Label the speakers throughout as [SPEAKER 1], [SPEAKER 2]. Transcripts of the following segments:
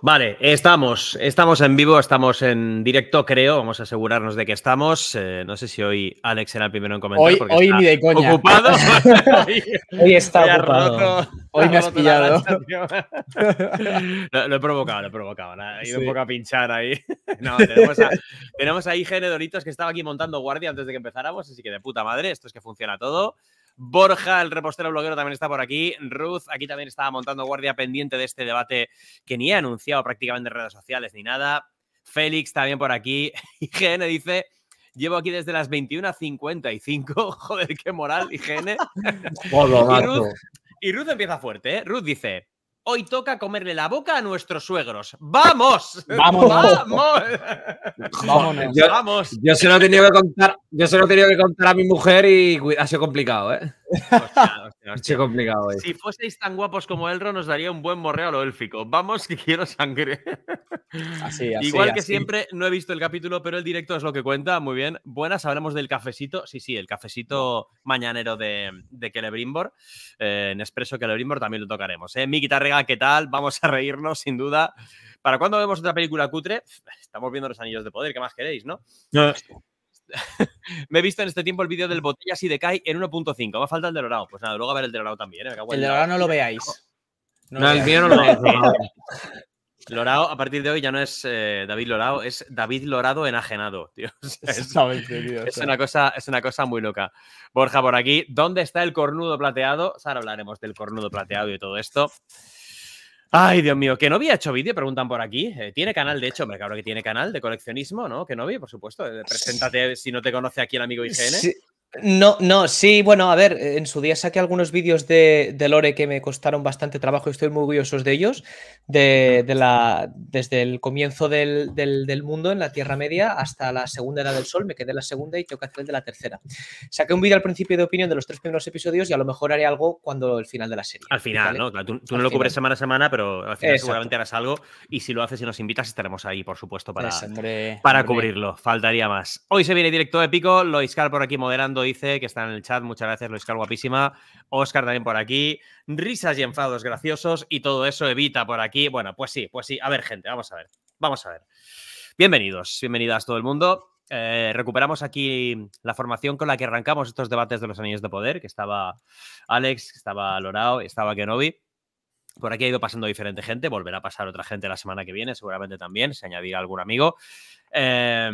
[SPEAKER 1] Vale, estamos, estamos en vivo, estamos en directo, creo. Vamos a asegurarnos de que estamos. Eh, no sé si hoy Alex era el primero en comentar. Hoy, porque está ni de coña. Ocupado. hoy, está ocupado. hoy me has pillado. lo, he provocado, lo he provocado. He ido un poco a pinchar ahí. tenemos, ahí Gene que estaba aquí montando guardia antes de que empezáramos, así que de puta madre, esto es que funciona todo. Borja, el repostero bloguero, también está por aquí. Ruth, aquí también estaba montando guardia pendiente de este debate que ni he anunciado prácticamente en redes sociales ni nada. Félix también por aquí. IGN dice, llevo aquí desde las 21.55. Joder, qué moral, IGN. y, Ruth, y Ruth empieza fuerte, ¿eh? Ruth dice, hoy toca comerle la boca a nuestros suegros. ¡Vamos! ¡Vamos! ¡Vamos! yo, vamos. se lo he que contar, yo se lo he tenido que contar a mi mujer y ha sido complicado, ¿eh? Hostia, complicado, Si fueseis tan guapos como Elro, nos daría un buen morreo a lo élfico. Vamos, que quiero sangre. Igual que siempre, no he visto el capítulo, pero el directo es lo que cuenta. Muy bien. Buenas, hablamos del cafecito. Sí, sí, el cafecito mañanero de, de Celebrimbor. Eh, en Expreso Celebrimbor también lo tocaremos. ¿eh? Mi guitarrega, ¿qué tal? Vamos a reírnos, sin duda. ¿Para cuándo vemos otra película cutre? Estamos viendo los anillos de poder, ¿qué más queréis, no. me he visto en este tiempo el vídeo del Botellas y de Kai en 1.5. Me falta el de Lorao. Pues nada, luego a ver el de Lorao también. ¿eh? el de Lorao no lo veáis. No, el mío no lo veáis. Lorao, a partir de hoy ya no es eh, David Lorao, es David Lorado enajenado, tío. es, es, una cosa, es una cosa muy loca. Borja, por aquí, ¿dónde está el cornudo plateado? Ahora hablaremos del cornudo plateado y todo esto. Ay, Dios mío, que no había hecho vídeo, preguntan por aquí. Eh, tiene canal, de hecho, hombre, claro que tiene canal de coleccionismo, ¿no? Que no vi, por supuesto. Eh, preséntate si no te conoce aquí el amigo IGN.
[SPEAKER 2] No, no, sí, bueno, a ver, eh, en su día saqué algunos vídeos de, Lore que me costaron bastante trabajo y estoy muy orgulloso de ellos, de, la, desde el comienzo del, mundo en la Tierra Media hasta la segunda era del Sol, me quedé en la segunda y tengo que hacer el de la tercera. Saqué un vídeo al principio de opinión de los tres primeros episodios y a lo mejor haré algo cuando el final de la serie.
[SPEAKER 1] Al final, ¿no? tú, no lo cubres semana a semana, pero al final seguramente harás algo y si lo haces y nos invitas estaremos ahí, por supuesto, para, para cubrirlo. Faltaría más. Hoy se viene directo de pico, lo por aquí moderando dice que está en el chat. Muchas gracias, Luis Carlos guapísima. Oscar también por aquí. Risas y enfados graciosos y todo eso evita por aquí. Bueno, pues sí, pues sí. A ver, gente, vamos a ver. Vamos a ver. Bienvenidos, bienvenidas todo el mundo. Eh, recuperamos aquí la formación con la que arrancamos estos debates de los anillos de poder, que estaba Alex, que estaba Lorao, estaba Kenobi. Por aquí ha ido pasando diferente gente, volverá a pasar otra gente la semana que viene, seguramente también, se añadirá algún amigo. Eh,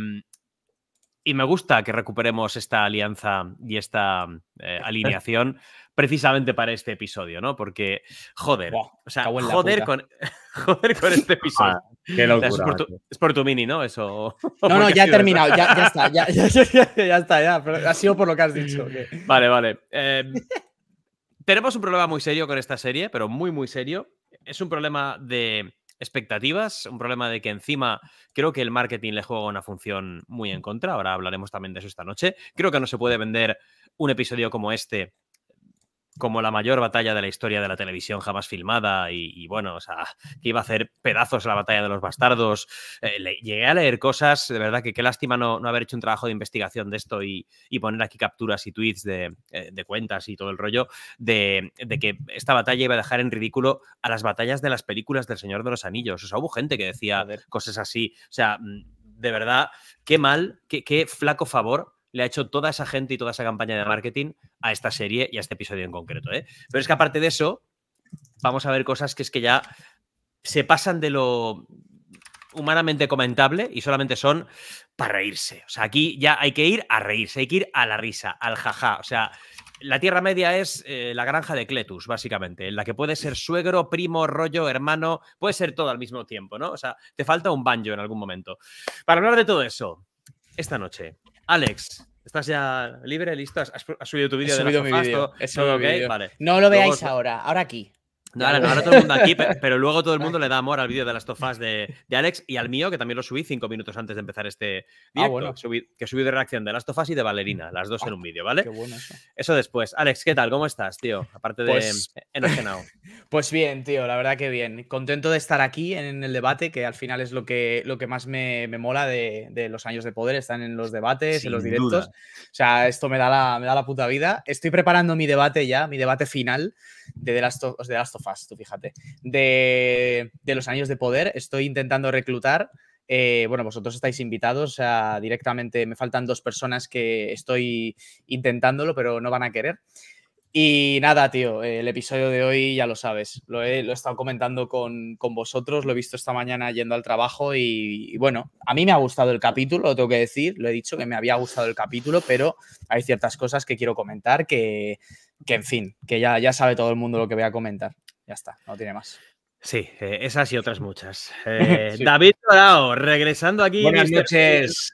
[SPEAKER 1] y me gusta que recuperemos esta alianza y esta eh, alineación precisamente para este episodio, ¿no? Porque, joder, o sea, joder con, joder con este episodio. es, por tu, mini, ¿no? Eso, no, no, ya he terminado,
[SPEAKER 3] ya, ya, está, ya,
[SPEAKER 4] ya, está, ya. ha sido por lo que has dicho.
[SPEAKER 1] Vale, vale. Em, tenemos un problema muy serio con esta serie, pero muy, muy serio. Es un problema de expectativas, un problema de que encima creo que el marketing le juega una función muy en contra, ahora hablaremos también de eso esta noche. Creo que no se puede vender un episodio como este como la mayor batalla de la historia de la televisión jamás filmada y, bueno, o sea, que iba a hacer pedazos la batalla de los bastardos. Eh, llegué a leer cosas, de verdad que qué lástima no, haber hecho un trabajo de investigación de esto y, y poner aquí capturas y tweets de, eh, cuentas y todo el rollo de, que esta batalla iba a dejar en ridículo a las batallas de las películas del Señor de los Anillos. O sea, hubo gente que decía cosas así. O sea,
[SPEAKER 5] mm,
[SPEAKER 1] de verdad, qué mal, qué flaco favor le ha hecho toda esa gente y toda esa campaña de marketing a esta serie y a este episodio en concreto. ¿eh? Pero es que aparte de eso, vamos a ver cosas que es que ya se pasan de lo humanamente comentable y solamente son para reírse. O sea, aquí ya hay que ir a reírse, hay que ir a la risa, al jaja. O sea, la Tierra Media es eh, la granja de Cletus, básicamente, en la que puede ser suegro, primo, rollo, hermano, puede ser todo al mismo tiempo, ¿no? O sea, te falta un banjo en algún momento. Para hablar de todo eso, esta noche Alex, ¿Estás ya libre, listo? ¿Has, subido tu vídeo subido mi video. vale. No lo veáis
[SPEAKER 4] ahora, ahora aquí. No, ahora, todo el mundo aquí,
[SPEAKER 1] pero luego todo el mundo le da amor al vídeo de las tofas de, de, Alex y al mío, que también lo subí cinco minutos antes de empezar este ah, directo, que subí de reacción de las tofas y de Valerina, las dos en ah, un vídeo, ¿vale? eso. después. Alex, ¿qué tal? ¿Cómo estás, tío? Aparte de pues
[SPEAKER 4] enojenado. Pues bien, tío, la verdad que bien. Contento de estar aquí en el debate, que al final es lo que, lo que más me, me mola de, los años de poder, están en los debates, en los directos. O sea, esto me da, la, me da la puta vida. Estoy preparando mi debate ya, mi debate final de, las, de las tofas tú fíjate, de, los años de poder. Estoy intentando reclutar. Eh, bueno, vosotros estáis invitados a, directamente. Me faltan dos personas que estoy intentándolo, pero no van a querer. Y nada, tío, el episodio de hoy ya lo sabes. Lo he, lo he estado comentando con, vosotros, lo he visto esta mañana yendo al trabajo y, bueno, a mí me ha gustado el capítulo, tengo que decir, lo he dicho que me había gustado el capítulo, pero hay ciertas cosas que quiero comentar que, que en fin, que ya, ya sabe todo el mundo lo que voy a comentar. Ya está, no tiene más. Sí, eh, esas
[SPEAKER 1] y otras muchas. Eh, David
[SPEAKER 4] Dorao, regresando aquí. Buenas noches.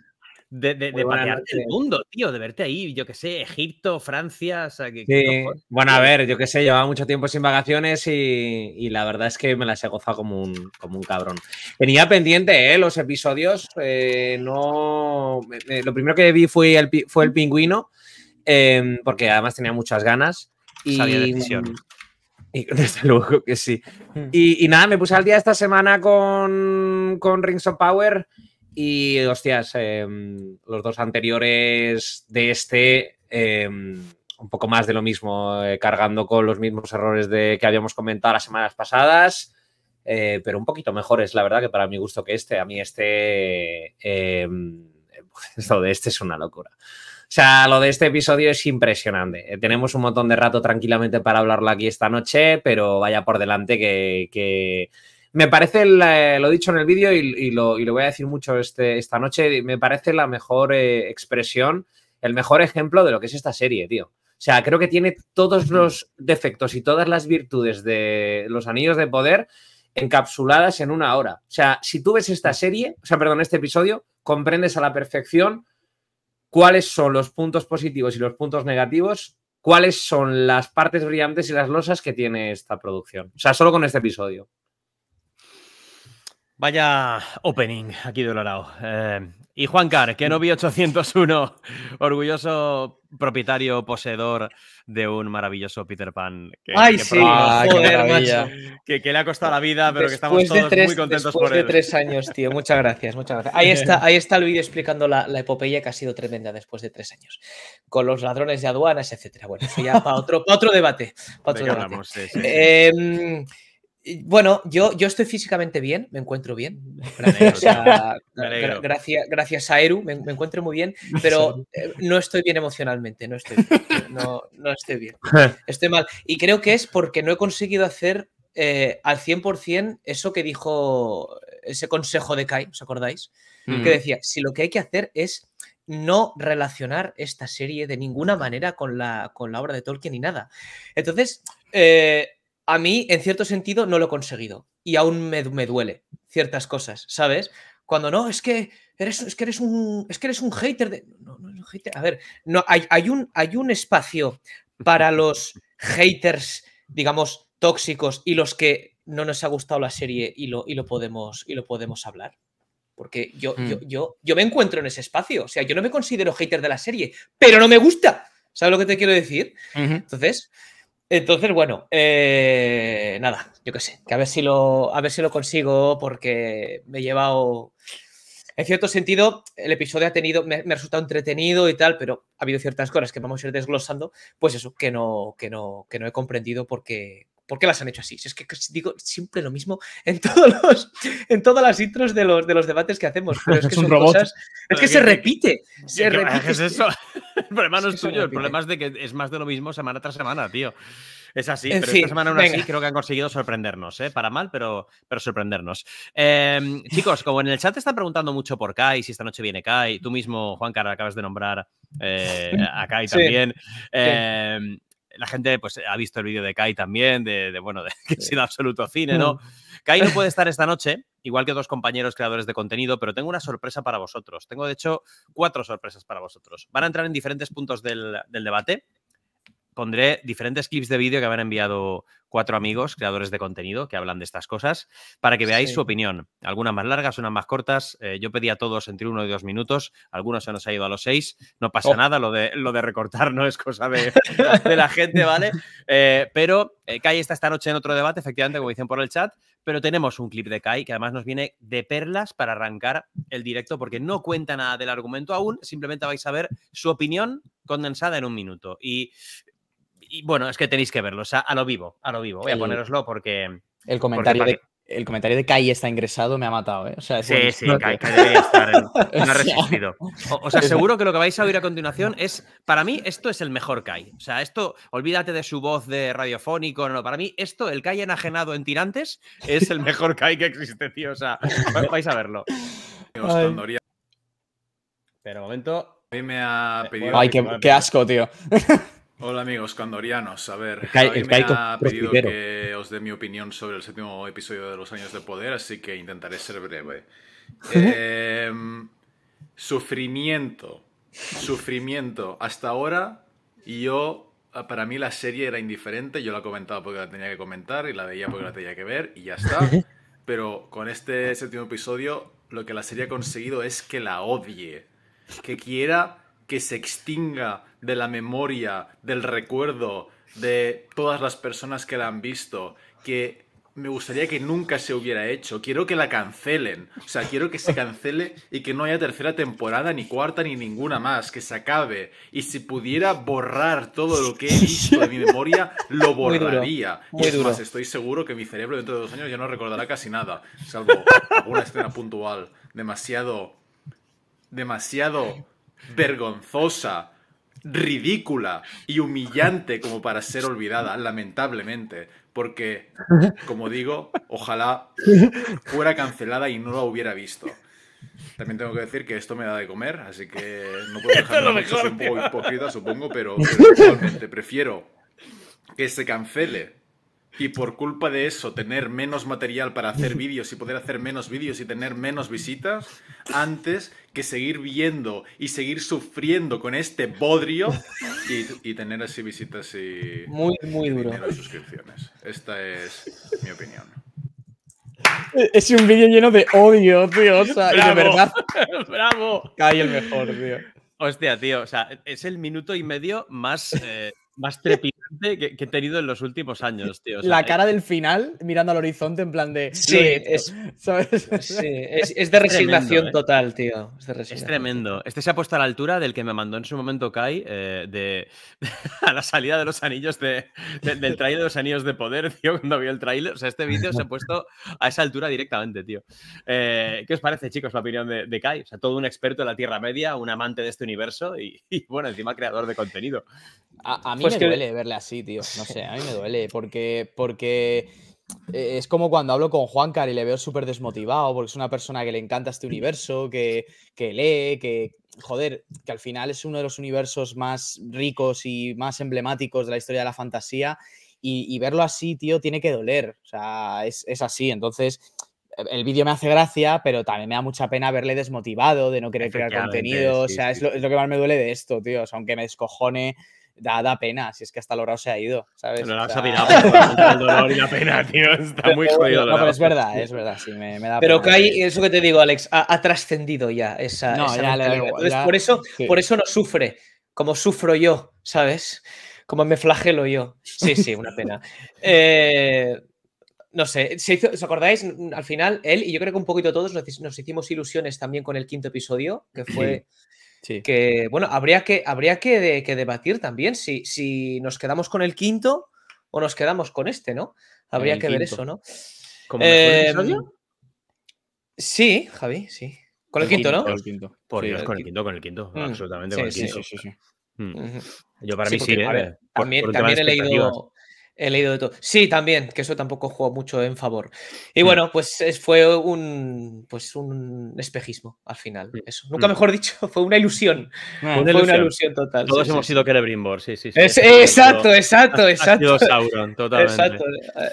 [SPEAKER 1] De, de, el mundo, tío, de verte ahí, yo qué sé, Egipto, Francia, que, Bueno, a ver, yo qué sé, llevaba mucho tiempo sin vacaciones y, la verdad es que me las he gozado como un, como un cabrón. venía pendiente, eh, Los episodios, no... lo primero que vi fue el, fue el pingüino, em, porque además tenía muchas ganas. Y, y, desde luego que sí. Hmm. Y, y, nada, me puse al día esta semana con, con Rings of Power y, hostias, em, los dos anteriores de este, em, un poco más de lo mismo, eh, cargando con los mismos errores de, que habíamos comentado las semanas pasadas. Eh, pero un poquito mejores, la verdad, que para mi gusto que este. A mí este... Em, esto de este es una locura. O sea, lo de este episodio es impresionante. Eh, tenemos un montón de rato tranquilamente para hablarlo aquí esta noche, pero vaya por delante que, me parece, lo eh, lo dicho en el vídeo y, lo, voy a decir mucho este, esta noche, me parece la mejor eh, expresión, el mejor ejemplo de lo que es esta serie, tío. O sea, creo que tiene todos los defectos y todas las virtudes de los anillos de poder encapsuladas en una hora. O sea, si tú ves esta serie, o sea, perdón, este episodio, comprendes a la perfección cuáles son los puntos positivos y los puntos negativos, cuáles son las partes brillantes y las losas que tiene esta producción. O sea, solo con este episodio. Vaya opening aquí de Olorao. Eh, y Juan Car, que no vi 801, orgulloso propietario, poseedor de un maravilloso Peter Pan. Que, sí! Ah, le
[SPEAKER 3] ha costado la vida, pero
[SPEAKER 1] que estamos
[SPEAKER 6] todos muy contentos por él. Después de tres
[SPEAKER 2] años, tío. Muchas gracias, muchas gracias. Ahí está, ahí está el vídeo explicando la, epopeya que ha sido tremenda después de tres años. Con los ladrones de aduanas, etcétera. Bueno, ya para otro, debate. Para otro debate. Em, bueno, yo, yo estoy físicamente bien, me encuentro bien. gracias, gracias a Eru, me, encuentro muy bien, pero eh, no estoy bien emocionalmente, no estoy bien, no, no, estoy bien. Estoy mal. Y creo que es porque no he conseguido hacer eh, al 100% eso que dijo ese consejo de Kai, ¿os acordáis? Que mm. decía, si lo que hay que hacer es no relacionar esta serie de ninguna manera con la, con la obra de Tolkien ni nada. Entonces, eh, a mí, en cierto sentido, no lo he conseguido. Y aún me, duele ciertas cosas, ¿sabes? Cuando no, es que eres, es que eres un. Es que eres un hater de. No, no, hater. A ver, no, hay, hay, un, hay un espacio para los haters, digamos, tóxicos y los que no nos ha gustado la serie y lo, y lo, podemos, y lo podemos hablar. Porque hmm. yo, yo, yo, me encuentro en ese espacio. O sea, yo no me considero hater de la serie, pero no me gusta. ¿Sabes lo que te quiero decir? Entonces, entonces, bueno, eh, nada, yo qué sé, que a ver si lo, a ver si lo consigo porque me he llevado. En cierto sentido, el episodio ha tenido, me, ha resultado entretenido y tal, pero ha habido ciertas cosas que vamos a ir desglosando, pues eso, que no, que no, que no he comprendido porque ¿Por qué las han hecho así? es que digo siempre lo mismo en, todos en todas las intros de los, debates que hacemos. es que son un robot. es que, se repite.
[SPEAKER 1] Se eso? El problema no es, tuyo, el problema es de que es más de lo mismo semana tras semana, tío. Es así, pero esta semana aún así creo que han conseguido sorprendernos, ¿eh? para mal, pero, pero sorprendernos. Em, chicos, como en el chat te están preguntando mucho por Kai, si esta noche viene Kai, tú mismo, Juan Carlos, acabas de nombrar eh, a Kai también. Em, la gente pues, ha visto el vídeo de Kai también, de, bueno, de que es sido absoluto cine, ¿no? Kai no puede estar esta noche, igual que otros compañeros creadores de contenido, pero tengo una sorpresa para vosotros. Tengo, de hecho, cuatro sorpresas para vosotros. Van a entrar en diferentes puntos del, del debate. Pondré diferentes clips de vídeo que me han enviado cuatro amigos, creadores de contenido, que hablan de estas cosas, para que veáis su opinión. Algunas más largas, unas más cortas. Eh, yo pedí a todos entre uno y dos minutos. Algunos se nos ha ido a los seis. No pasa oh. nada, lo de, lo de recortar no es cosa de, la gente, ¿vale? Eh, pero eh, Kai está esta noche en otro debate, efectivamente, como dicen por el chat. Pero tenemos un clip de Kai que además nos viene de perlas para arrancar el directo, porque no cuenta nada del argumento aún. Simplemente vais a ver su opinión condensada en un minuto. Y y bueno, es que tenéis que verlo, o sea, a lo vivo, a lo vivo. Voy a poneroslo porque.
[SPEAKER 4] El comentario de el comentario de Kai está ingresado me ha matado, ¿eh? O sea, sí, sí, Kai, Kai En... ha O, os aseguro
[SPEAKER 1] que lo que vais a oír a continuación es. Para mí, esto es el mejor Kai. O sea, esto, olvídate de su voz de radiofónico, no, para mí, esto, el Kai enajenado en tirantes, es el mejor Kai que existe, tío. O sea, vais a verlo. Pero un
[SPEAKER 7] momento. A me ha pedido. Ay, qué asco, tío. Hola amigos Candorianos. a ver, Javi me ha pedido que os dé mi opinión sobre el séptimo episodio de Los Años de Poder, así que intentaré ser breve. Em, sufrimiento, sufrimiento. Hasta ahora, yo, ah, para mí la serie era indiferente, yo la he comentado porque la tenía que comentar y la veía porque la tenía que ver y ya está. Pero con este séptimo episodio, lo que la serie ha conseguido es que la odie, que quiera que se extinga de la memoria, del recuerdo, de todas las personas que la han visto, que me gustaría que nunca se hubiera hecho. Quiero que la cancelen. O sea, quiero que se cancele y que no haya tercera temporada, ni cuarta, ni ninguna más. Que se acabe. Y si pudiera borrar todo lo que he visto de mi memoria, lo borraría. y estoy seguro que mi cerebro dentro de dos años ya no recordará casi nada. Salvo alguna escena puntual. Demasiado. Demasiado vergonzosa ridícula y humillante como para ser olvidada, lamentablemente. Porque, como digo, ojalá fuera cancelada y no la hubiera visto. También tengo que decir que esto me da de comer, así que no puedo dejar un poco hipócrita, supongo, pero, realmente prefiero que se cancele y por culpa de eso, tener menos material para hacer vídeos y poder hacer menos vídeos y tener menos visitas, antes que seguir viendo y seguir sufriendo con este bodrio y, tener así visitas y. Muy, muy suscripciones. Esta es mi opinión.
[SPEAKER 3] Es un vídeo lleno de odio, tío. O sea, Y de verdad.
[SPEAKER 7] ¡Bravo! Cae el mejor, tío.
[SPEAKER 3] Hostia, tío, o sea, es el minuto y medio más eh, más trepidante que, he tenido en los últimos años, tío. la eh cara del
[SPEAKER 4] final mirando al horizonte en plan de... Sí, es,
[SPEAKER 2] es, de resignación eh.
[SPEAKER 1] total, tío. Es, tremendo. Este se ha puesto a la altura del que me mandó en su momento Kai eh, de, a la salida de los anillos de,
[SPEAKER 3] del trailer de los anillos de poder, tío, cuando vio el trailer. O sea, este vídeo se ha puesto a esa altura
[SPEAKER 1] directamente, tío. ¿Qué os parece, chicos, la opinión de, Kai? O sea, todo un experto de la Tierra Media, un amante de este universo y, bueno, encima creador de contenido. a mí mí pues me duele verle así, tío.
[SPEAKER 4] No sé, a mí me duele porque, porque eh, es como cuando hablo con Juan Car y le veo súper desmotivado porque es una persona que le encanta este universo, que, que lee, que, joder, que al final es uno de los universos más ricos y más emblemáticos de la historia de la fantasía. Y, verlo así, tío, tiene que doler. O sea, es, es así. Entonces, el vídeo me hace gracia, pero también me da mucha pena verle desmotivado, de no querer crear contenido. o sea, es, lo, es, lo, que más me duele de esto, tío. O sea, aunque me descojone Da, da, pena, si es que hasta Lorao se ha ido, ¿sabes? Lorao ha el dolor y la pena, tío. Está muy jodido. No, pero es verdad, es verdad, sí, me, me da Pero Kai,
[SPEAKER 2] eso que te digo, Alex, ha, trascendido ya esa. No, ya le por, eso, por eso no sufre, como sufro yo, ¿sabes? Como me flagelo yo. Sí, sí, una pena. Eh, no sé, se ¿os acordáis? Al final, él y yo creo que un poquito todos nos hicimos ilusiones también con el quinto episodio, que fue. Que bueno, habría que, habría que, que debatir también si, si, nos quedamos con el quinto o nos quedamos con este, ¿no? Habría que ver eso, ¿no?
[SPEAKER 1] ¿Como eh, Sí, Javi, sí.
[SPEAKER 2] Con el, quinto, ¿no? Con el quinto. Por Dios, con el quinto, con el quinto. Mm. Absolutamente con el quinto. Sí,
[SPEAKER 8] sí, mm. Yo para mí sí. ¿eh? también he leído
[SPEAKER 2] He leído de todo. Sí, también, que eso tampoco jugó mucho en favor. Y mm. bueno, pues fue un, pues un espejismo al final. Mm. Eso. Nunca mm. mejor dicho, fue una ilusión.
[SPEAKER 3] Ah, fue una ilusión total. Todos hemos sido Celebrimbor, sí, sí. sí exacto, exacto, exacto. Ha sido Sauron, totalmente. Exacto,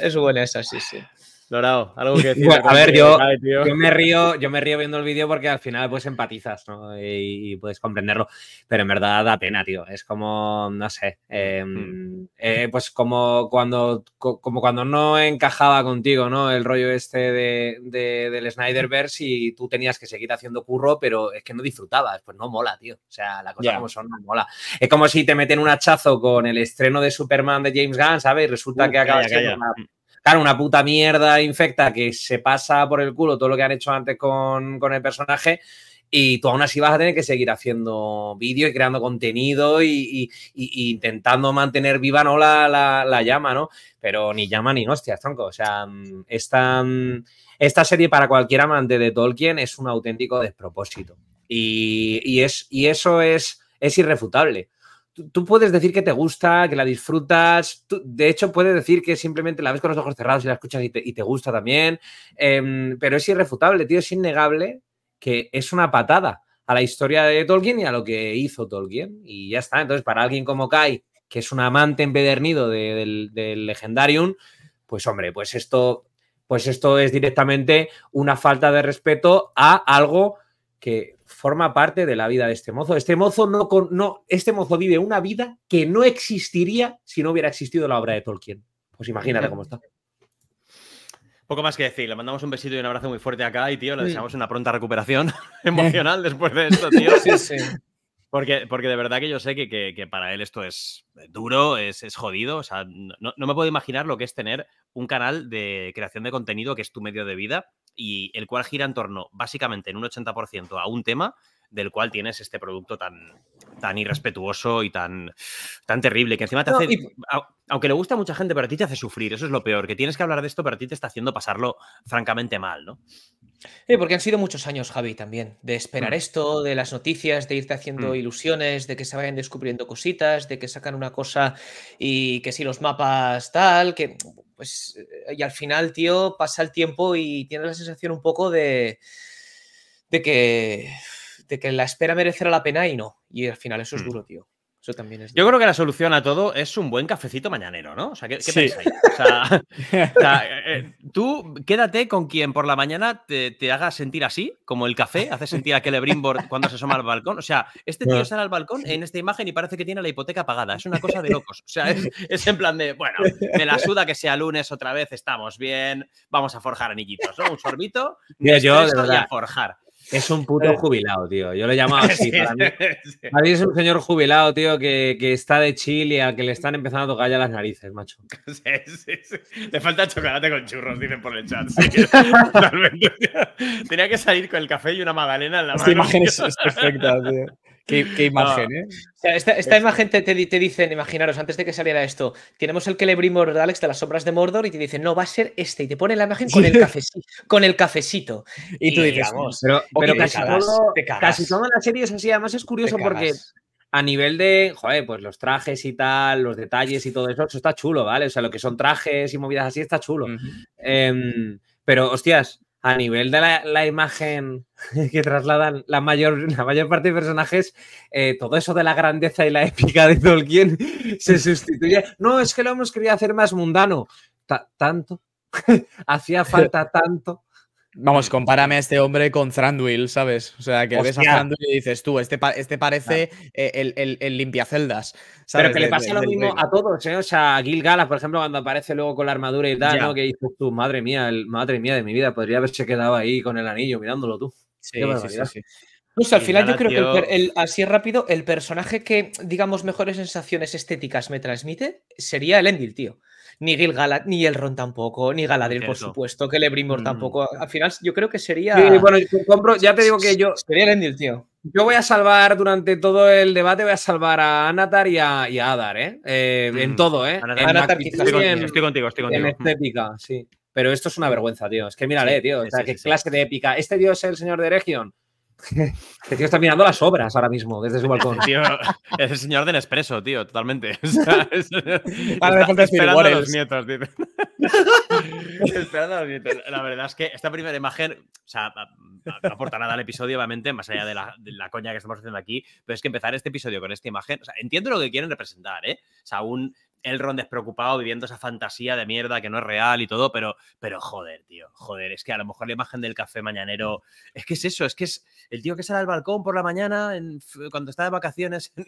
[SPEAKER 1] es buena esa, sí, sí. Dorado, algo que
[SPEAKER 3] decir. a ver, yo, me río,
[SPEAKER 1] yo me río viendo el vídeo porque al final pues empatizas, ¿no? Y, puedes comprenderlo. Pero en verdad da pena, tío. Es como, no sé, em, hmm. eh, pues como cuando, como cuando no encajaba contigo, ¿no? El rollo este de, de, del Snyderverse y tú tenías que seguir haciendo curro, pero es que no disfrutabas. Pues no mola, tío. O sea, la cosa como son, no mola. Es como si te meten un hachazo con el estreno de Superman de James Gunn, ¿sabes? Y resulta que acabas hmm una puta mierda infecta que se pasa por el culo todo lo que han hecho antes con, el personaje y tú aún así vas a tener que seguir haciendo vídeos y creando contenido y, intentando mantener viva no la, llama, ¿no? Pero ni llama ni hostias, tronco. O sea, esta, esta serie para cualquier amante de Tolkien es un auténtico despropósito. Y, es, eso es, es irrefutable tú, puedes decir que te gusta, que la disfrutas, de hecho puedes decir que simplemente la ves con los ojos cerrados y la escuchas y te, gusta también, em, pero es irrefutable, tío, es innegable que es una patada a la historia de Tolkien y a lo que hizo Tolkien y ya está, entonces para alguien como Kai, que es un amante empedernido del, Legendarium, pues hombre, pues esto, pues esto es directamente una falta de respeto a algo que forma parte de la vida de este mozo. Este mozo, no, no, este mozo vive una vida que no existiría si no hubiera existido la obra de Tolkien. Pues imagínate cómo está. Poco más que decir, le mandamos un besito y un abrazo muy fuerte acá y, tío, le deseamos una pronta recuperación emocional eh. después de esto, tío. Sí, sí. Porque, porque de verdad que yo sé que, para él esto es eh, duro, es, es jodido. O sea, no, no, me puedo imaginar lo que es tener un canal de creación de contenido que es tu medio de vida y el cual gira en torno básicamente en un 80% a un tema del cual tienes este producto tan, tan irrespetuoso y tan, tan terrible, que encima te hace, aunque le gusta a mucha gente, pero a ti te hace sufrir, eso es lo peor, que tienes que hablar de esto, pero a ti te está haciendo pasarlo francamente mal, ¿no? Sí,
[SPEAKER 2] eh, porque han sido muchos años, Javi, también, de esperar mm. esto, de las noticias, de irte haciendo mm. ilusiones, de que se vayan descubriendo cositas, de que sacan una cosa y que si los mapas tal, que pues, eh, y al final, tío, pasa el tiempo y tienes la sensación un poco de, de que de que la espera merecerá la pena y no.
[SPEAKER 1] Y al final eso es mm. duro, tío. Eso también es Yo creo que la solución a todo es un buen cafecito mañanero, ¿no? O sea, ¿qué, qué pensáis? O sea, eh, eh, tú quédate con quien por la mañana te, te, haga sentir así, como el café hace sentir a Celebrimbor cuando se asoma al balcón. O sea, este tío ah. sale al balcón en esta imagen y parece que tiene la hipoteca pagada. Es una cosa de locos. O sea, es, en plan de, bueno, me la suda que sea lunes otra vez, estamos bien, vamos a forjar anillitos, ¿no? Un sorbito, y yo, voy a forjar. Es un puto eh. jubilado, tío. Yo lo llamaba así. Para mí, es un señor jubilado, tío, que, está de Chile, a que le están empezando a tocar ya las narices, macho.
[SPEAKER 3] Sí, Le falta chocolate con churros, dicen por el chat. Tenía que salir con el café y una magdalena en la mano. Esta imagen es perfecta, tío.
[SPEAKER 4] Qué, imagen, ¿eh?
[SPEAKER 2] esta, imagen te, te, dicen, imaginaros, antes de que saliera esto, tenemos el Celebrimor de Alex de las sombras de Mordor y te dicen, no, va a ser este. Y te ponen la imagen con el cafecito. Con el
[SPEAKER 1] cafecito. Y, tú dices, vamos, pero, casi, todo, casi la serie es así. Además es curioso porque a nivel de, joder, pues los trajes y tal, los detalles y todo eso, eso está chulo, ¿vale? O sea, lo que son trajes y movidas así está chulo. Em, pero, hostias, a nivel de la, imagen que trasladan la mayor, la mayor parte de personajes, eh, todo eso de la grandeza y la épica de Tolkien se sustituye. No, es que lo hemos querido hacer más mundano. tanto. Hacía falta tanto.
[SPEAKER 4] Vamos, compárame a este hombre con Thranduil, ¿sabes? O sea, que ves a Thranduil y dices tú, este, este parece e, el, el, el, limpiaceldas. Pero que le pasa lo mismo a todos, ¿eh? O sea, a Gil Galas,
[SPEAKER 1] por ejemplo, cuando aparece luego con la armadura y tal, ¿no? Que dices tú, madre mía, el, madre mía de mi vida, podría haberse quedado ahí con el anillo mirándolo tú. Sí, sí, sí, al final yo creo que
[SPEAKER 2] el, así rápido, el personaje que, digamos, mejores sensaciones estéticas me transmite sería el Endil, tío ni Gil Ron ni ron tampoco, ni Galadriel, por supuesto, que le mm. tampoco. Al final, yo creo que sería. bueno,
[SPEAKER 1] ya te digo que yo. Sería el Endil, tío. Yo voy a salvar durante todo el debate, voy a salvar a Anatar y a, Adar, ¿eh? eh en mm. todo, ¿eh? Anatar, estoy, contigo, estoy, contigo, sí. Pero esto es una vergüenza, tío. Es que mírale, tío. o sea, qué clase de épica. Este tío es el señor de Eregion. Este tío está mirando las obras ahora mismo desde su balcón.
[SPEAKER 3] es el señor del Nespresso, tío, totalmente. esperando a los nietos, tío.
[SPEAKER 1] esperando a La verdad es que esta primera imagen, o sea, no aporta nada al episodio, obviamente, más allá de la, la, coña que estamos haciendo aquí, pero es que empezar este episodio con esta imagen, o sea, entiendo lo que quieren representar, ¿eh? O sea, un, ron despreocupado viviendo esa fantasía de mierda que no es real y todo, pero, pero joder, tío, joder, es que a lo mejor la imagen del café mañanero, es que es eso, es que es el tío que sale al balcón por la mañana en, cuando está de vacaciones, en,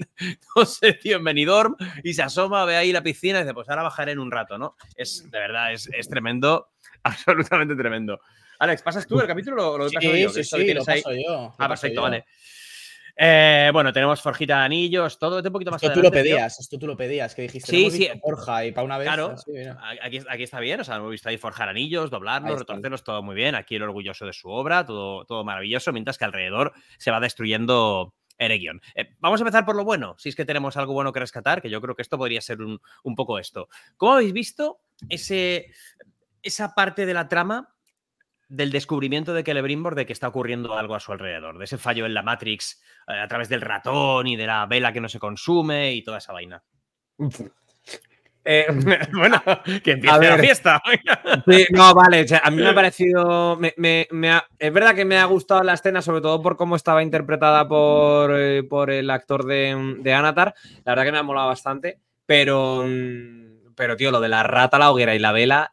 [SPEAKER 1] no Benidorm y se asoma, ve ahí la piscina y dice, pues ahora bajaré en un rato, ¿no? Es, de verdad, es, tremendo, absolutamente tremendo. Alex, ¿pasas
[SPEAKER 3] tú el
[SPEAKER 4] capítulo o lo, sí, Sí, sí, ah, perfecto, vale.
[SPEAKER 1] Eh, bueno, tenemos
[SPEAKER 4] Forjita de Anillos, todo, un poquito más esto Tú lo pedías, tú lo pedías, que dijiste. Sí, Forja y para una vez. Claro,
[SPEAKER 1] aquí, está bien, o sea, hemos visto ahí forjar anillos, doblarlos, retorcerlos, todo muy bien. Aquí el orgulloso de su obra, todo, todo maravilloso, mientras que alrededor se va destruyendo Eregion. Eh, vamos a empezar por lo bueno, si es que tenemos algo bueno que rescatar, que yo creo que esto podría ser un, poco esto. ¿Cómo habéis visto ese, esa parte de la trama del descubrimiento de Celebrimbor de que está ocurriendo algo a su alrededor, de ese fallo en la Matrix eh, a través del ratón y de la vela que no se consume y toda esa vaina. Eh, bueno, que empiece la fiesta. no, vale, a mí me ha parecido. es verdad que me ha gustado la escena, sobre todo por cómo estaba interpretada por, eh, el actor de, Anatar. La verdad que me ha molado bastante, pero. Mm, pero, tío, lo de la rata, la hoguera y la vela.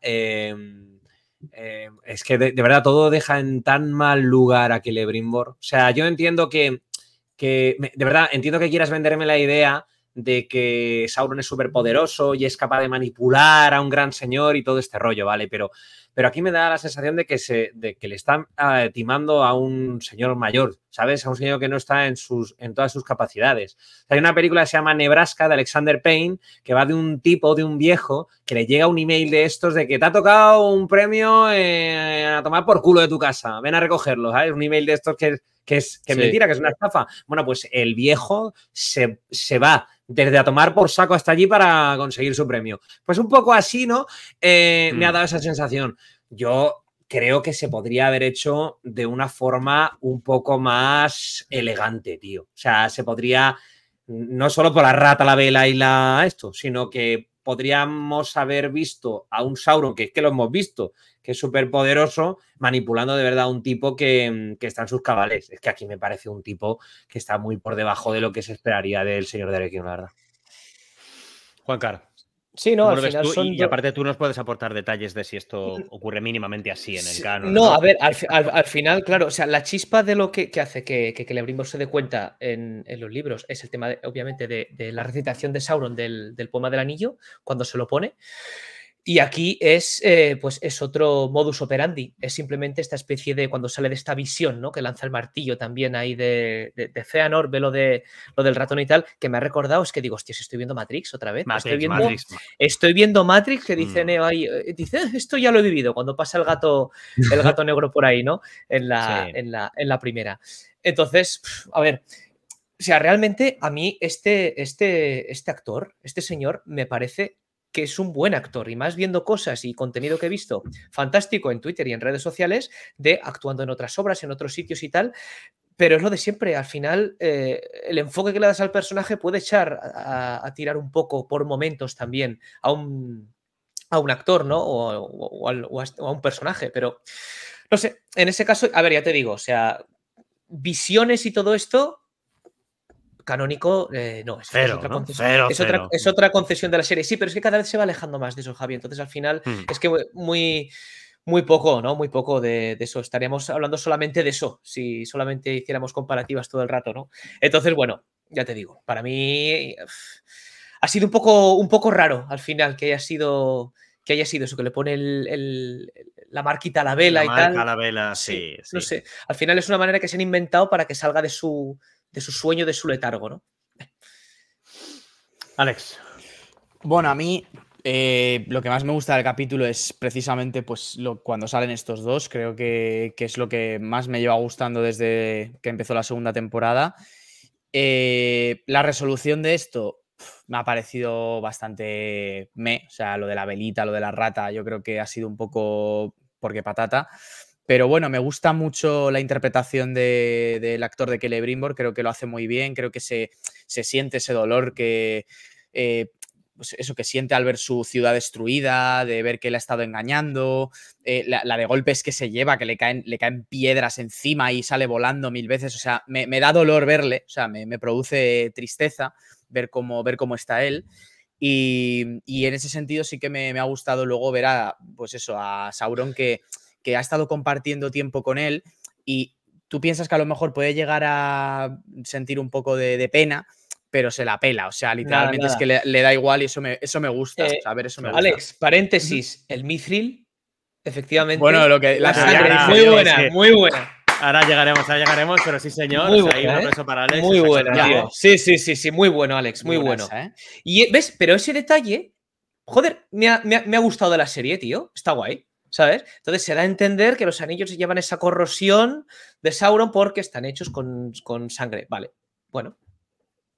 [SPEAKER 1] Eh, es que de, verdad todo deja en tan mal lugar a Celebrimbor. O sea, yo entiendo que, que, de verdad, entiendo que quieras venderme la idea de que Sauron es súper poderoso y es capaz de manipular a un gran señor y todo este rollo, ¿vale? Pero pero aquí me da la sensación de que, se, de que le están ah, timando a un señor mayor, ¿sabes? A un señor que no está en, sus, en todas sus capacidades. Hay una película que se llama Nebraska de Alexander Payne, que va de un tipo, de un viejo, que le llega un email de estos de que te ha tocado un premio eh, a tomar por culo de tu casa, ven a recogerlo, ¿sabes? Un email de estos que, que es, que mentira, que es una estafa. Bueno, pues el viejo se, se va desde a tomar por saco hasta allí para conseguir su premio. Pues un poco así, ¿no? Eh, me ha mm. dado esa sensación. Yo creo que se podría haber hecho de una forma un poco más elegante, tío. O sea, se podría, no solo por la rata, la vela y la esto, sino que podríamos haber visto a un Sauron, que es que lo hemos visto, que es súper poderoso, manipulando de verdad a un tipo que, mm, que, está en sus cabales. Es que aquí me parece un tipo que está muy por debajo de lo que se esperaría del señor de la verdad. Juan Carlos. Sí, no, al final son...
[SPEAKER 6] Y
[SPEAKER 2] aparte
[SPEAKER 1] tú nos puedes aportar detalles de si esto mm. ocurre mínimamente así en el
[SPEAKER 2] canon. No, a
[SPEAKER 6] ver, al,
[SPEAKER 2] final, claro, o sea, la chispa de lo que, hace que, que se dé cuenta en, los libros es el tema, obviamente, de, la recitación de Sauron del, del poema del anillo, cuando se lo pone. Y aquí es, eh, pues es otro modus operandi, es simplemente esta especie de cuando sale de esta visión, ¿no? Que lanza el martillo también ahí de, Feanor, ve lo, de, lo del ratón y tal, que me ha recordado, es que digo, hostia, si estoy viendo Matrix otra vez. estoy, viendo, Matrix. estoy viendo Matrix, que dice mm. Neo ahí, eh, dice, eh, esto ya lo he vivido, cuando pasa el gato, el gato negro por ahí, ¿no? En la, en la, primera. Entonces, a ver, o sea, realmente a mí este, este, este actor, este señor, me parece que es un buen actor y más viendo cosas y contenido que he visto fantástico en Twitter y en redes sociales de actuando en otras obras, en otros sitios y tal, pero es lo de siempre. Al final, eh, el enfoque que le das al personaje puede echar a, tirar un poco por momentos también a un, actor, ¿no? O, este, o, a, un personaje. Pero, no sé, en ese caso, a ver, ya te digo, o sea, visiones y todo esto canónico, eh, no, es, otra es, otra, concesión de la serie. Sí, pero es que cada vez se va alejando más de eso, Javier Entonces, al final, hmm. es que muy, muy poco, ¿no? Muy poco de, eso. Estaríamos hablando solamente de eso, si solamente hiciéramos comparativas todo el rato, ¿no? Entonces, bueno, ya te digo, para mí ha sido un poco, un poco raro al final que haya sido que haya sido eso, que le pone la marquita a la vela y tal. a la
[SPEAKER 1] vela, sí,
[SPEAKER 2] No sé, al final es una manera que se han inventado para que salga de su, de su sueño, de su letargo, ¿no?
[SPEAKER 4] Alex. Bueno, a mí eh, lo que más me gusta del capítulo es precisamente pues, lo, cuando salen estos dos. Creo que, es lo que más me lleva gustando desde que empezó la segunda temporada. Eh, la resolución de esto me ha parecido bastante me. O sea, lo de la velita, lo de la rata, yo creo que ha sido un poco porque patata. Pero bueno, me gusta mucho la interpretación del actor de Kelly Brimbor, creo que lo hace muy bien, creo que se, siente ese dolor que... Eh, pues eso que siente al ver su ciudad destruida, de ver que le ha estado engañando, eh, la, de golpes que se lleva, que le caen, le caen piedras encima y sale volando mil veces. O sea, me, da dolor verle, o sea, me, produce tristeza ver cómo, ver cómo está él. Y, en ese sentido sí que me, ha gustado luego ver a, pues eso, a Sauron que que ha estado compartiendo tiempo con él y tú piensas que a lo mejor puede llegar a sentir un poco de, pena, pero se la pela. O sea, literalmente es que le, da igual y eso me, eso me gusta. Eh, eso Alex, paréntesis, el mithril, efectivamente. Bueno, lo que la, muy buena,
[SPEAKER 3] muy
[SPEAKER 1] buena. Ahora llegaremos, ahora llegaremos, pero sí, señor. Muy ¿eh? Alex. Muy Sí,
[SPEAKER 2] sí, sí, sí, muy bueno, Alex, muy, bueno. ¿eh?
[SPEAKER 1] Y ves, pero ese detalle, joder, me
[SPEAKER 2] ha, me ha gustado la serie, tío. Está guay. ¿sabes? Entonces se da a entender que los anillos llevan esa corrosión de Sauron porque están hechos con, sangre. Vale, bueno,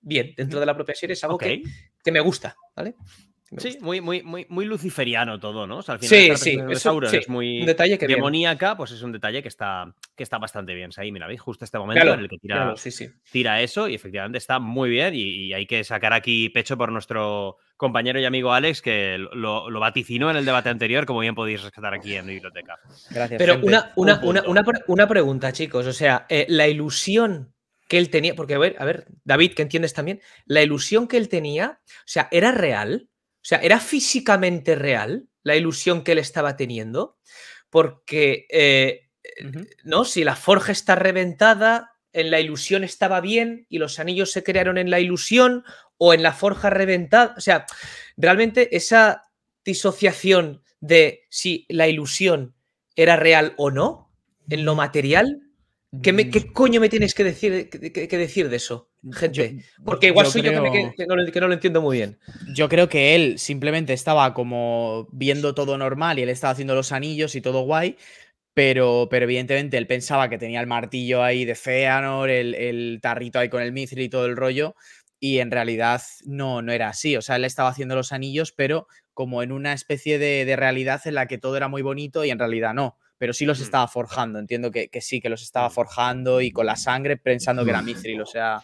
[SPEAKER 1] bien, dentro de la propia serie es algo que, que, me gusta, ¿vale? Sí, muy, muy, muy, muy luciferiano todo, ¿no? O al final sí, sí, es muy demoníaca, pues es un detalle que está, que está bastante bien. ahí, mira, veis justo este momento en el que tira, eso y efectivamente está muy bien y, hay que sacar aquí pecho por nuestro compañero y amigo Alex que lo, vaticinó en el debate anterior, como bien podéis rescatar aquí en la biblioteca.
[SPEAKER 2] Gracias. Pero una, pregunta, chicos, o sea, eh, la ilusión que él tenía, porque a ver, a ver, David, qué entiendes también, la ilusión que él tenía, o sea, ¿era real? O sea, ¿era físicamente real la ilusión que él estaba teniendo? Porque, eh, ¿no? Si la forja está reventada, en la ilusión estaba bien y los anillos se crearon en la ilusión o en la forja reventada. O sea, realmente esa disociación de si la ilusión era real o no en lo mm.
[SPEAKER 4] material,
[SPEAKER 2] ¿qué, mm. coño me tienes que decir, que decir de eso? porque igual soy creo, yo
[SPEAKER 4] que, no, lo entiendo muy bien. Yo creo que él simplemente estaba como viendo todo normal y él estaba haciendo los anillos y todo guay. Pero, pero evidentemente él pensaba que tenía el martillo ahí de Feanor, el, tarrito ahí con el mithril y todo el rollo. Y en realidad no, no era así. O sea, él estaba haciendo los anillos, pero como en una especie de, realidad en la que todo era muy bonito y en realidad no pero sí los mm. estaba forjando. Entiendo que, que, sí, que los estaba mm. forjando y con la sangre pensando que era Mithril, o sea.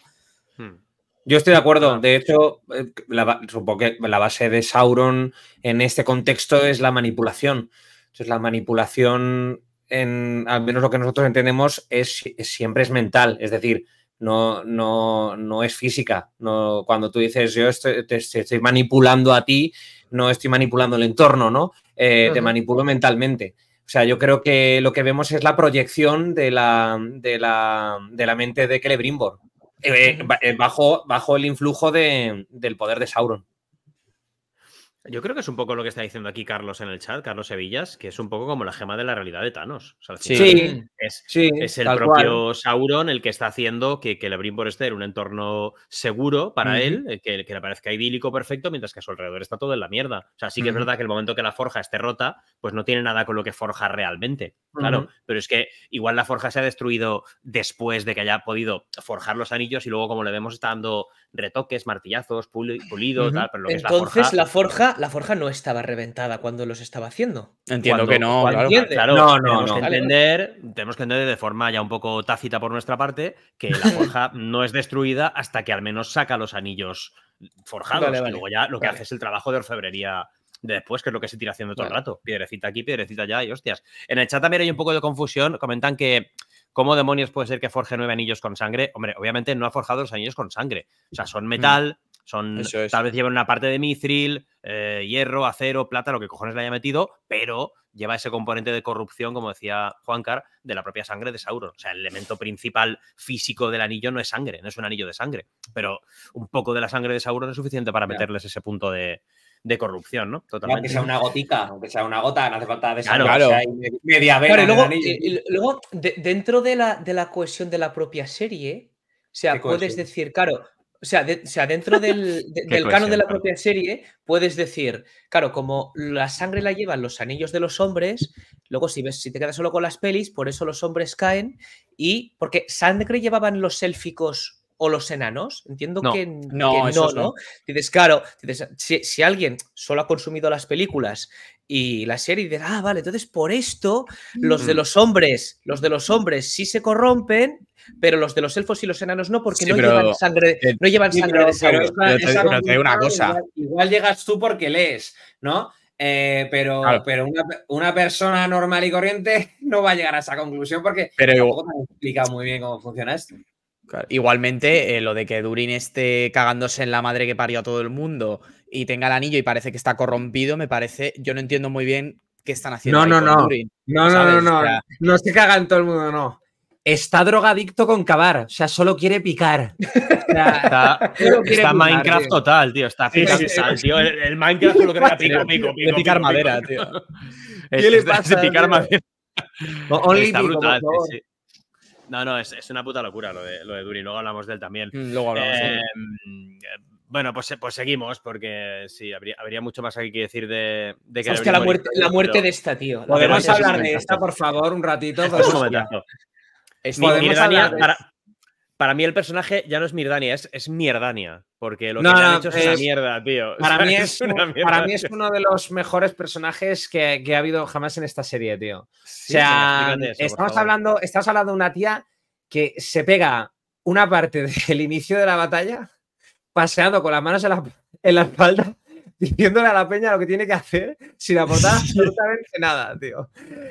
[SPEAKER 4] Hmm.
[SPEAKER 1] Yo estoy de acuerdo. De hecho, eh, la, supongo que la base de Sauron en este contexto es la manipulación. Entonces, la manipulación, en, al menos lo que nosotros entendemos, es, siempre es mental. Es decir, no, no, es física. No, cuando tú dices yo estoy, te, estoy manipulando a ti, no estoy manipulando el entorno, ¿no? Eh, te manipulo mentalmente. O sea, yo creo que lo que vemos es la proyección de la, de la, de la mente de Celebrimbor. Eh, eh, eh, bajo, bajo el influjo de, del poder de Sauron. Yo creo que es un poco lo que está diciendo aquí Carlos en el chat, Carlos Sevillas, que es un poco como la gema de la realidad de Thanos. sí,
[SPEAKER 5] es, el propio
[SPEAKER 1] Sauron el que está haciendo que, que por esté en un entorno seguro para él, eh, que, que, le parezca idílico, perfecto, mientras que a su alrededor está todo en la mierda. O sea, sí que es verdad que el momento que la forja esté rota, pues no tiene nada con lo que forja realmente. Claro, pero es que igual la forja se ha destruido después de que haya podido forjar los anillos y luego, como le vemos, está dando retoques, martillazos, pulido, tal, Entonces, La
[SPEAKER 2] forja la forja no estaba reventada
[SPEAKER 1] cuando los estaba
[SPEAKER 2] haciendo. Entiendo que no, claro, No, no, tenemos, no. Que entender,
[SPEAKER 1] tenemos que entender de forma ya un poco tácita por nuestra parte que la forja no es destruida hasta que al menos saca los anillos forjados. y luego ya lo que hace es el trabajo de orfebrería de después, que es lo que se tira haciendo todo el rato. Piedrecita aquí, piedrecita allá y hostias. En el chat también hay un poco de confusión. Comentan que ¿cómo demonios puede ser que forje nueve anillos con sangre? Hombre, obviamente no ha forjado los anillos con sangre. O sea, son metal, son, Tal vez lleva una parte de mithril, eh, hierro, acero, plata, lo que cojones le haya metido, pero lleva ese componente de corrupción, como decía Juancar, de la propia sangre de Sauron. O sea, el elemento principal físico del anillo no es sangre, no es un anillo de sangre, pero un poco de la sangre de Sauron es suficiente para meterles ese punto de, corrupción, ¿no? Totalmente. Aunque sea una gotica, aunque sea una gota, no hace falta de Claro, media
[SPEAKER 2] luego, dentro de la, de la cohesión de la propia serie, o sea, puedes decir, claro, o sea, dentro del, del canon de la propia serie, puedes decir, claro, como la sangre la llevan los anillos de los hombres, luego si ves, si te quedas solo con las pelis, por eso los hombres caen, y porque sangre llevaban los élficos o los enanos? Entiendo que, no, no, ¿no? Dices, claro, si, alguien solo ha consumido las películas y la serie, dices, ah, vale, entonces por esto los de mm. los hombres, los de los hombres sí se corrompen, pero los de los elfos y los enanos no, porque eh, no, llevan sangre, sangre
[SPEAKER 1] de
[SPEAKER 4] sangre. una cosa.
[SPEAKER 1] Igual, llegas tú porque lees, ¿no?
[SPEAKER 4] Eh, pero pero una,
[SPEAKER 1] persona normal y corriente no va a llegar a esa conclusión porque pero, tampoco
[SPEAKER 4] explicado muy bien cómo funciona esto. Igualmente, eh, lo de que Durin esté cagándose en la madre que parió a todo el mundo y tenga el anillo y parece que está corrompido, me parece. Yo no entiendo muy bien qué están haciendo. No, no, no. no, no, no,
[SPEAKER 1] no. se caga en todo el mundo, no. Está drogadicto con cavar, o sea, solo quiere picar.
[SPEAKER 4] está,
[SPEAKER 3] Minecraft total, tío. Está tío. El, Minecraft solo quería picar. pico, pico. picar
[SPEAKER 5] madera, tío.
[SPEAKER 1] ¿Qué le pasa? picar madera. only está brutal, no, no, es, es, una puta locura lo de, lo de Duri. Luego hablamos de él también. Mm, luego hablamos. Em, bueno, pues, eh, pues seguimos, porque sí, habría, habría mucho más aquí que decir de, de que. la muerte, la muerte de esta, tío. Podemos hablar de esta, por favor, un ratito. Es pues, Podemos hablar de para mí el personaje ya no es Mirdania, es, Mierdania. Porque lo que no, han hecho es, es, mierda, tío. Para, mí es, uno de los mejores personajes que, ha habido jamás en esta serie, tío. o sea, estamos, hablando, de una tía que se pega una parte del inicio de la batalla paseando con las manos en la espalda diciéndole a la peña lo que tiene que hacer sin aportar absolutamente nada, tío.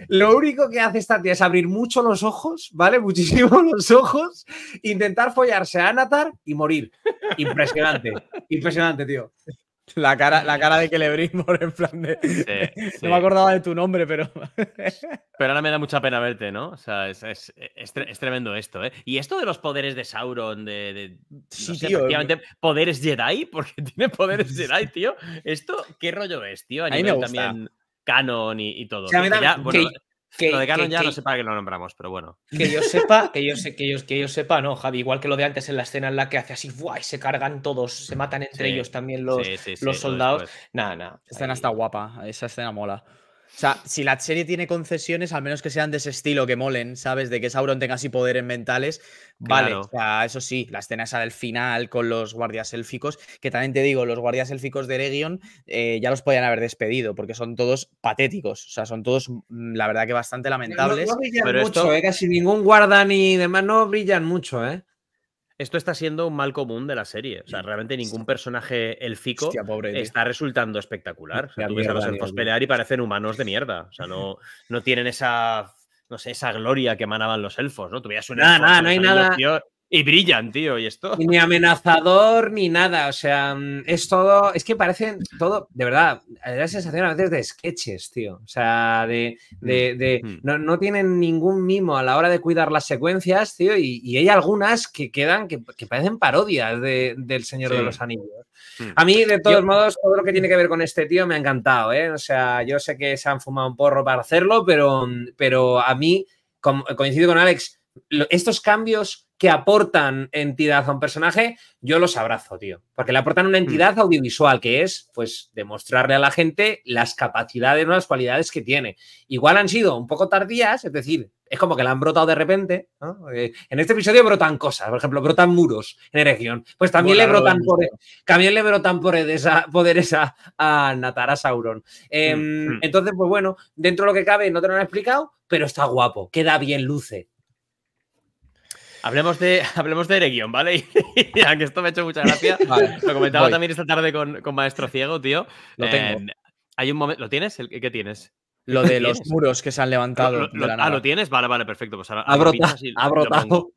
[SPEAKER 1] Lo único que hace esta tía es abrir mucho los ojos, ¿vale? Muchísimo los ojos, intentar follarse a Anatar y morir.
[SPEAKER 4] Impresionante, impresionante, tío. La cara, la cara de Celebrismo, en plan de. No me acordaba de tu nombre, pero.
[SPEAKER 1] Pero ahora me da mucha pena verte, ¿no? O sea, es, tremendo esto, ¿eh? Y esto de los poderes de Sauron, de. sí, Efectivamente, poderes Jedi, porque tiene poderes Jedi, tío. Esto, ¿qué rollo es, tío? A, nivel también canon y, todo. O lo de Canon ya no sepa que lo nombramos, pero bueno.
[SPEAKER 2] Que yo sepa, que yo sé, que ellos, que sepa, no, Javi, igual que lo de antes en la escena en la que hace así, guay se cargan
[SPEAKER 4] todos, se matan entre ellos también los, los soldados. Nada, nada. Esta escena está guapa, esa escena mola. O sea, si la serie tiene concesiones, al menos que sean de ese estilo, que molen, ¿sabes? De que Sauron tenga así poderes mentales. Vale, o sea, eso sí, la escena esa del final con los guardias élficos, que también te digo, los guardias élficos de Eregion eh, ya los podían haber despedido, porque son todos patéticos. O sea, son todos, mm, la verdad, que bastante lamentables. Pero no, brillan mucho, ¿eh? casi ningún guarda ni demás no brillan mucho, ¿eh?
[SPEAKER 1] Esto está siendo un mal común de la serie. O sea, realmente ningún personaje elfico está resultando espectacular. O sea, tú ves a los elfos pelear y parecen humanos de mierda. O sea, no, no tienen esa, no sé, esa gloria que emanaban los elfos, ¿no? Tuvieras un no hay nada y brillan, tío, y esto. Ni amenazador ni nada, o sea, mm, es todo, es que parecen todo, de verdad, la sensación a veces de sketches, tío, o sea, de, mm, mm. no, tienen ningún mimo a la hora de cuidar las secuencias, tío, y, hay algunas que quedan, que, parecen parodias del Señor de los Anillos. A mí, de todos modos, todo lo que tiene que ver con este tío me ha encantado, ¿eh? O sea, yo sé que se han fumado un porro para hacerlo, pero, pero a mí, coincido con Alex, estos cambios que aportan entidad a un personaje, yo los abrazo, tío. Porque le aportan una hmm. entidad audiovisual, que es, pues, demostrarle a la gente las capacidades, las cualidades que tiene. Igual han sido un poco tardías, es decir, es como que la han brotado de repente. Eh, en este episodio brotan cosas, por ejemplo, brotan muros en región Pues también le brotan e, también le brotan poderes e e a, poderes a, a Sauron. Hmm, em, hmm. Entonces, pues bueno, dentro de lo que cabe, no te lo han explicado, pero está guapo, queda bien, luce. Hablemos de, hablemos de Eregion, ¿vale? Y, aunque esto me ha hecho mucha
[SPEAKER 3] gracia, lo comentaba también
[SPEAKER 1] esta tarde con, Maestro Ciego, tío. Lo tengo. hay un momento, ¿Lo tienes? ¿Qué tienes?
[SPEAKER 4] Lo de los muros que se han levantado. de la ah, ¿lo
[SPEAKER 1] tienes? Vale, vale, perfecto. Pues ha brotado.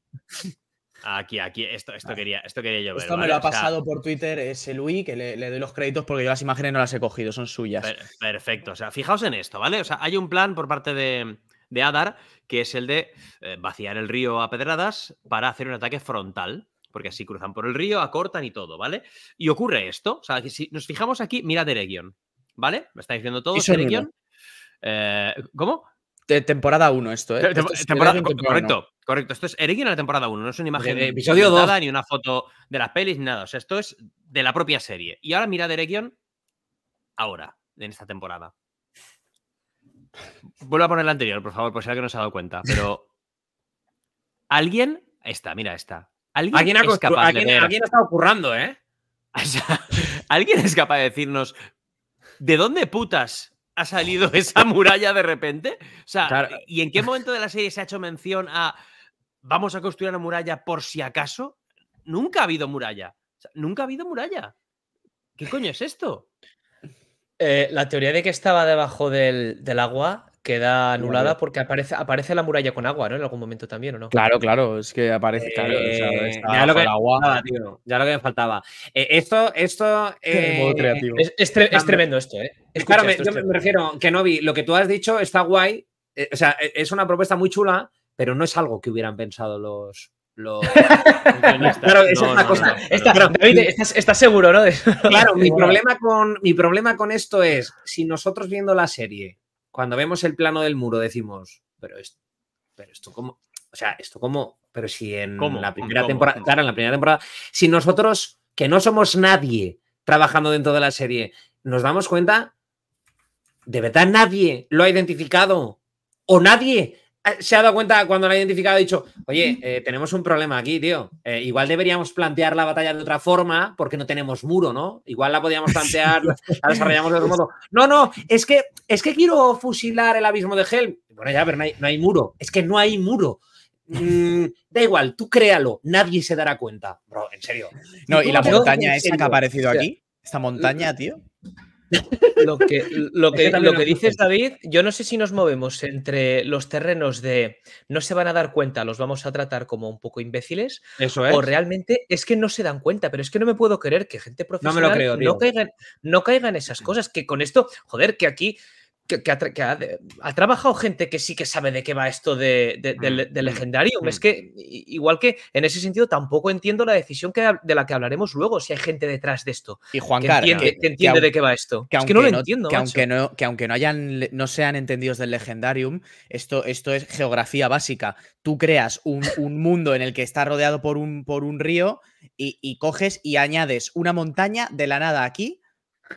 [SPEAKER 1] Aquí, aquí, esto, esto, quería, esto quería yo ver. Esto me lo ha pasado
[SPEAKER 4] por Twitter ese Luis, que le, doy los créditos porque yo las imágenes no las he cogido, son suyas.
[SPEAKER 1] perfecto, o sea, fijaos en esto, ¿vale? O sea, hay un plan por parte de, de Adar, que es el de eh, vaciar el río a pedradas para hacer un ataque frontal, porque así cruzan por el río, acortan y todo, ¿vale? Y ocurre esto, o sea, si nos fijamos aquí, mirad Eregion, ¿vale? Me estáis viendo todo, Eregion.
[SPEAKER 4] Eh, ¿Cómo? De temporada 1 esto, ¿eh? es temporada, correcto,
[SPEAKER 1] correcto. Esto es Eregion en la temporada 1, no es una imagen de, episodio 2, ni una foto de las pelis, nada. O sea, esto es de la propia serie. Y ahora mirad Eregion ahora, en esta temporada. Vuelvo a poner la anterior, por favor, por si alguien no se ha dado cuenta. Pero. Alguien. está, mira esta. Alguien, ha, estado ¿eh? alguien es capaz de decirnos. ¿De dónde putas ha salido esa muralla de repente? O sea, ¿y en qué momento de la serie se ha hecho mención a. Vamos a construir una muralla por si acaso? Nunca ha habido muralla. nunca ha habido muralla. ¿Qué coño es esto? Eh, la teoría de que estaba
[SPEAKER 2] debajo del, agua queda anulada porque aparece, aparece la muralla con agua, ¿no? En algún momento también, ¿o no? Claro,
[SPEAKER 4] claro, es que aparece, claro. ya eh, lo que agua.
[SPEAKER 1] ya lo que me faltaba. Eh, esto, es, tremendo esto, ¿eh? claro, yo me refiero, que Novi, lo que tú has dicho está guay. o sea, e, es una propuesta muy chula, pero no es algo que hubieran pensado los, claro, es cosa. estás, seguro, ¿no? claro, mi problema, con, mi problema con esto es, si nosotros viendo la serie, cuando vemos el plano del muro, decimos, pero esto, pero esto como, o sea, esto como, pero si en la primera temporada, claro, en la primera temporada, si nosotros, que no somos nadie trabajando dentro de la serie, nos damos cuenta, de verdad nadie lo ha identificado o nadie Ah, se ha dado cuenta cuando la ha identificado, ha dicho, oye, eh, tenemos un problema aquí, tío. Eh, igual deberíamos plantear la batalla de otra forma porque no tenemos muro, ¿no? Igual la podríamos plantear, la desarrollamos de otro modo. No, no, es que, es que quiero fusilar el abismo de Helm. Bueno, ya, pero no hay, muro. Es que no hay muro.
[SPEAKER 4] Mm, da igual, tú créalo, nadie se dará cuenta, bro, en serio. No, y la montaña esa que ha aparecido aquí, esta montaña, tío.
[SPEAKER 2] Lo que, lo que, lo que dices, David, yo no sé si nos movemos entre los terrenos de no se van a dar cuenta, los vamos a tratar como un poco imbéciles. Eso O realmente es que no se dan cuenta, pero es que no me puedo creer que gente profesional no, caigan no caiga en esas cosas. Que con esto, joder, que aquí que, ha, trabajado gente que sí que sabe de qué va esto de, mm, mm, legendarium. Mm. Es que, igual que en ese sentido, tampoco entiendo la decisión de la que hablaremos luego, si
[SPEAKER 4] hay gente detrás de esto. Y Juan que entiende, que entiende de qué va esto. Que es que no lo entiendo. Que aunque, no, que aunque no, hayan, no sean entendidos del legendarium, esto, esto es geografía básica. Tú creas un, mundo en el que está rodeado por un, por un río y coges y añades una montaña de la nada aquí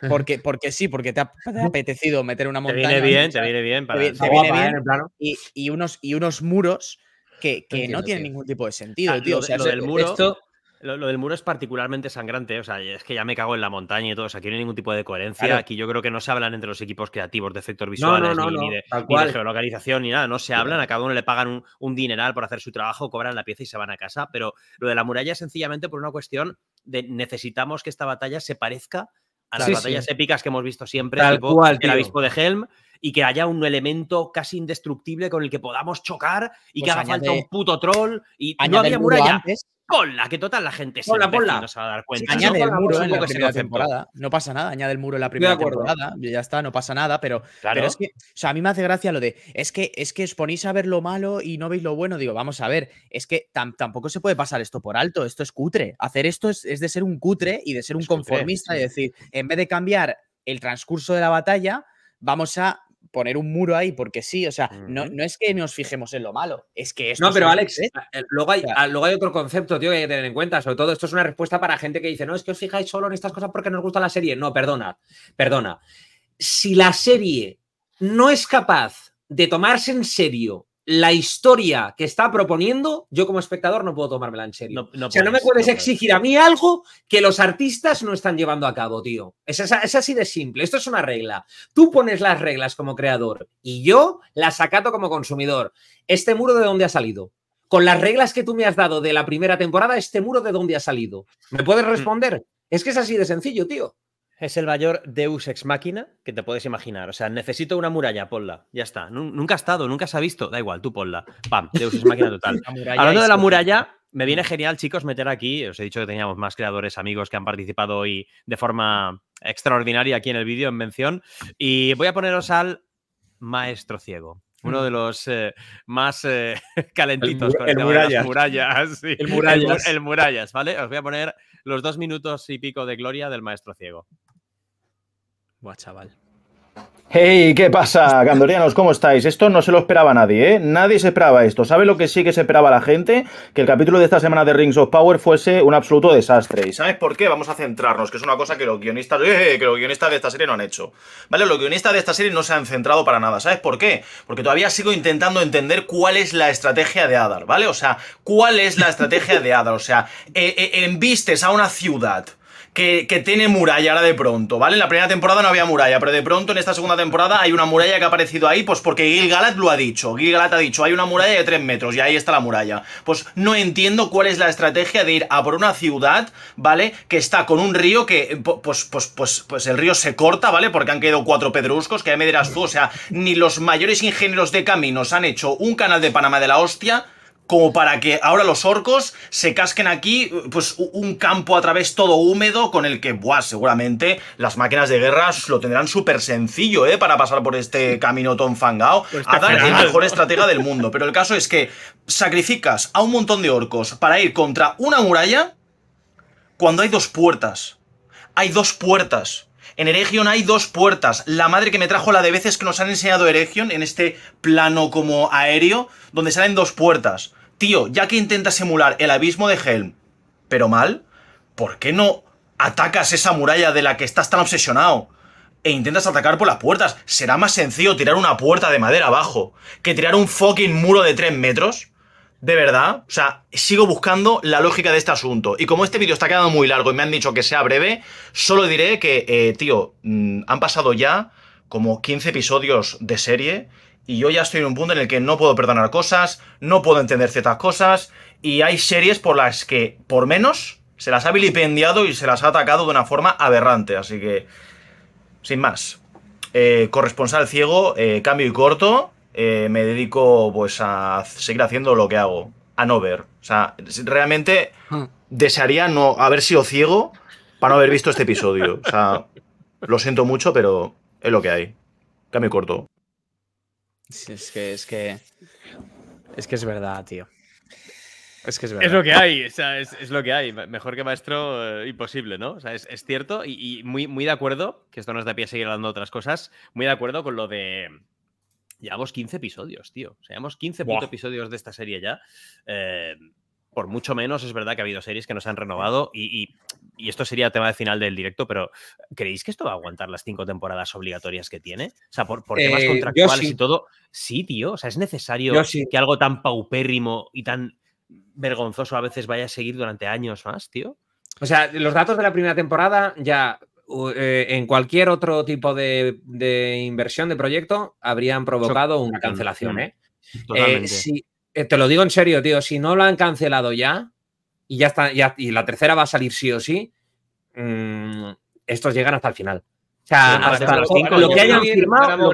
[SPEAKER 4] porque, sí, porque te ha, apetecido meter una montaña. Te viene bien, te viene bien. Para te, viene ¿eh? bien Y, unos, y unos muros que, no tienen ningún tipo de ah, sentido, tío.
[SPEAKER 1] Lo, del muro, es particularmente sangrante. O sea, es que ya me cago en la montaña y todo. O sea, aquí no hay ningún tipo de coherencia. Aquí yo creo que no se hablan entre los equipos creativos de efectos visuales, ni, de, geolocalización, ni nada. No se hablan. A cada uno le pagan un, un dineral por hacer su trabajo, cobran la pieza y se van a casa. Pero lo de la muralla es sencillamente por una cuestión de necesitamos que esta batalla se parezca a las batallas épicas que hemos visto siempre, tipo, el abismo de Helm, y que haya un elemento casi indestructible con el que podamos chocar y que pues haga falta un puto troll. Y no había muralla. Ponla, que total la gente se va a dar cuenta. añade
[SPEAKER 4] ¿no? el muro en la primera temporada. No pasa nada, añade el muro en la primera temporada. Ya está, no pasa nada, pero, pero es que, o sea, a mí me hace gracia lo de, es que, es que os ponéis a ver lo malo y no veis lo bueno. Digo, vamos a ver, es que tampoco se puede pasar esto por alto, esto es cutre. Hacer esto es, de ser un cutre y de ser un conformista, y decir, en vez de cambiar el transcurso de la batalla, vamos a poner un muro ahí porque sí, o sea, no, es que nos fijemos en lo malo, es que es No, pero Alex, eh, luego, hay, luego hay otro concepto, tío, que hay que tener en cuenta, sobre todo esto es una respuesta para gente que dice, no, es
[SPEAKER 1] que os fijáis solo en estas cosas porque nos gusta la serie. No, perdona, perdona. Si la serie no es capaz de tomarse en serio la historia que está proponiendo, yo como espectador no puedo tomármela en serio. No, o sea, no me puedes exigir a mí algo que los artistas no están llevando a cabo, tío. Es, así de simple. Esto es una regla. Tú pones las reglas como creador y yo las acato como consumidor. ¿Este muro de dónde ha salido? Con las reglas que tú me has dado de la primera temporada, ¿este muro de dónde ha salido? ¿Me puedes mm. responder? Es que es así de sencillo, tío. Es el mayor Deus ex máquina que te puedes imaginar. O sea, necesito una muralla, ponla. Ya está. nunca ha estado, nunca se ha visto. Da igual, tú ponla. Pam, Deus ex máquina total.
[SPEAKER 2] Hablando de la muralla,
[SPEAKER 1] me viene mm. genial, chicos, meter aquí. Os he dicho que teníamos más creadores, amigos que han participado hoy de forma extraordinaria aquí en el vídeo, en mención. Y voy a poneros al maestro ciego. Uno mm. de los eh, más eh, calentitos con las murallas, murallas. el murallas, ¿vale? Os voy a poner los dos minutos y pico de gloria del maestro ciego. Buah, chaval.
[SPEAKER 8] Hey, ¿qué pasa, gandorianos? ¿Cómo estáis? Esto no se lo esperaba nadie, ¿eh? Nadie se esperaba esto. ¿Sabe lo que sí que se esperaba la gente? Que el capítulo de esta semana de Rings of Power fuese un absoluto desastre. ¿Y sabes por qué? Vamos a centrarnos, que es una cosa que los guionistas, eh, eh que los guionistas de esta serie no han hecho. ¿Vale? Los guionistas de esta serie no se han centrado para nada. ¿Sabes por qué? Porque todavía sigo intentando entender cuál es la estrategia de Adar, ¿vale? O sea, cuál es la estrategia de Adar. O sea, eh, eh, envistes a una ciudad que, tiene muralla ahora de pronto, ¿vale? En la primera temporada no había muralla, pero de pronto en esta segunda temporada hay una muralla que ha aparecido ahí, pues porque Gil Galad lo ha dicho. Gil Galad ha dicho, hay una muralla de 3 metros y ahí está la muralla. Pues no entiendo cuál es la estrategia de ir a por una ciudad, ¿vale? Que está con un río que, eh, pues, pues, pues, pues el río se corta, ¿vale? Porque han quedado cuatro pedruscos, que hay me tú, o sea, ni los mayores ingenieros de caminos han hecho un canal de Panamá de la hostia como para que ahora los orcos se casquen aquí pues un campo a través todo húmedo con el que, buah, seguramente las máquinas de guerra lo tendrán súper sencillo, ¿eh? Para pasar por este camino tonfangao fangao. Pues a el mejor estratega del mundo, pero el caso es que sacrificas a un montón de orcos para ir contra una muralla cuando hay dos puertas. Hay dos puertas. En Eregion hay dos puertas. La madre que me trajo la de veces que nos han enseñado Eregion en este plano como aéreo, donde salen dos puertas tío, ya que intentas emular el abismo de Helm, pero mal, ¿por qué no atacas esa muralla de la que estás tan obsesionado? E intentas atacar por las puertas. ¿Será más sencillo tirar una puerta de madera abajo que tirar un fucking muro de 3 metros? De verdad, o sea, sigo buscando la lógica de este asunto. Y como este vídeo está quedando muy largo y me han dicho que sea breve, solo diré que, eh, tío, mm, han pasado ya como 15 episodios de serie y yo ya estoy en un punto en el que no puedo perdonar cosas, no puedo entender ciertas cosas, y hay series por las que, por menos, se las ha vilipendiado y se las ha atacado de una forma aberrante. Así que, sin más. Eh, corresponsal ciego, eh, cambio y corto, eh, me dedico pues a seguir haciendo lo que hago, a no ver. O sea, realmente hmm. desearía no haber sido ciego para no haber visto este episodio. O sea, lo siento mucho, pero es lo que hay. Cambio corto.
[SPEAKER 4] Es que, es que. Es que es verdad, tío.
[SPEAKER 6] Es que es verdad. Es lo que
[SPEAKER 1] hay, es, lo que hay. Mejor que maestro, eh, imposible, ¿no? O sea, es, cierto y, muy, muy de acuerdo, que esto nos da pie a seguir hablando de otras cosas, muy de acuerdo con lo de. Llevamos 15 episodios, tío. O sea, llevamos 15 episodios de esta serie ya. Eh, por mucho menos, es verdad que ha habido series que no se han renovado y, esto sería tema de final del directo, pero ¿creéis que esto va a aguantar las cinco temporadas obligatorias que tiene? O sea, por, temas eh, contractuales y todo. Sí, tío, o sea, es necesario que algo tan paupérrimo y tan vergonzoso a veces vaya a seguir durante años más, tío. O sea, los datos de la primera temporada ya eh, en cualquier otro tipo de, inversión de proyecto habrían provocado una mm, cancelación. Mm, ¿eh? totalmente eh, eh, te lo digo en serio, tío, si no lo han cancelado ya y ya está, y la tercera va a salir sí o sí, mm, estos llegan hasta el final sea, hasta los lo que hayan firmado,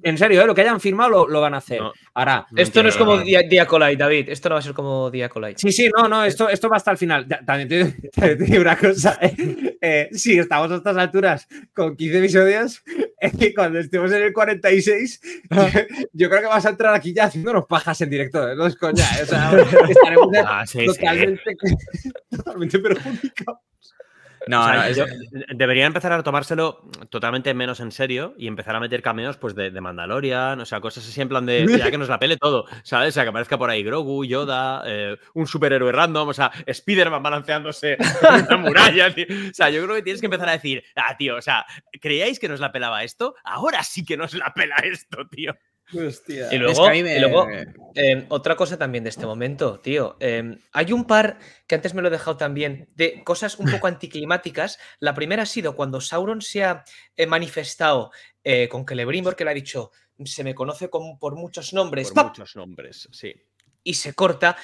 [SPEAKER 1] en serio, ¿eh? lo que hayan firmado lo, van a hacer. Ahora, esto no es como Diacolite, David. Esto no va a ser como Diacolite. Sí, sí, no, no, esto, esto va hasta el final. También te, digo una cosa. ¿eh? ¿eh? si estamos a estas alturas con 15 episodios, es que cuando estemos en el 46, yo, creo que vas a entrar aquí ya haciéndonos pajas en directo. No es coña. estaremos ah, totalmente perjudicados. No, deberían empezar a tomárselo totalmente menos en serio y empezar a meter cameos pues de, Mandalorian, o sea, cosas así en plan de ya que nos la pele todo, ¿sabes? O sea, que aparezca por ahí Grogu, Yoda, eh, un superhéroe random, o sea, Spider-Man balanceándose en una muralla, O sea, yo creo que tienes que empezar a decir, ah, tío, o sea, ¿creíais que nos la pelaba esto? Ahora sí que nos la pela esto, tío. Hostia. Y luego, eh, otra
[SPEAKER 2] cosa también de este momento, tío. Eh, hay un par que antes me lo he dejado también de cosas un poco anticlimáticas. La primera ha sido cuando Sauron se ha eh, manifestado con Celebrimbor, que le ha dicho, se me conoce por muchos nombres. Por
[SPEAKER 3] muchos nombres, sí.
[SPEAKER 2] Y se corta.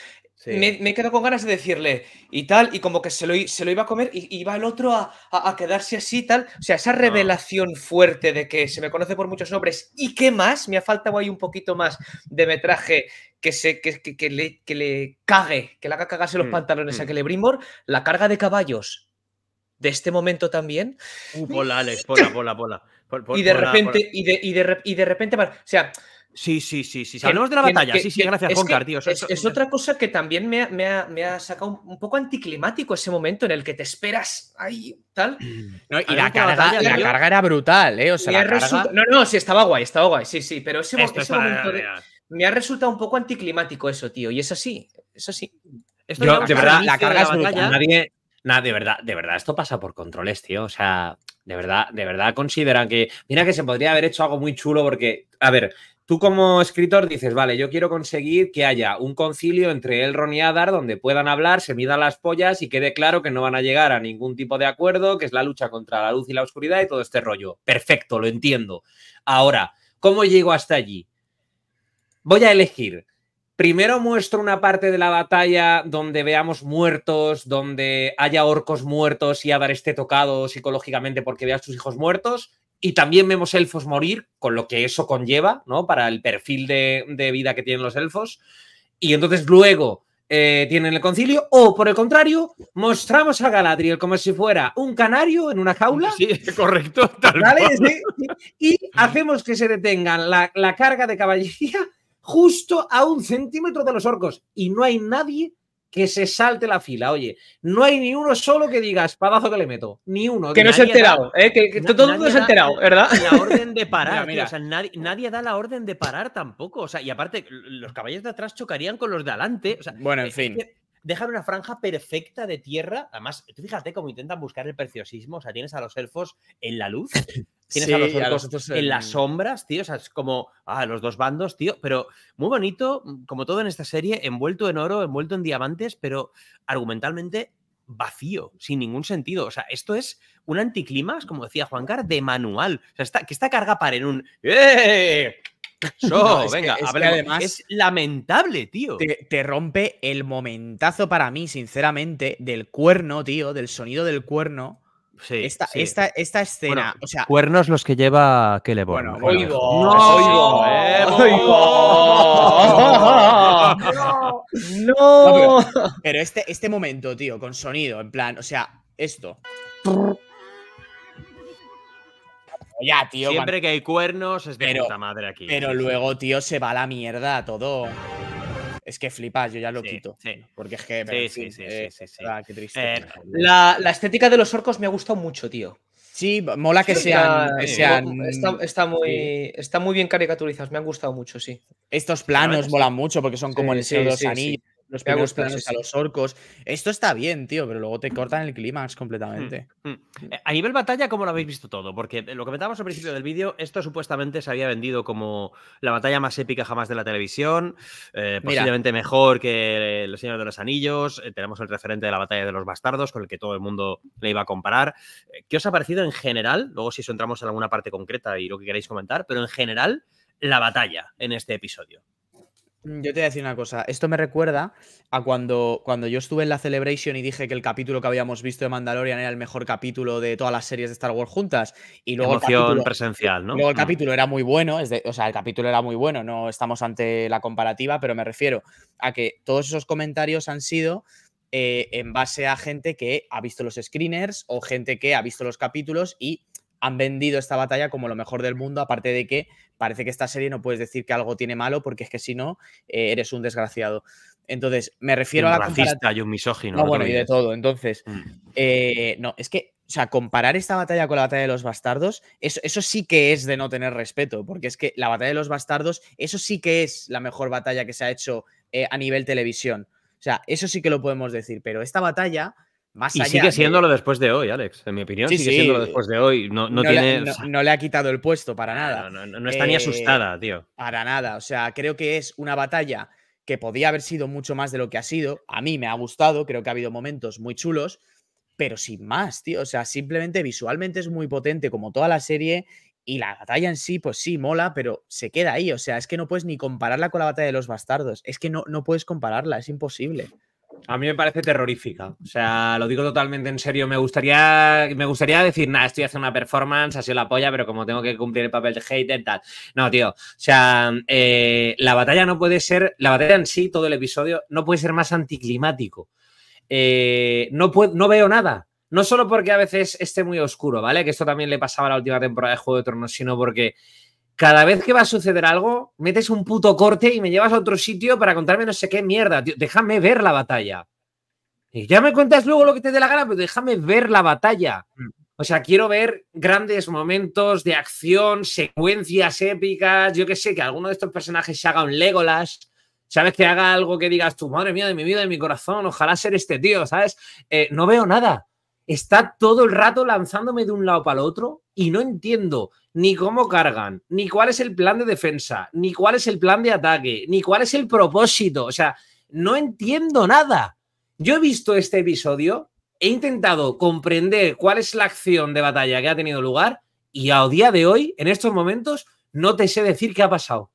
[SPEAKER 2] Me, he quedo con ganas de decirle y tal, y como que se lo, se lo iba a comer y iba el otro a, quedarse así y tal. O sea, esa ah. revelación fuerte de que se me conoce por muchos nombres y qué más, me ha faltado ahí un poquito más de metraje que, se, que, que, le, cague, que le haga cagarse los mm, pantalones a que mm. le brimor, la carga de caballos de este momento también. Uh, Alex, y de repente, y de repente, o sea,
[SPEAKER 1] Sí, sí, sí, sí. hablamos de la batalla. sí, sí, gracias, Poncar, tío. es,
[SPEAKER 2] otra cosa que también me, ha, sacado un, poco anticlimático ese momento en el que te esperas ahí, tal.
[SPEAKER 4] y la carga, la era brutal, ¿eh? O sea, la carga... No,
[SPEAKER 2] no, sí, estaba guay, estaba guay, sí, sí, pero ese, ese momento me ha resultado un poco anticlimático eso,
[SPEAKER 1] tío. Y es así,
[SPEAKER 2] es así. yo, de verdad, la carga es brutal. Nadie,
[SPEAKER 1] nada, de verdad, de verdad, esto pasa por controles, tío. O sea, de verdad, de verdad consideran que. Mira que se podría haber hecho algo muy chulo porque, a ver, tú como escritor dices, vale, yo quiero conseguir que haya un concilio entre Elrond y Adar donde puedan hablar, se midan las pollas y quede claro que no van a llegar a ningún tipo de acuerdo, que es la lucha contra la luz y la oscuridad y todo este rollo. Perfecto, lo entiendo. Ahora, ¿cómo llego hasta allí? Voy a elegir Primero muestro una parte de la batalla donde veamos muertos, donde haya orcos muertos y Adar esté tocado psicológicamente porque vea a sus hijos muertos. Y también vemos elfos morir, con lo que eso conlleva, ¿no? Para el perfil de, vida que tienen los elfos. Y entonces luego eh, tienen el concilio. O por el contrario, mostramos a Galadriel como si fuera un canario en una jaula. Sí, correcto. Y hacemos que se detengan la, la carga de caballería justo a un centímetro de los orcos y no hay nadie que se salte la fila. Oye, no hay ni uno solo que diga espadazo que le meto. Ni uno. Que no se ha enterado, eh, que, todo el mundo se ha enterado, ¿verdad? La orden de parar. nadie, da la orden de parar tampoco. O sea, y aparte, los caballos de atrás chocarían con los de adelante. bueno, en eh, fin. Eh, dejan una franja perfecta de tierra. Además, tú fíjate cómo intentan buscar el preciosismo. O sea, tienes a los elfos en la luz, tienes a los elfos en... las sombras, tío. O sea, es como a ah, los dos bandos, tío. Pero muy bonito, como todo en esta serie, envuelto en oro, envuelto en diamantes, pero argumentalmente vacío, sin ningún sentido. O sea, esto es un anticlimax, como decía Juan de manual. O sea, que esta carga para en un.
[SPEAKER 4] ¡Eh!
[SPEAKER 3] venga, es además. Es
[SPEAKER 4] lamentable, tío. Te, rompe el momentazo para mí, sinceramente, del cuerno, tío, del sonido del cuerno. esta, esta, escena,
[SPEAKER 1] Cuernos los que lleva que Bueno,
[SPEAKER 4] bueno, eh, No, no, Pero este, este momento, tío, con sonido, en plan, o sea, esto ya, tío. Siempre que hay cuernos es de puta
[SPEAKER 1] madre aquí. Pero luego,
[SPEAKER 4] tío, se va la mierda todo. Es que flipas, yo ya lo quito. Porque es que. Eh, sí, sí, sí, ah, eh, la, estética de los orcos me ha gustado mucho, tío. Sí, mola que sean. Está,
[SPEAKER 2] muy, está muy bien caricaturizados, me han gustado mucho, sí.
[SPEAKER 4] Estos planos molan mucho porque son como el cielo de los Anillos los primeros a los orcos. Esto está bien, tío, pero luego te cortan el clímax mm, completamente.
[SPEAKER 1] Mm. Eh, a nivel batalla, ¿cómo lo habéis visto todo? Porque eh, lo que comentábamos al principio del vídeo, esto supuestamente se había vendido como la batalla más épica jamás de la televisión, eh, posiblemente mejor que Los Señores de los Anillos, tenemos el referente de la batalla de los bastardos con el que todo el mundo le iba a comparar. ¿Qué os ha parecido en general? Luego si eso entramos en alguna parte concreta y lo que queráis
[SPEAKER 4] comentar, pero en general la batalla en este episodio. Mm, yo te voy a decir una cosa, esto me recuerda a cuando, cuando yo estuve en la Celebration y dije que el capítulo que habíamos visto de Mandalorian era el mejor capítulo de todas las series de Star Wars juntas. Y luego el capítulo, presencial, ¿no? Luego el mm. capítulo era muy bueno, es o sea, el capítulo era muy bueno, no estamos ante la comparativa, pero me refiero a que todos esos comentarios han sido eh, en base a gente que ha visto los screeners o gente que ha visto los capítulos y han vendido esta batalla como lo mejor del mundo, aparte de que parece que esta serie no puedes decir que algo tiene malo porque es que si no, eh, eres un desgraciado. Entonces, me refiero a la racista y un misógino. bueno, y de todo. Entonces, mm. eh, no, es que, o sea, comparar esta batalla con la batalla de los bastardos, eso, sí que es de no tener respeto, porque es que la batalla de los bastardos, eso sí que es la mejor batalla que se ha hecho eh, a nivel televisión. O sea, eso sí que lo podemos decir, pero esta batalla y sigue siendo lo
[SPEAKER 1] después de hoy, Alex. En mi opinión, sigue siendo lo después de hoy. No, no, le,
[SPEAKER 4] ha quitado el puesto para nada. No, está ni eh, asustada, tío. Para nada. O sea, creo que es una batalla que podía haber sido mucho más de lo que ha sido. A mí me ha gustado, creo que ha habido momentos muy chulos, pero sin más, tío. O sea, simplemente visualmente es muy potente como toda la serie y la batalla en sí, pues sí, mola, pero se queda ahí. O sea, es que no puedes ni compararla con la batalla de los bastardos. Es que no, no puedes compararla, es imposible.
[SPEAKER 1] A mí me parece terrorífica. O sea, lo digo totalmente en serio. Me gustaría, me gustaría decir, nada, estoy haciendo una performance, así la polla, pero como tengo que cumplir el papel de hater, tal. No, tío. O sea, eh, la batalla no puede ser, la batalla en sí, todo el episodio, no puede ser más anticlimático. Eh, no, no veo nada. No solo porque a veces esté muy oscuro, ¿vale? Que esto también le pasaba a la última temporada de Juego de Tronos, sino porque cada vez que va a suceder algo, metes un puto corte y me llevas a otro sitio para contarme no sé qué mierda. déjame ver la batalla. Y ya me cuentas luego lo que te dé la gana, pero déjame ver la batalla. Mm. O sea, quiero ver grandes momentos de acción, secuencias épicas. Yo que sé, que alguno de estos personajes se haga un Legolas. ¿Sabes? Que haga algo que digas tu madre mía, de mi vida, de mi corazón, ojalá ser este tío, ¿sabes? Eh, no veo nada está todo el rato lanzándome de un lado para el otro y no entiendo ni cómo cargan, ni cuál es el plan de defensa, ni cuál es el plan de ataque, ni cuál es el propósito. O sea, no entiendo nada. Yo he visto este episodio, he intentado comprender cuál es la acción de batalla que ha tenido lugar y a día de hoy, en estos momentos, no te sé decir qué ha pasado.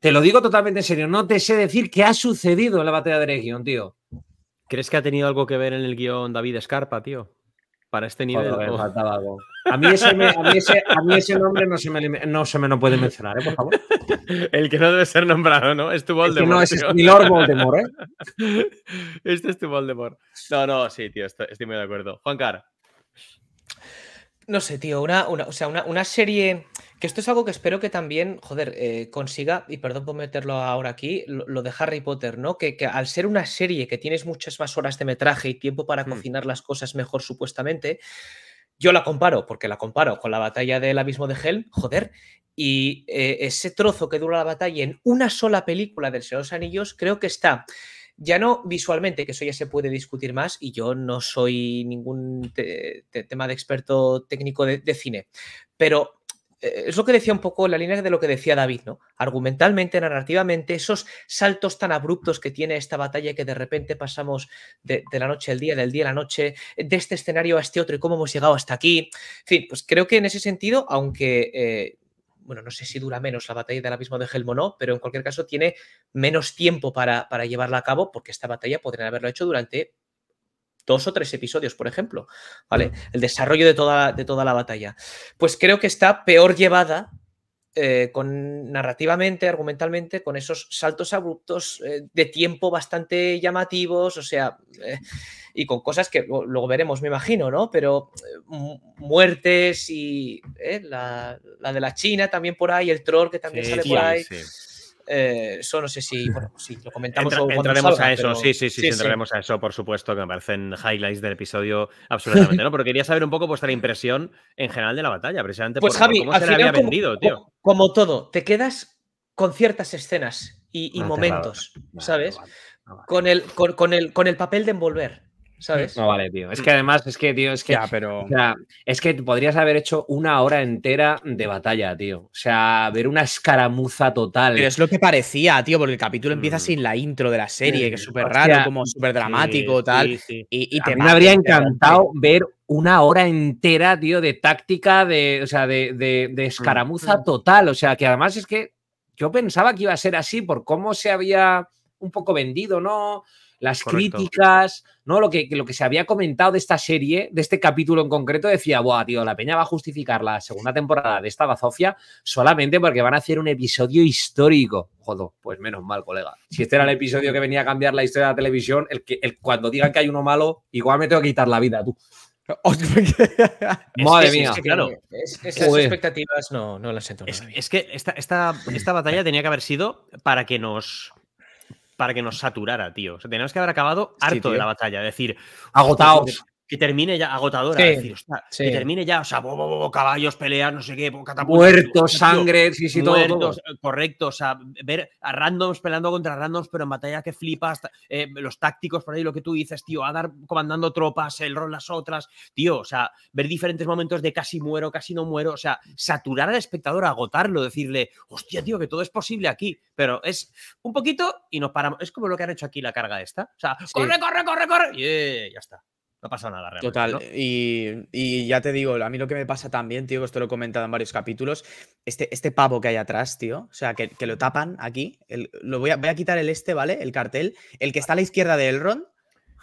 [SPEAKER 1] Te lo digo totalmente en serio, no te sé decir qué ha sucedido en la batalla de región, tío. ¿Crees que ha tenido algo que ver en el guión David Escarpa, tío? Para este nivel. A, mí ese nombre no se me no, se me puede mencionar, ¿eh? por favor.
[SPEAKER 3] El que no debe ser nombrado, ¿no? Es tu Voldemort. Este no, es mi Voldemort, ¿eh? Este es tu Voldemort. No, no, sí, tío, estoy, estoy muy de acuerdo. Juan Car,
[SPEAKER 2] no sé, tío, una, o sea, una, serie. Que esto es algo que espero que también, joder, eh, consiga, y perdón por meterlo ahora aquí, lo, de Harry Potter, ¿no? Que, al ser una serie que tienes muchas más horas de metraje y tiempo para hmm. cocinar las cosas mejor, supuestamente, yo la comparo, porque la comparo con la batalla del abismo de Hell, joder, y eh, ese trozo que dura la batalla en una sola película del Señor de los Anillos, creo que está ya no visualmente, que eso ya se puede discutir más y yo no soy ningún tema de experto técnico de, cine, pero eh, es lo que decía un poco la línea de lo que decía David, ¿no? Argumentalmente, narrativamente, esos saltos tan abruptos que tiene esta batalla que de repente pasamos de, la noche al día, del día a la noche, de este escenario a este otro y cómo hemos llegado hasta aquí. En fin, pues creo que en ese sentido, aunque eh, bueno, no sé si dura menos la batalla del abismo de Helm o no, pero en cualquier caso tiene menos tiempo para, llevarla a cabo porque esta batalla podrían haberlo hecho durante dos o tres episodios, por ejemplo, ¿vale? El desarrollo de toda, de toda la batalla. Pues creo que está peor llevada eh, con, narrativamente, argumentalmente, con esos saltos abruptos eh, de tiempo bastante llamativos, o sea, eh, y con cosas que luego veremos, me imagino, ¿no? Pero eh, muertes y eh, la, de la China también por ahí, el troll que también sale por ahí. Eh, eso no sé si, lo comentamos. entraremos a eso, sí, sí, sí, entraremos
[SPEAKER 1] a eso, por supuesto, que me parecen highlights del episodio absolutamente, ¿no? Pero quería saber un poco vuestra impresión en general de la batalla, precisamente pues, cómo se la había vendido, tío.
[SPEAKER 2] Como, todo, te quedas con ciertas escenas y, ah, momentos, ¿sabes? Con el, con, el, con el papel de envolver. No
[SPEAKER 1] vale, tío. Es que además, es que, tío, es que. pero. es que podrías haber hecho una hora entera de batalla, tío. O
[SPEAKER 4] sea, ver una escaramuza total. Pero es lo que parecía, tío, porque el capítulo empieza mm. sin la intro de la serie, que es súper raro, como súper dramático, tal. y, y, me habría encantado ver
[SPEAKER 1] una hora entera, tío, de táctica, de, o sea, de, escaramuza mm. total. O sea, que además es que yo pensaba que iba a ser así por cómo se había un poco vendido, ¿no? las críticas, ¿no? Lo que, lo que se había comentado de esta serie, de este capítulo en concreto, decía, buah, tío, la peña va a justificar la segunda temporada de esta bazofia solamente porque van a hacer un episodio histórico. Joder, pues menos mal, colega. Si este era el episodio que venía a cambiar la historia de la televisión, el que, el, cuando digan que hay uno malo, igual me tengo que quitar la vida, tú. Madre mía. claro. esas expectativas no, las entiendo. Es, que esta, esta, esta batalla tenía que haber sido para que nos para que nos saturara, tío. O que haber acabado harto de la batalla. Es decir, agotados que termine ya agotadora. decir, Que termine ya, o sea, caballos, peleas, no sé qué, muertos, sangre, sí, sí, todo, todo, eh, Correcto, o sea, ver a randoms peleando contra randoms, pero en batalla que flipas, eh, los tácticos por ahí, lo que tú dices, tío, a dar, comandando tropas, el rol las otras, tío, o sea, ver diferentes momentos de casi muero, casi no muero, o sea, saturar al espectador, agotarlo, decirle, hostia, tío, que todo es posible aquí, pero es un poquito y nos paramos. Es como lo que han hecho aquí la carga esta, o sea, corre, corre, corre, corre, yeah, ya está. No pasa nada realmente. Total.
[SPEAKER 4] Y, ya te digo, a mí lo que me pasa también, tío, que esto lo he comentado en varios capítulos, este, este pavo que hay atrás, tío, o sea, que, lo tapan aquí. lo voy a, voy a quitar el este, ¿vale? El cartel. El que está a la izquierda de Elrond.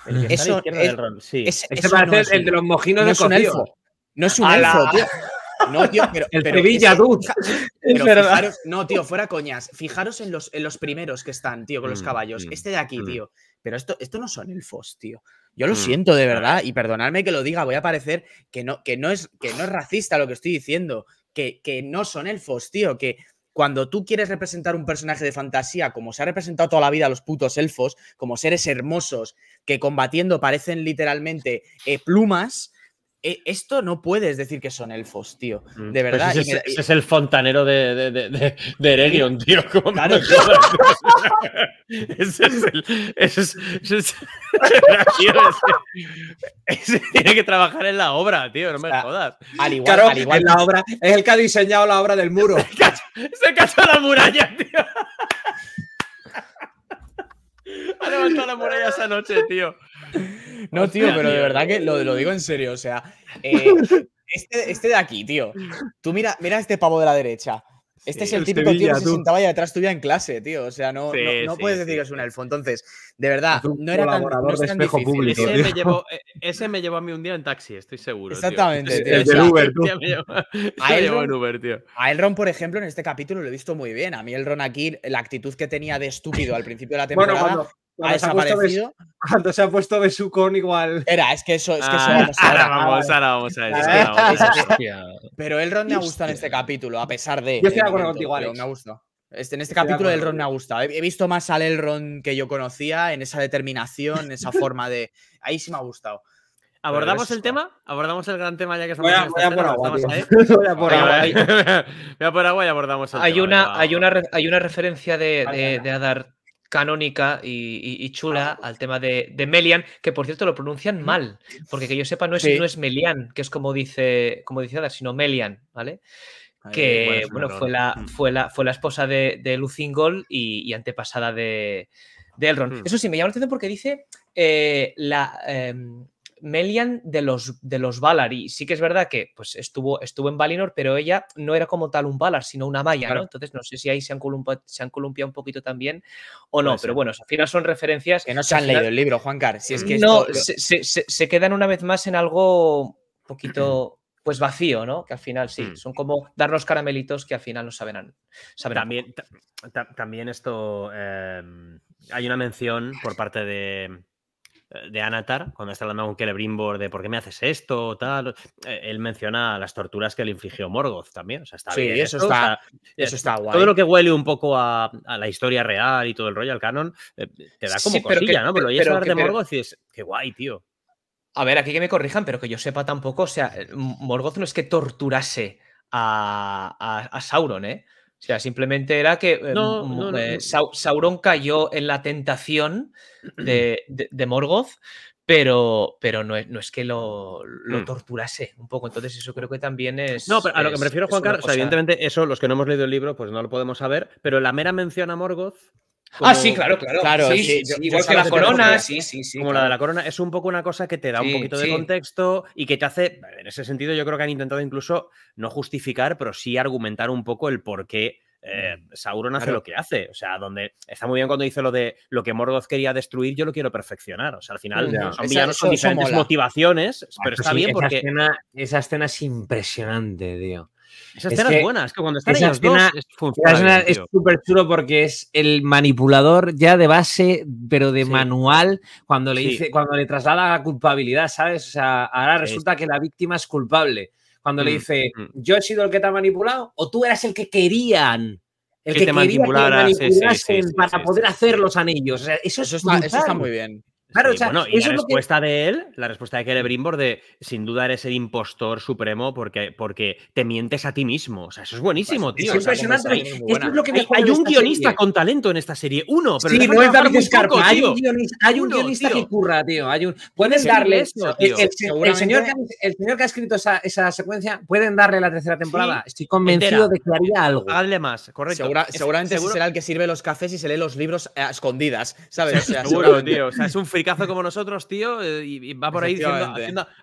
[SPEAKER 9] El que está a la izquierda de sí. este parece el, de los mojinos de es un elfo.
[SPEAKER 4] No es un elfo, tío. No, tío, pero. El pero, Sevilla, no, tío, fuera coñas. Fijaros en los, en los primeros que están, tío, con los mm, caballos. Mm, este de aquí, mm. tío. Pero esto, esto no son elfos, tío. Yo lo mm, siento de verdad y perdonadme que lo diga, voy a parecer que no, que no, es, que no es racista lo que estoy diciendo, que, que no son elfos, tío, que cuando tú quieres representar un personaje de fantasía, como se ha representado toda la vida los putos elfos, como seres hermosos que combatiendo parecen literalmente eh, plumas, e, esto no puedes decir que son elfos, tío. Mm. De verdad. Ese, es
[SPEAKER 1] el fontanero de,
[SPEAKER 3] de, de, de tío. ese es el.
[SPEAKER 1] Ese es, ese es...
[SPEAKER 3] ese, tiene que trabajar en la obra, tío. No me jodas. Al igual, claro, En la
[SPEAKER 1] obra, es el que ha diseñado la obra del muro.
[SPEAKER 4] Se
[SPEAKER 3] cachó la muralla, tío. Ha levantado la muralla esa
[SPEAKER 4] noche, tío. No, tío, pero de verdad que lo, digo en serio. O sea, eh, este, este, de aquí, tío. Tú mira, mira este pavo de la derecha. Este es el típico tío que se sentaba allá detrás tuya en clase, tío. O sea, no, puedes decir que es un elfo. Entonces, de verdad, no era tan, no Público, e,
[SPEAKER 3] ese, me llevó, a mí un día en taxi, estoy seguro. Exactamente, El Uber, tú. A Elron, Uber, tío.
[SPEAKER 4] por ejemplo, en este capítulo lo he visto muy bien. A mí el Ron aquí, la actitud que tenía de estúpido al principio de la temporada ha Se ha puesto de su con igual. Era, es que eso. Es que ah, ahora, vamos, ahora vamos a eso. Pero el Ron me ha gustado en este capítulo, a pesar de. Yo estoy de acuerdo contigo, Me ha gustado. Este, en este capítulo el Ron me ha gustado. He, visto más al ron que yo conocía en esa determinación, en esa forma de. Ahí sí me ha gustado. ¿Abordamos el
[SPEAKER 3] tema? ¿Abordamos el gran tema ya que
[SPEAKER 4] estamos voy a, voy a por agua, Voy a Voy
[SPEAKER 3] a por agua y abordamos el hay tema. Una,
[SPEAKER 2] hay, una, hay una referencia de, de, de Adar canónica y, chula al tema de, Melian, que por cierto lo pronuncian mal, porque que yo sepa no es, no es Melian, que es como dice, como dice Adar, sino Melian, ¿vale? que bueno, fue, la, mm. fue, la, fue la esposa de, de y, antepasada de, Elrond. Mm. Eso sí, me llama la atención porque dice eh, la, em, Melian de los, de los Valar. Y sí que es verdad que pues, estuvo, estuvo en Valinor, pero ella no era como tal un Valar, sino una Maya, ¿no? Entonces no sé si ahí se han, columpiado, se han un poquito también o no. pero bueno, al final son
[SPEAKER 4] referencias. Que no se han leído el libro, Juan Si es que mm, no,
[SPEAKER 2] se, quedan una vez más en algo un poquito pues vacío, ¿no? Que al final sí, mm. son como darnos caramelitos que al final no
[SPEAKER 1] saberán también, también esto, em, hay una mención por parte de, eh, de Anatar, cuando está hablando con Celebrimbor de por qué me haces esto, tal, eh, él menciona las torturas que le infligió Morgoth también. O sea, está sí, Eso, está, eh,
[SPEAKER 4] eso está guay. Todo lo que
[SPEAKER 1] huele un poco a, la historia real y todo el rollo, al canon, te da como cosilla, ¿no? Pero, oyes hablar de Morgoth y es qué guay, tío. A ver, aquí que me corrijan, pero que yo sepa
[SPEAKER 2] tampoco, o sea, Morgoth no es que torturase a, a Sauron, ¿eh? O sea, simplemente era que eh, Sauron cayó en la tentación de, Morgoth, pero, pero no, es, que lo, hmm. torturase un poco. Entonces, eso creo que también es. No, pero a lo que me refiero, Juan Carlos, evidentemente,
[SPEAKER 1] eso, los que no hemos leído el libro, pues no lo podemos saber, pero la mera mención a Morgoth
[SPEAKER 2] ah, sí, claro, claro. claro sí, la corona, sí, Como la de la
[SPEAKER 1] corona, es un poco una cosa que te da un poquito de contexto y que te hace, en ese sentido yo creo que han intentado incluso no justificar, pero sí argumentar un poco el por qué eh, mm. Sauron hace lo que hace. O sea, donde está muy bien cuando dice lo de lo que Morgoth quería destruir, yo lo quiero perfeccionar. O sea, al final son diferentes motivaciones, pero está bien porque. esa escena es impresionante, tío. Esa escena es, buena, es que cuando están es súper chulo porque es el manipulador ya de base, pero de manual, cuando le dice, cuando le traslada la culpabilidad, ¿sabes? ahora resulta que la víctima es culpable. Cuando le mm, dice, mm. yo he sido el que te ha manipulado, o tú eras el que querían. El que, que te para poder hacer los anillos. eso, eso, está, muy
[SPEAKER 4] bien. Claro, y la respuesta
[SPEAKER 1] de él, la respuesta de Celebrimbor de sin duda eres el impostor supremo porque, porque te mientes a ti mismo. O sea, eso es buenísimo, pues, tío. Es impresionante. hay, un guionista con talento en esta serie. Uno, pero sí, no es Hay un guionista, que curra, tío. Hay un... Pueden darle eso, el, señor que, ha escrito esa, secuencia, pueden darle la tercera temporada. Estoy convencido de que haría algo.
[SPEAKER 4] Hazle más, correcto. seguramente será el que sirve los cafés y se lee los libros eh, a escondidas, ¿sabes? seguro, tío. O sea, es un como nosotros, tío, eh, y, va por ahí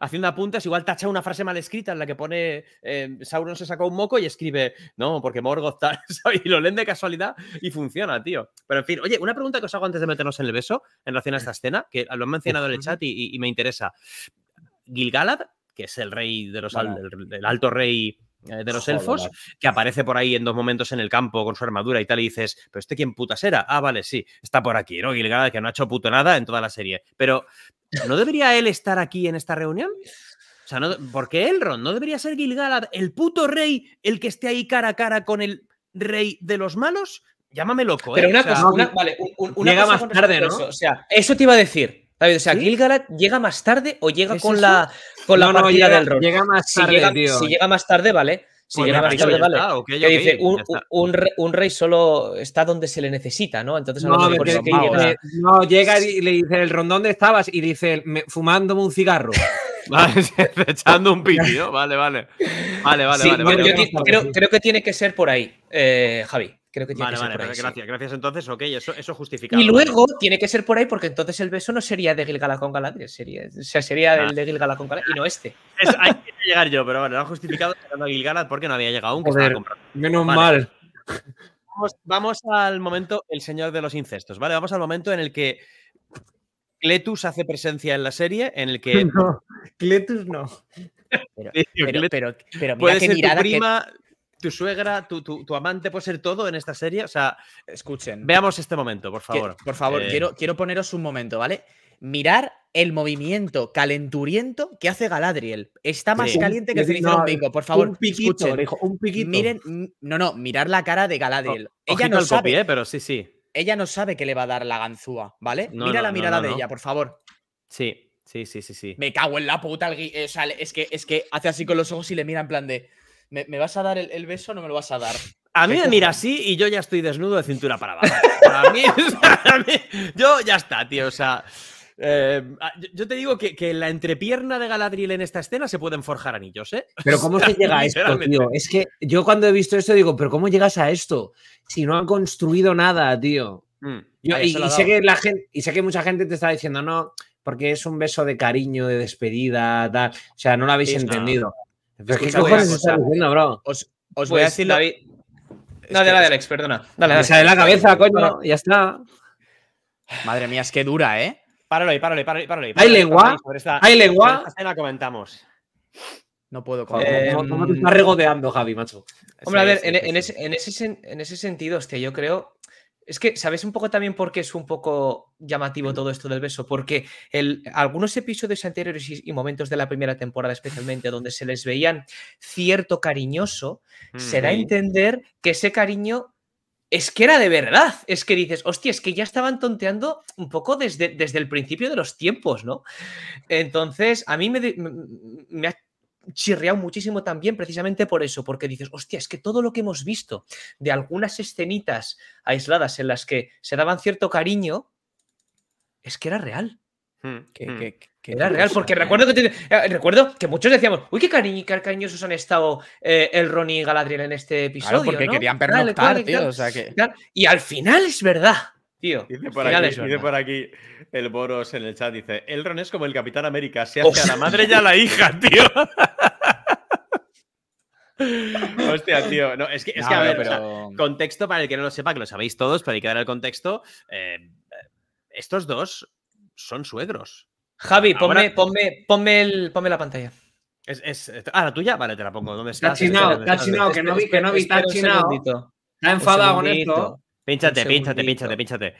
[SPEAKER 4] haciendo, apuntes. Igual
[SPEAKER 1] tacha una frase mal escrita en la que pone eh, Sauron se sacó un moco y escribe, no, porque Morgoth tal, y lo leen de casualidad y funciona, tío. Pero en fin, oye, una pregunta que os hago antes de meternos en el beso en relación a esta escena, que lo han mencionado en el chat y, me interesa. Gilgalad, que es el rey de los alto rey eh, de los elfos, que aparece por ahí en dos momentos en el campo con su armadura y tal, y dices, pero este quién putas era? Ah, vale, sí, está por aquí, ¿no? gil que no ha hecho puto nada en toda la serie. Pero, ¿no debería él estar aquí en esta reunión? O sea, no, porque ron no debería ser Gilgalad, el puto rey, el que esté ahí cara a cara con el rey de los malos. Llámame loco, ¿eh? Pero una cosa, vale,
[SPEAKER 9] una llega cosa más tarde, ¿no? O
[SPEAKER 1] sea,
[SPEAKER 2] eso te iba a decir. O sea, Gilgalad llega más tarde o llega con la, con la del rol. Llega más tarde, si llega, tío. Si llega más tarde, vale. Si pues llega más tarde, vale. Ah, dice, un, un, rey, solo está donde se le necesita, ¿no? Entonces, a no, mejor llega... Eh, no, llega
[SPEAKER 1] y le dice el rondón ¿dónde estabas y dice, fumándome un cigarro. Vale, echando un piti, ¿no?
[SPEAKER 3] Vale, vale. Vale, vale, vale, yo,
[SPEAKER 1] creo, que tiene que ser por ahí,
[SPEAKER 2] eh, Javi. Creo que tiene vale, que vale, gracias, gracias. Entonces, ok, eso, eso justifica. Y luego tiene que ser por ahí, porque entonces el beso no sería de Gilgala con Galadriel, sería, o sea, sería el ah. de Gilgala con Galadriel y no este.
[SPEAKER 1] Hay que llegar yo, pero bueno, lo han justificado a Gilgalad porque no había llegado aún. Joder,
[SPEAKER 2] menos mal.
[SPEAKER 1] Vamos, al momento, el señor de los incestos, ¿vale? Vamos al momento en el que Cletus hace presencia en la serie, en el que. No, Cletus no.
[SPEAKER 4] Pero, pero, pero, mira qué mirada. que
[SPEAKER 1] tu suegra, tu, amante
[SPEAKER 4] puede ser todo en esta serie. O sea, escuchen. Veamos este momento, por favor. por favor, eh, quiero, quiero poneros un momento, ¿vale? Mirar el movimiento calenturiento que hace Galadriel. Está más caliente que el un pico, por favor. Un piquito, un piquito. Miren, no, no, mirar la cara de Galadriel. ella no sabe, eh,
[SPEAKER 1] pero sí, sí.
[SPEAKER 4] Ella no sabe que le va a dar la ganzúa, ¿vale? Mira la mirada de ella, por favor. Sí, sí, sí, sí, sí. Me cago en la puta. o sea, es que, es que hace así con los ojos y le mira en plan de. ¿me, vas a dar el, beso o no me lo vas a dar? A mí
[SPEAKER 1] me mira así y yo ya estoy desnudo de cintura para abajo. A mí, yo ya está, tío. O sea, eh, yo te digo que, la entrepierna de Galadriel en esta escena se pueden forjar anillos, ¿eh? Pero ¿cómo se llega a esto, tío? Es que yo cuando he visto esto digo, ¿pero cómo llegas a esto? Si no han construido nada, tío. Mm, y, sé que la gente, y sé que mucha gente te está diciendo, no, porque es un beso de cariño, de despedida, tal. O sea, no lo habéis entendido. Os, voy
[SPEAKER 2] a
[SPEAKER 4] pues decir, David. No, dale, dale, Alex, perdona. Dale, dale. sale la cabeza, coño, ya está. Madre mía, es que dura, ¿eh?
[SPEAKER 1] Páralo ahí, páralo ahí, páralo ahí. Páralo ahí ¿Hay lengua? ¿Hay lengua? la comentamos.
[SPEAKER 4] No puedo. ¿Cómo, te em, estás regodeando, Javi, macho?
[SPEAKER 1] Hombre, a ver, en, e- ese, en, ese,
[SPEAKER 2] en ese sentido, hostia, yo creo es que, ¿sabes un poco también por qué es un poco llamativo todo esto del beso? Porque algunos episodios anteriores y, momentos de la primera temporada, especialmente, donde se les veían cierto cariñoso, será se entender que ese cariño es que era de verdad. Es que dices, hostia, es que ya estaban tonteando un poco desde, desde el principio de los tiempos, ¿no? Entonces, a mí me, me, ha chirriado muchísimo también precisamente por eso, porque dices, hostia, es que todo lo que hemos visto de algunas escenitas aisladas en las que se daban cierto cariño, es que era real. Hmm, hmm.
[SPEAKER 3] Que, era real, porque recuerdo
[SPEAKER 2] que, eh, recuerdo que muchos decíamos, uy, qué, cariño, cariñosos han estado eh, el Ronnie y Galadriel en este episodio. porque querían pernoctar, Y al final es verdad.
[SPEAKER 3] Tío, dice, por aquí, por, aquí, el Boros en el chat, dice, el Ron es como el Capitán América, se hace a la madre y a la hija, tío. Hostia, tío. No, es que, es que a ver, pero...
[SPEAKER 1] contexto para el que no lo sepa, que lo sabéis todos, para hay que dar el contexto. Eh, estos dos son suegros. Javi, ponme, ponme,
[SPEAKER 2] ponme, el, ponme la pantalla.
[SPEAKER 1] Es, es, ah, la tuya, vale, te la pongo. ¿Dónde está? Tachinao, tachinao, que no vi, que no vi, tachinao. Está enfadado con esto. Pínchate, pínchate, pínchate, pínchate.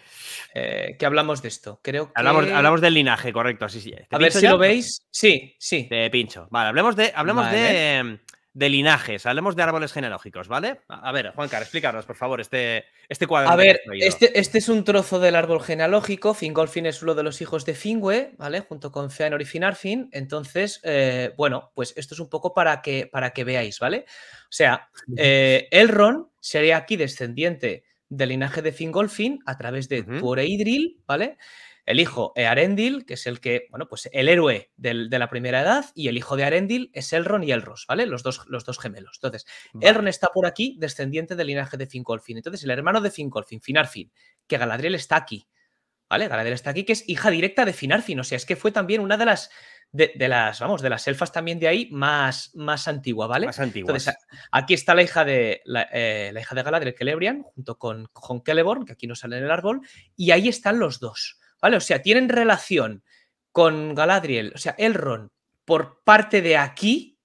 [SPEAKER 1] Eh, que hablamos de esto. Creo que... hablamos, hablamos del linaje, correcto. Sí, sí. A ver si lo veis. Sí, sí. Te pincho. Vale, hablemos de. Hablemos de de linajes, hablemos de árboles genealógicos, ¿vale? A ver, Juan Carlos explícanos, por favor, este, este cuadro. A ver, este,
[SPEAKER 2] este, es un trozo del árbol genealógico. Fingolfin es uno de los hijos de Fingue, ¿vale? Junto con Feanor y Finarfin. Entonces, eh, bueno, pues esto es un poco para que, para que veáis, ¿vale? O sea, el eh, Elrond sería aquí descendiente del linaje de Fingolfin a través de uh ¿vale? El hijo de eh, Arendil, que es el que, bueno, pues el héroe de la primera edad, y el hijo de Arendil es Elrond y Elros, ¿vale? Los dos, los dos gemelos. Entonces, Elrond está por aquí, descendiente del linaje de Fingolfin. Entonces, el hermano de Fingolfin, Finarfin, que Galadriel está aquí, ¿vale? Galadriel está aquí, que es hija directa de Finarfin. O sea, es que fue también una de las de, las, vamos, de las elfas también de ahí más, más antigua, ¿vale? Más antigua. Entonces, aquí está la hija de, eh, la, hija de Galadriel, Celebrian, junto con, con Celeborn, que aquí no sale en el árbol, y ahí están los dos. ¿vale? O sea, tienen relación con Galadriel, o sea, Elrond, por parte de aquí,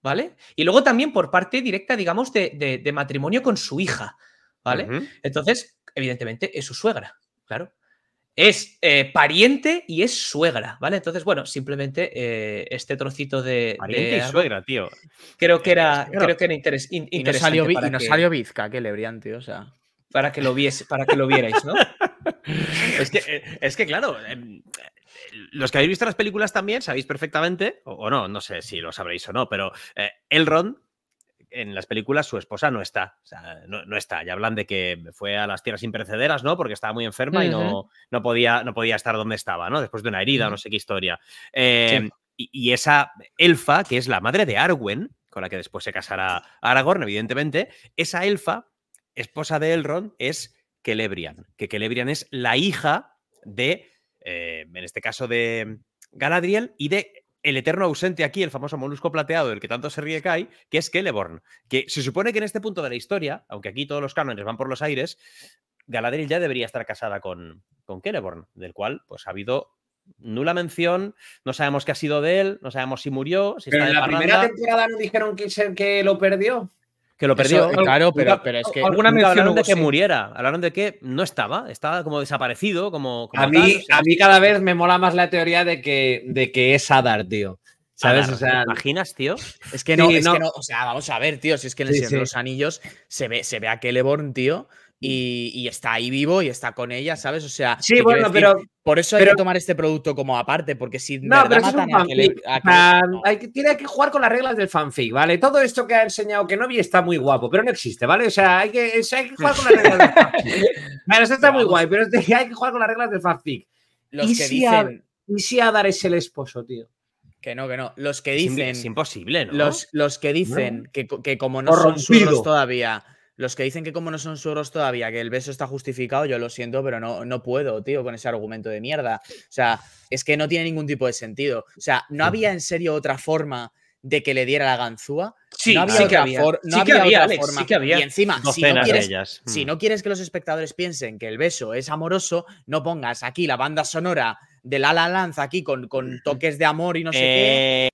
[SPEAKER 2] ¿vale? Y luego también por parte directa, digamos, de, matrimonio con su hija, ¿vale? Entonces, evidentemente, es su suegra, claro. Es eh, pariente y es suegra, ¿vale? Entonces, bueno, simplemente eh, este trocito de. Pariente y suegra, tío. Creo que era, creo que interesante. Y no salió, Vizca,
[SPEAKER 1] que o sea. Para que lo viese, para que lo vierais, ¿no? es, que, eh, es que, claro, em, eh, los que habéis visto las películas también sabéis perfectamente, o, no, no sé si lo sabréis o no, pero eh, Elrond en las películas su esposa no está, o sea, no, está. Ya hablan de que fue a las tierras imperecederas, ¿no? Porque estaba muy enferma y no, no, podía, no podía estar donde estaba, ¿no? Después de una herida, o no sé qué historia. Em, y, esa elfa, que es la madre de Arwen, con la que después se casará Aragorn, evidentemente, esa elfa, esposa de Elrond, es Celebrian, que Celebrian es la hija de, eh, en este caso de Galadriel y de el eterno ausente aquí, el famoso molusco plateado del que tanto se ríe Kai, que es Celeborn, que se supone que en este punto de la historia, aunque aquí todos los cánones van por los aires, Galadriel ya debería estar casada con, con Celeborn, del cual pues ha habido nula mención, no sabemos qué ha sido de él, no sabemos si murió, si en la primera temporada no dijeron que, que lo perdió. Que lo perdió. Eh, claro, pero, pero, es que. Alguna mención hablaron de que muriera. Hablaron de que no estaba. Estaba como desaparecido. Como, a, mí, a mí cada vez me mola más la teoría de que, de que es Adar, tío. ¿Sabes? o sea, ¿te imaginas,
[SPEAKER 4] tío? Es que no, O sea, vamos a ver, tío. Si es que en el de los Anillos se ve, se ve a Keleborn, tío. Mm. y, está ahí vivo y está con ella, ¿sabes? O sea, sí, bueno, pero por eso hay que tomar este producto como aparte, porque si no, pero matan a que, tiene que
[SPEAKER 1] jugar con las reglas del fanfic, ¿vale? Todo esto que ha enseñado Kenobi está muy guapo, pero no existe, ¿vale? O sea, hay que, jugar
[SPEAKER 4] con las reglas del fanfic. bueno, está muy guay, pero hay que jugar con las reglas del fanfic. Los ¿Y que si dicen. A, ¿Y si Adar es el esposo, tío? Que no, que no. Los que dicen. Es imposible, ¿no? Los, los que dicen que, como no son suyos todavía, los que dicen que como no son suegros todavía, que el beso está justificado, yo lo siento, pero no, no puedo, tío, con ese argumento de mierda. O sea, es que no tiene ningún tipo de sentido. O sea, ¿no había en serio otra forma de que le diera la ganzúa? Sí, no había sí que había. que había, forma. Y encima, si no, quieres, mm. si no quieres que los espectadores piensen que el beso es amoroso, no pongas aquí la banda sonora de La La Lanza aquí con, toques de amor y no sé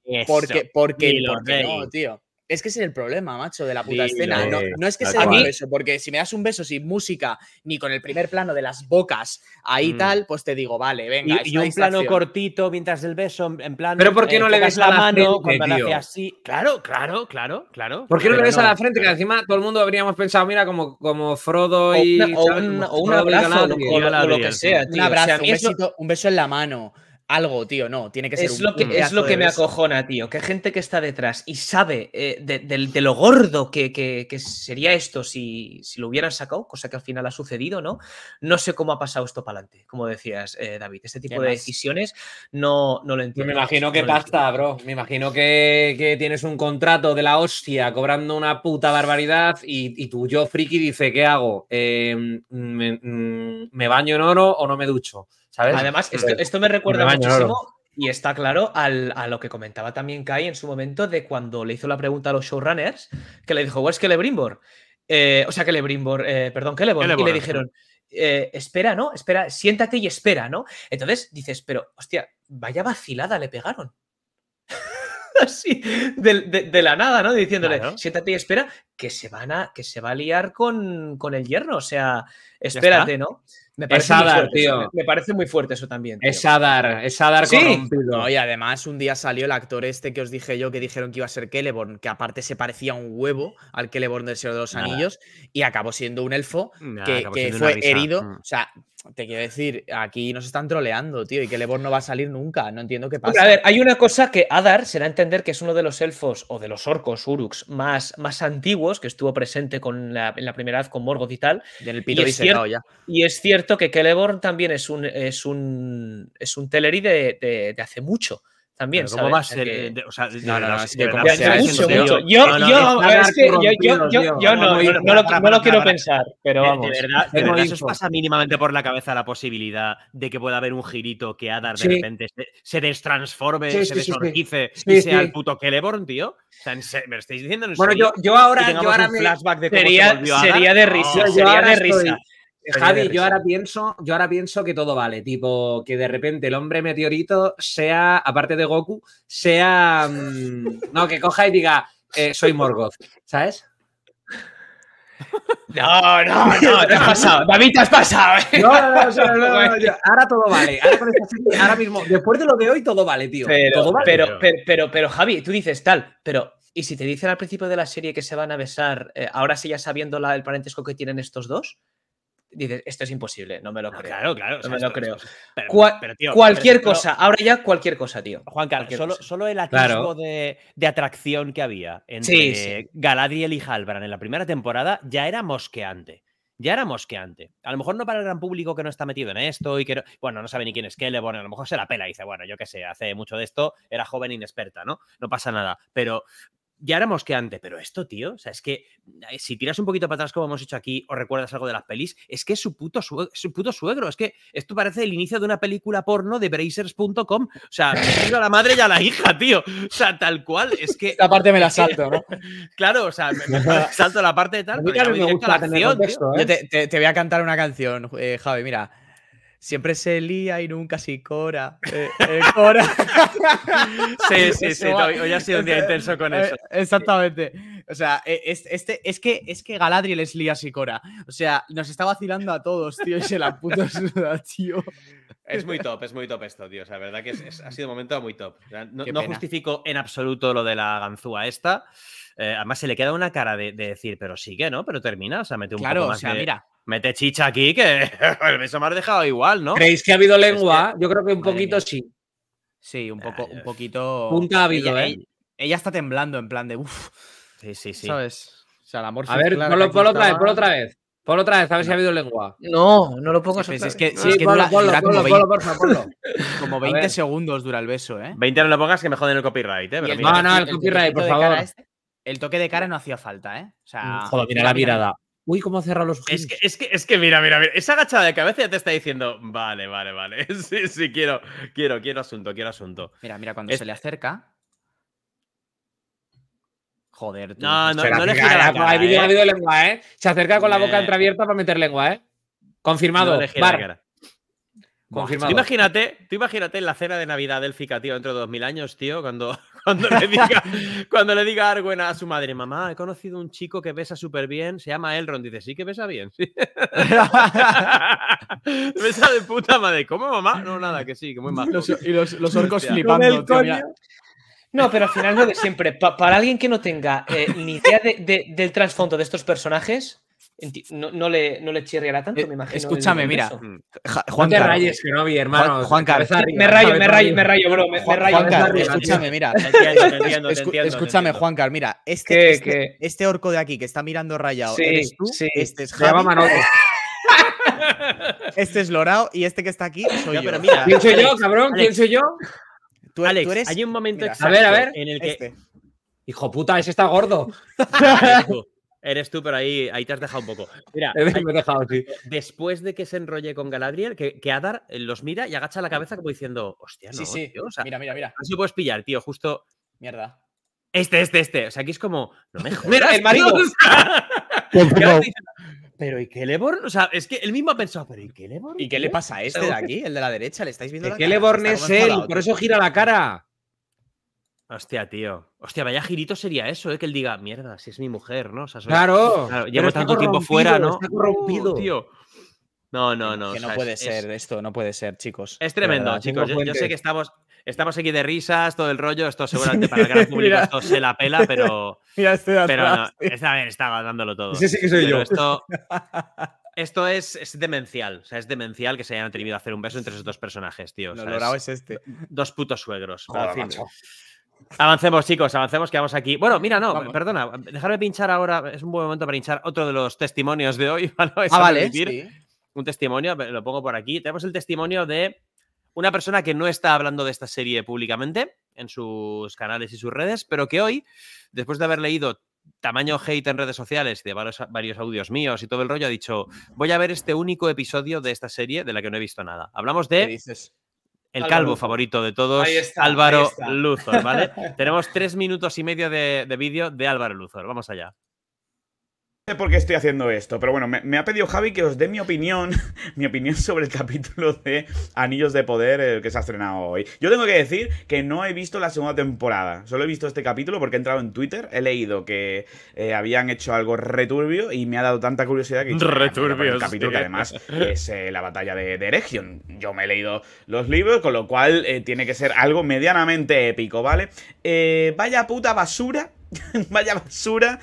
[SPEAKER 4] qué. porque, porque no, tío. Es que ese es el problema, macho, de la puta escena. No, es que sea un beso, porque si me das un beso sin música ni con el primer plano de las bocas ahí mm. tal, pues te digo, vale, venga. Y, un plano cortito mientras el beso, en plan. Pero ¿por qué eh, no le das la, mano cuando hace
[SPEAKER 1] así? Claro, claro, claro, claro. ¿Por qué no le das a la frente? Que encima todo el mundo habríamos pensado, mira, como, como Frodo y. O, un, abrazo, o, lo, que sea. Un
[SPEAKER 4] un beso en la mano algo, tío, no, tiene que ser es lo que, Es lo que me acojona, tío, que gente que está
[SPEAKER 2] detrás y sabe eh, de, lo gordo que, sería esto si, si, lo hubieran sacado, cosa que al final ha sucedido, ¿no? No sé cómo ha pasado esto para adelante, como decías, eh, David. Este tipo de decisiones no, no lo entiendo. Me imagino que pasa, bro.
[SPEAKER 1] Me imagino que, tienes un contrato de la hostia cobrando una puta barbaridad y, y yo friki dice, ¿qué hago? Eh, mm, ¿Me baño en oro o no me ducho? Además, esto,
[SPEAKER 2] me recuerda muchísimo. Y está claro a lo que comentaba también Kai en su momento de cuando le hizo la pregunta a los showrunners, que le dijo, es que le Eh, o sea, que eh, perdón, que Y le dijeron, eh, espera, ¿no? Espera, siéntate y espera, ¿no? Entonces dices, pero, hostia, vaya vacilada le pegaron. Así, de, la nada, ¿no? Diciéndole, siéntate y espera, que se van a, que se va a liar con,
[SPEAKER 4] con el yerno. O sea, espérate, ¿no? Me parece, es Adar, tío. me parece muy fuerte eso también.
[SPEAKER 1] Es Adar, es Adar ¿Sí? corrompido.
[SPEAKER 4] y además un día salió el actor este que os dije yo que dijeron que iba a ser Celeborn, que aparte se parecía un huevo al Celeborn del Señor de los Anillos y acabó siendo un elfo
[SPEAKER 2] que, fue herido. Mm.
[SPEAKER 4] O sea, te quiero decir, aquí nos están troleando, tío, y que Lebor no va a salir nunca. No entiendo qué pasa. a ver,
[SPEAKER 2] hay una cosa que Adar será entender que es uno de los elfos o de los orcos, Uruks, más, más antiguos, que estuvo presente con en la primera vez con Morgoth y tal. Y y es, cierto, ya. y es cierto que Celeborn también es un, es es un Teleri de, de hace mucho también. ¿Cómo va a ser? o sea, no, no, no, Yo, yo, yo, yo, yo, no, no, lo, quiero pensar, pero eh, vamos. De, verdad, eso os
[SPEAKER 1] pasa mínimamente por la cabeza la posibilidad de que pueda haber un girito que Adar de repente se, destransforme, se desorquice y sea el puto Celeborn, tío. ¿me lo estáis diciendo? bueno, yo, yo ahora, yo ahora me. sería de risa, sería de risa. Javi, yo ahora pienso, yo ahora pienso que todo vale, tipo que de repente el hombre meteorito sea, aparte de Goku, sea, mm, no, que coja y diga, eh, soy Morgoth, ¿sabes? No, no,
[SPEAKER 2] no, te has pasado. David, te has pasado. Eh. No, no, no,
[SPEAKER 1] ahora todo vale. Ahora, mismo, después de lo de hoy, todo vale, tío. Pero, Pero,
[SPEAKER 2] pero, Javi, tú dices tal, pero ¿y si te dicen al principio de la serie que se van a besar, eh, ahora sí ya sabiendo el parentesco que tienen estos dos? dices, esto es imposible, no me lo creo. Claro, claro. No me lo creo. cualquier cosa,
[SPEAKER 1] ahora ya cualquier cosa, tío. Juan Carlos, solo, el atisbo de, atracción que había entre Galadriel y Halbrand en la primera temporada ya era mosqueante. Ya era mosqueante. A lo mejor no para el gran público que no está metido en esto y que bueno, no sabe ni quién es Celeborn, a lo mejor se la pela y dice, bueno, yo qué sé, hace mucho de esto, era joven inexperta, ¿no? No pasa nada. Pero ya que antes pero esto, tío, o sea, es que eh, si tiras un poquito para atrás como hemos hecho aquí o recuerdas algo de las pelis, es que su puto, suegro, su puto suegro, es que esto parece el inicio de una película porno de Brazers.com, o sea, a la madre y a la hija, tío, o sea, tal cual, es
[SPEAKER 4] que... Esta parte me la salto, ¿no? claro, o sea, salto la parte de tal, pero me la Yo ¿eh? te, te, voy a cantar una canción, eh, Javi, mira siempre se lía y nunca se eh, eh, cora. cora. sí, sí, sí. hoy ha sido un día eh, intenso con eso. Exactamente. O sea, e, es, este, es, que, es que Galadriel es lía si cora. O sea, nos está vacilando a todos, tío, y se la puta suda, tío. Es muy top,
[SPEAKER 1] es muy top esto, tío. O sea, la verdad que ha sido un momento muy top. no, justifico en absoluto lo de la ganzúa esta. además, se le queda una cara de, decir, pero sigue, ¿no? Pero termina, o sea, mete un poco más o sea, mira, mete chicha aquí, que el beso me ha dejado igual, ¿no? ¿Creéis que ha habido lengua? Yo creo que un poquito sí.
[SPEAKER 4] Sí, un ah, poco, un poquito. Punta ¿eh? ella, está temblando en plan de uff. Sí, sí, sí. ¿Sabes? A ver, ponlo, otra vez, por otra vez. por otra vez, a ver si ha habido lengua. No, no lo pongo. Pues, es que, si
[SPEAKER 1] como 20, segundos dura el beso, ¿eh? 20 no lo pongas que me joden el copyright, ¿eh? no, no, el, copyright, por favor. Este,
[SPEAKER 4] el toque de cara no hacía falta, ¿eh? O sea, Joder, mira la mirada.
[SPEAKER 1] Uy, cómo ha los ojos. Es
[SPEAKER 4] que, es que, es que mira, mira, mira. Esa agachada de cabeza ya te está diciendo, vale, vale, vale. Sí, sí, quiero, quiero, quiero asunto, quiero asunto. Mira, mira, cuando se le acerca. Joder, tú. No, pues no, no, no le gira ¿eh? ¿eh? habido lengua, ¿eh? Se acerca con la boca
[SPEAKER 5] entreabierta
[SPEAKER 1] para meter lengua, ¿eh? Confirmado. Confirmado. Tú imagínate, tú imagínate en la cena de Navidad del tío, dentro de 2000 años, tío, cuando Cuando le diga, cuando le diga Arwen a su madre, mamá, he conocido un chico que besa súper bien, se llama Elrond. Dice, sí que besa bien, sí. besa de puta madre. ¿Cómo, mamá? No, nada,
[SPEAKER 3] que sí, que muy mal. y los, orcos flipando.
[SPEAKER 2] no, pero al final de siempre. para alguien que no tenga eh, ni idea del trasfondo de estos personajes, no, le, no le chirriará tanto, eh, me imagino. Escúchame, mira.
[SPEAKER 1] Mm, Juan no te rayes, hermano. Juan
[SPEAKER 4] Carlos. Me rayo, me rayo, me rayo, bro. Me, rayo. escúchame, mira. Te entiendo, escúchame, Juan Carlos, mira. Este, este, este, orco de aquí que está mirando rayado, sí, eres tú. Sí. Este es Javi. Este es Lorao y este que está aquí soy yo. ¿Quién soy yo, cabrón? ¿Quién soy yo? Tú, e-, Alex, hay un momento a ver, a ver. en el que... Este.
[SPEAKER 1] Hijo puta, ese está gordo. Eres tú, pero ahí, ahí te has dejado un poco. Mira, me he dejado, sí. después de que se enrolle con Galadriel, que, que, Adar eh, los mira y agacha la cabeza como diciendo, hostia, no, sí, sí. Tío, o sea, mira, mira, mira. Así puedes pillar, tío, justo. Mierda. Este, este, este. O sea, aquí es como, no me jodas. Mira, el marido. pero ¿y Celeborn? O sea, es que él mismo ha pensado, pero ¿y Keleborn? ¿Y qué le pasa a este de aquí, el de la derecha? ¿Le estáis viendo la Celeborn es él, por eso gira la cara. Hostia, tío. Hostia, vaya girito sería eso, ¿eh? Que él diga, mierda, si es mi mujer, ¿no? claro, Llevo tanto tiempo fuera, ¿no? Está corrompido. tío.
[SPEAKER 4] No, no, no. Que no puede ser esto, no puede ser, chicos. Es tremendo, chicos. Yo, sé que
[SPEAKER 1] estamos, estamos aquí de risas, todo el rollo. Esto seguramente para el gran público se la pela, pero. Mira, este pero no, está bien, estaba dándolo todo. Sí, sí que soy yo. Esto, es, demencial. O sea, es demencial que se hayan atrevido a hacer un beso entre esos dos personajes, tío. Lo es, este. Dos putos suegros. Joder, Avancemos, chicos, avancemos, que vamos aquí. Bueno, mira, no, perdona, dejarme pinchar ahora, es un buen momento para pinchar otro de los testimonios de hoy. Ah, vale, Un testimonio, lo pongo por aquí. Tenemos el testimonio de una persona que no está hablando de esta serie públicamente en sus canales y sus redes, pero que hoy, después de haber leído tamaño hate en redes sociales y de varios, varios audios míos y todo el rollo, ha dicho, voy a ver este único episodio de esta serie de la que no he visto nada. Hablamos de... ¿Qué dices? el calvo favorito de todos, Álvaro Luzor, ¿vale? Tenemos tres minutos y medio de, de vídeo de Álvaro Luzor. Vamos allá
[SPEAKER 6] por qué estoy haciendo esto, pero bueno, me, ha pedido Javi que os dé mi opinión, mi opinión sobre el capítulo de Anillos de Poder que se ha estrenado hoy. Yo tengo que decir que no he visto la segunda temporada, solo he visto este capítulo porque he entrado en Twitter, he leído que eh, habían hecho algo returbio y me ha dado tanta curiosidad que... Returbio. Pues el capítulo que además es eh, la batalla de, Eregion. Yo me he leído los libros, con lo cual eh, tiene que ser algo medianamente épico, ¿vale? vaya puta basura vaya basura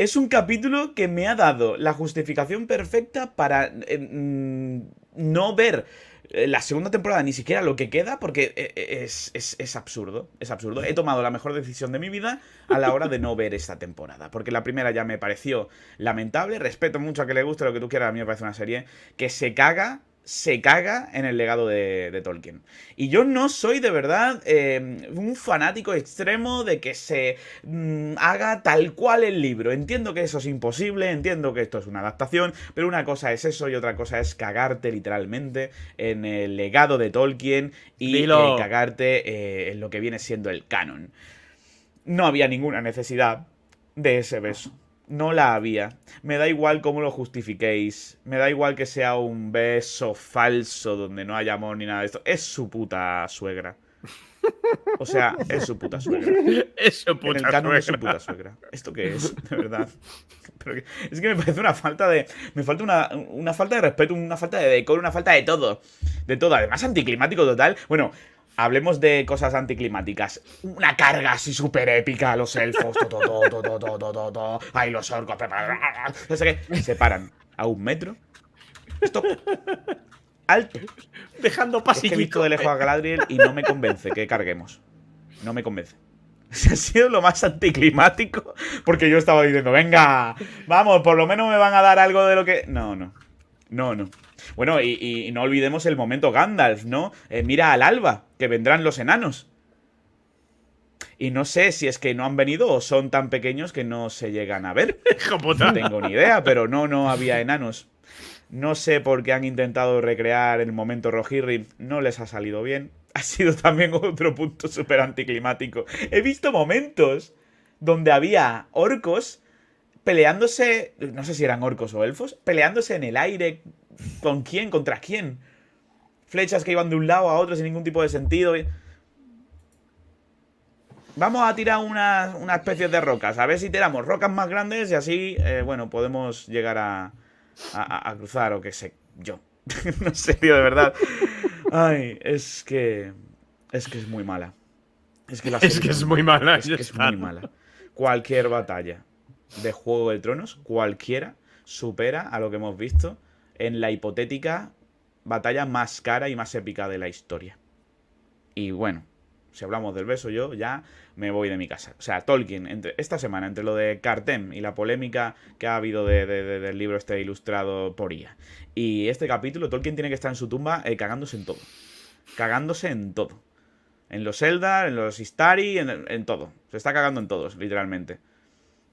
[SPEAKER 6] es un capítulo que me ha dado la justificación perfecta para eh, mm, no ver eh, la segunda temporada ni siquiera lo que queda porque eh, es, es, absurdo, es absurdo. He tomado la mejor decisión de mi vida a la hora de no ver esta temporada, porque la primera ya me pareció lamentable, respeto mucho a que le guste lo que tú quieras, a mí me parece una serie que se caga se caga en el legado de, Tolkien. Y yo no soy de verdad em, un fanático extremo de que se mm, haga tal cual el libro. Entiendo que eso es imposible, entiendo que esto es una adaptación, pero una cosa es eso y otra cosa es cagarte literalmente en el legado de Tolkien y eh, cagarte eh, en lo que viene siendo el canon. No había ninguna necesidad de ese beso no la había. Me da igual cómo lo justifiquéis. Me da igual que sea un beso falso donde no haya amor ni nada de esto. Es su puta suegra. O sea, es su puta suegra. Es su puta suegra. es su puta suegra. ¿Esto qué es? De verdad. Pero es que me parece una falta de. Me falta una, una falta de respeto, una falta de decoro, una falta de todo. De todo. Además, anticlimático total. Bueno, hablemos de cosas anticlimáticas. Una carga así súper épica, a los elfos, los orcos, no Se paran a un metro. Esto. Alto. Dejando pasito. he visto de lejos a Galadriel y no me convence que carguemos. No me convence. Se ha sido lo más anticlimático porque yo estaba diciendo, venga, vamos, por lo menos me van a dar algo de lo que... No, no. No, no. Bueno, y, no olvidemos el momento Gandalf, ¿no? Eh, mira al alba, que vendrán los enanos. Y no sé si es que no han venido o son tan pequeños que no se llegan a ver. no tengo ni idea, pero no, no había enanos. No sé por qué han intentado recrear el momento Rohirrim. No les ha salido bien. Ha sido también otro punto súper anticlimático. He visto momentos donde había orcos peleándose, no sé si eran orcos o elfos, peleándose en el aire ¿Con quién? ¿Contra quién? Flechas que iban de un lado a otro sin ningún tipo de sentido. Vamos a tirar una especie de rocas. A ver si tiramos rocas más grandes y así, eh, bueno, podemos llegar a, cruzar o qué sé yo. no sé, tío, de verdad. Ay, es que... Es que es muy mala. Es que, la es, que es muy mala. Es que es muy mala. Cualquier batalla de Juego de Tronos, cualquiera, supera a lo que hemos visto en la hipotética batalla más cara y más épica de la historia. Y bueno, si hablamos del beso, yo ya me voy de mi casa. O sea, Tolkien, entre, esta semana, entre lo de Cartem y la polémica que ha habido del libro este ilustrado por IA, y este capítulo, Tolkien tiene que estar en su tumba eh, cagándose en todo. Cagándose en todo. En los Eldar, en los Istari, en, en todo. Se está cagando en todos, literalmente.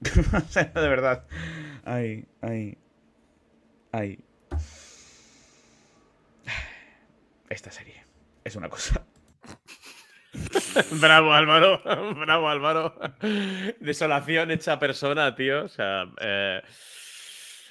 [SPEAKER 6] de verdad. Ay, ay, ay. esta serie es una cosa.
[SPEAKER 3] Bravo, Álvaro. Bravo, Álvaro. Desolación hecha persona, tío. O eh,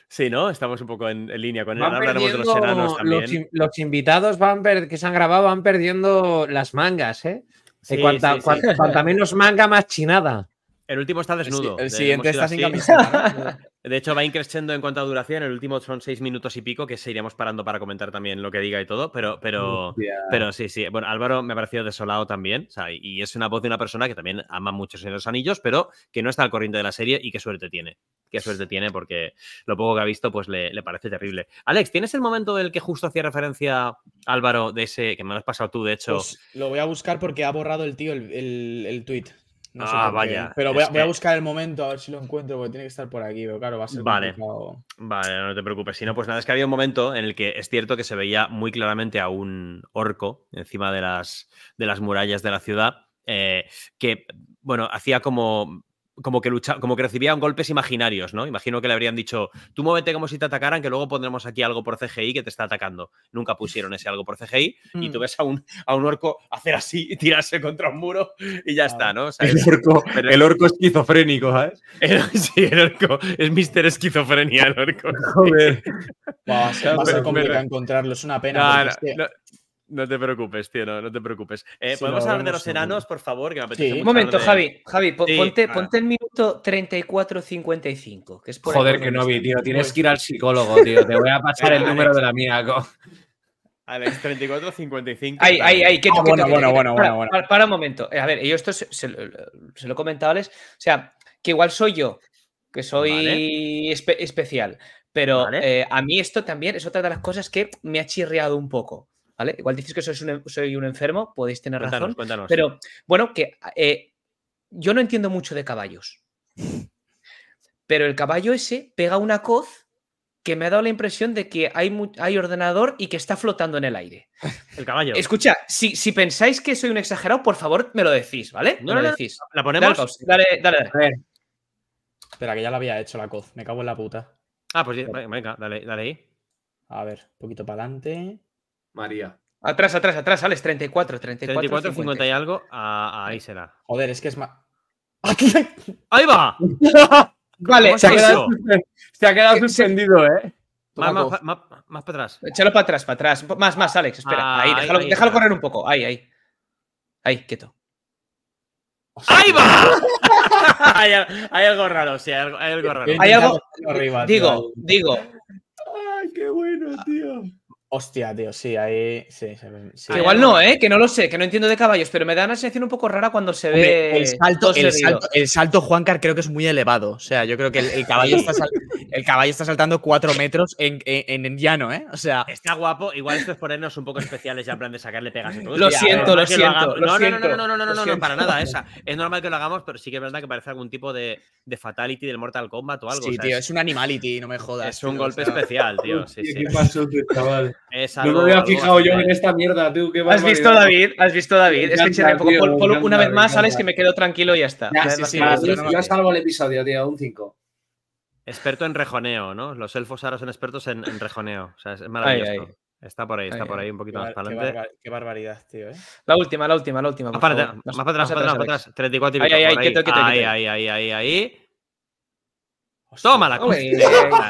[SPEAKER 3] Sí, ¿no? Estamos un poco en, línea con él.
[SPEAKER 1] los invitados van que se han grabado van perdiendo las mangas, ¿eh? eh cuanta menos manga, más chinada. El último está
[SPEAKER 4] desnudo. El, siguiente está sin camiseta.
[SPEAKER 1] De hecho, va increciendo en cuanto a duración. El último son seis minutos y pico, que se iremos parando para comentar también lo que diga y todo. Pero, pero, pero sí, sí. Bueno, Álvaro me ha parecido desolado también. Y es una voz de una persona que también ama mucho en los anillos, pero que no está al corriente de la serie y qué suerte tiene. Qué suerte tiene, porque lo poco que ha visto, pues le, parece terrible. Alex, ¿tienes el momento del que justo hacía referencia Álvaro de ese que me lo has pasado tú, de hecho?
[SPEAKER 3] Pues
[SPEAKER 4] lo voy a buscar porque ha borrado el tío el, el, el tweet ah, vaya. ¿eh? Pero voy a, buscar el momento a ver si lo encuentro, porque tiene que estar por aquí, pero claro, va a ser vale.
[SPEAKER 1] Vale, no te preocupes. Si no, pues nada, es que había un momento en el que es cierto que se veía muy claramente a un orco encima de las, de las murallas de la ciudad, eh, que, bueno, hacía como como que lucha, como que recibían golpes imaginarios, ¿no? Imagino que le habrían dicho, tú muévete como si te atacaran, que luego pondremos aquí algo por CGI que te está atacando. Nunca pusieron ese algo por CGI y mm. tú ves a un, a un orco hacer así, tirarse contra un muro y ya está, ¿no? El,
[SPEAKER 7] orco,
[SPEAKER 3] esquizofrénico, ¿sabes? El, sí, el orco es Mr. Esquizofrenia, el orco. Joder.
[SPEAKER 4] va a ser, complicado encontrarlo, es una pena.
[SPEAKER 3] No te preocupes, tío, no, te preocupes. Eh, ¿Podemos hablar de los enanos,
[SPEAKER 4] por favor? Un momento, Javi, Javi, ponte,
[SPEAKER 2] el minuto 34.55, que es Joder, que no
[SPEAKER 3] vi, tío. Tienes pues que ir al psicólogo, tío.
[SPEAKER 1] Te voy a pasar el número de la mía.
[SPEAKER 3] A ver, 55. Ay, ay,
[SPEAKER 2] ay, ah, bueno, bueno, bueno, para, bueno, para, un momento. Eh, a ver, yo esto se, lo he comentado, Alex. O sea, que igual soy yo, que soy especial. Pero eh, a mí esto también es otra de las cosas que me ha chirriado un poco. Igual dices que soy un enfermo, podéis tener razón. Pero bueno, que eh, yo no entiendo mucho de caballos. Pero el caballo ese pega una coz que me ha dado la impresión de que hay, hay ordenador y que está flotando en el aire. El caballo. Escucha, si, pensáis que soy un exagerado, por favor, me lo decís, ¿vale? No, me lo decís. ¿La ponemos? Dale, dale,
[SPEAKER 4] Espera, que ya lo había hecho la coz. Me cago en la puta. Ah, pues venga, dale, dale ahí. A ver, un poquito para adelante. María. Atrás, atrás, atrás, Alex,
[SPEAKER 1] 34, 34. 34, 50, y algo, ahí será.
[SPEAKER 4] Joder, es que es más.
[SPEAKER 1] ¡Ahí va!
[SPEAKER 3] vale, se ha, quedado, eh, se ha, quedado, suspendido, ¿eh?
[SPEAKER 2] Más, para atrás. Échalo para atrás, para atrás. Más, más, Alex, espera. Ah, ahí, déjalo, correr un poco. Ahí, ahí. Ahí, quieto.
[SPEAKER 1] ¡Ahí va!
[SPEAKER 3] hay, algo raro, sí, hay algo, raro. Hay algo.
[SPEAKER 4] Arriba, digo,
[SPEAKER 3] digo. ¡Ay, qué bueno, tío!
[SPEAKER 4] Hostia, tío, sí, ahí. Sí, igual no, ¿eh?
[SPEAKER 2] Que no lo sé, que no entiendo de caballos, pero me da una sensación un poco rara cuando se ve. El salto,
[SPEAKER 4] el, salto, Juancar, creo que es muy elevado. O sea, yo creo que el, caballo, está el caballo está saltando cuatro metros en, en, llano, ¿eh? O sea.
[SPEAKER 1] Está guapo, igual esto es ponernos un poco especiales ya en plan de sacarle pegas Lo siento, lo siento. No, no, no, no, no, no, no, no, no, para nada. Esa. Es normal que lo hagamos, pero sí que es verdad que parece algún tipo de, de fatality del Mortal Kombat o algo. Sí, tío, es, un animality, no me jodas. Es un golpe especial, tío. Sí, ¿Qué pasó, tío, es no me había fijado yo en esta mierda, tú. ¿Has visto, David? ¿Has visto, David? es que encanta, una vez más, sabes que me
[SPEAKER 2] quedo tranquilo y ya está. Ya, sí, salvo el episodio, tío, un 5.
[SPEAKER 1] Experto en rejoneo, ¿no? Los elfos ahora son expertos en, rejoneo. O sea, es maravilloso. Está por ahí, está por ahí, un poquito más adelante.
[SPEAKER 3] qué, barbaridad, tío, ¿eh?
[SPEAKER 1] La última,
[SPEAKER 2] la última, la última. Más para atrás, más para atrás, más atrás. 34 y pico. Ahí,
[SPEAKER 1] ahí, ahí, ahí, ahí. Toma la cosa.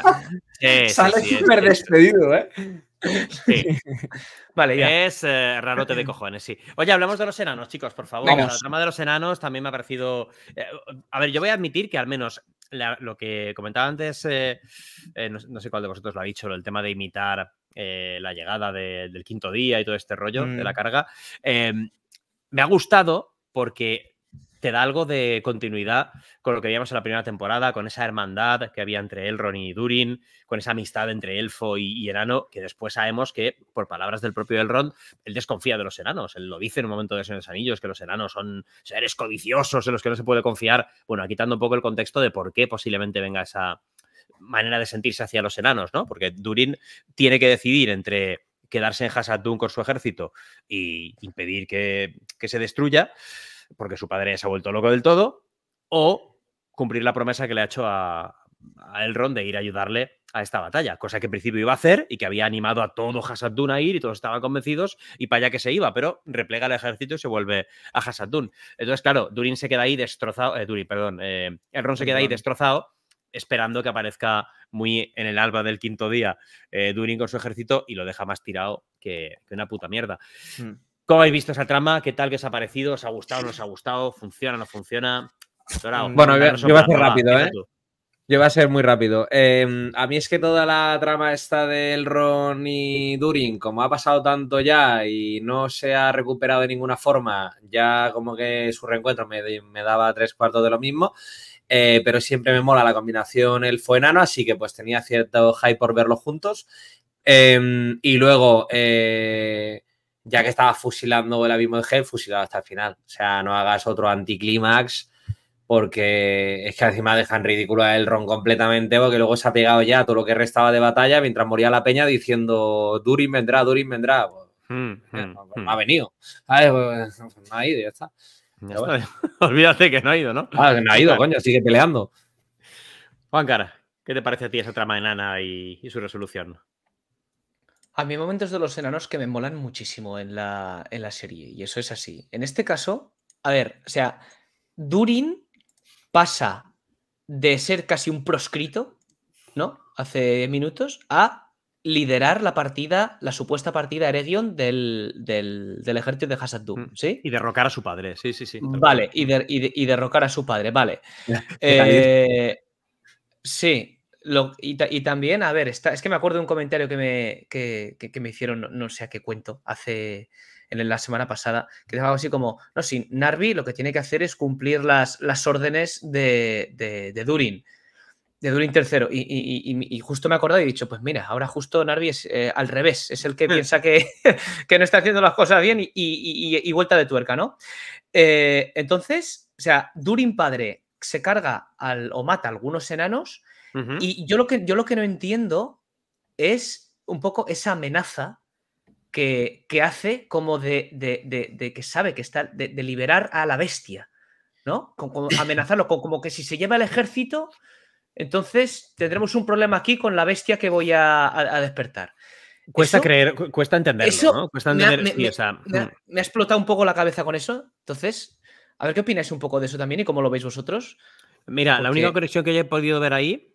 [SPEAKER 1] Sale súper
[SPEAKER 3] despedido, ¿eh? Sí.
[SPEAKER 1] vale, ya. Es eh, rarote de cojones, sí. Oye, hablamos de los enanos, chicos, por favor. La trama de los enanos también me ha parecido. Eh, a ver, yo voy a admitir que al menos lo que comentaba antes, eh, no, sé cuál de vosotros lo ha dicho, el tema de imitar la llegada del quinto día y todo este rollo de la mm. carga. Em, me ha gustado porque te da algo de continuidad con lo que veíamos en la primera temporada, con esa hermandad que había entre Elrond y Durin, con esa amistad entre elfo y, enano, que después sabemos que, por palabras del propio Elrond, él desconfía de los enanos. Él lo dice en un momento de los Anillos, que los enanos son seres codiciosos en los que no se puede confiar. Bueno, quitando un poco el contexto de por qué posiblemente venga esa manera de sentirse hacia los enanos, ¿no? Porque Durin tiene que decidir entre quedarse en Dun con su ejército y impedir que se destruya porque su padre se ha vuelto loco del todo, o cumplir la promesa que le ha hecho a, Elrond de ir a ayudarle a esta batalla, cosa que en principio iba a hacer y que había animado a todo Hasadun a ir y todos estaban convencidos y para allá que se iba, pero replega el ejército y se vuelve a Hasadun. Entonces, claro, Durin se queda ahí destrozado, eh, perdón, eh, Elrond se queda ahí destrozado esperando que aparezca muy en el alba del quinto día eh, Durin con su ejército y lo deja más tirado que, una puta mierda. Hmm. ¿Cómo habéis visto esa trama? ¿Qué tal que os ha parecido? ¿Os ha gustado? ¿No os ha gustado? ¿Funciona? ¿No funciona? Mm, bueno, yo, voy a ser rápido, ¿eh? Yo voy a ser muy rápido. Em, a mí es que toda la trama esta del Ron y Durin, como ha pasado tanto ya y no se ha recuperado de ninguna forma, ya como que su reencuentro me, daba tres cuartos de lo mismo. Eh, pero siempre me mola la combinación fue enano así que pues tenía cierto hype por verlo juntos. Em, y luego, eh, ya que estaba fusilando el abismo de G, fusilado hasta el final. O sea, no hagas otro anticlímax porque es que encima dejan ridículo a Elrond completamente porque luego se ha pegado ya todo lo que restaba de batalla mientras moría la peña diciendo Durin vendrá, Durin vendrá. Pues, hmm, hmm, pues, hmm. ha venido. Pues, no ha ido, ya está. Olvídate que no ha ido, ¿no? Ah, no ha ido, coño, sigue peleando. Juan Cara, ¿qué te parece a ti esa trama de y, y su resolución?
[SPEAKER 2] A mí hay momentos de los enanos que me molan muchísimo en la, serie, y eso es así. En este caso, a ver, o sea, Durin pasa de ser casi un proscrito, ¿no? Hace minutos, a liderar la partida, la supuesta partida Eregion del, ejército de Doom, mm. ¿sí? Y derrocar a su padre, sí, sí, sí. Vale, y, derrocar a su padre, vale. Eh, sí, y, también, a ver, es que me acuerdo de un comentario que me, que, me hicieron, no, sé a qué cuento, hace en la semana pasada, que dejaba así como, no, sí, Narvi lo que tiene que hacer es cumplir las, las órdenes de, Durin, de Durin III. Y, justo me he acordado y he dicho, pues mira, ahora justo Narvi es eh, al revés, es el que piensa que, que no está haciendo las cosas bien y, vuelta de tuerca, ¿no? Eh, entonces, o sea, Durin padre se carga al, o mata a algunos enanos y yo lo, que, yo lo que no entiendo es un poco esa amenaza que, hace como de, que sabe que está, de, liberar a la bestia, ¿no? Como, amenazarlo, como, que si se lleva el ejército, entonces tendremos un problema aquí con la bestia que voy a, despertar.
[SPEAKER 1] Cuesta creer, cuesta entenderlo, ¿no? entender, me,
[SPEAKER 2] ha, explotado un poco la cabeza con eso. Entonces, a ver qué opináis un poco de eso también y cómo lo veis vosotros.
[SPEAKER 1] Mira, la única conexión que yo he podido ver ahí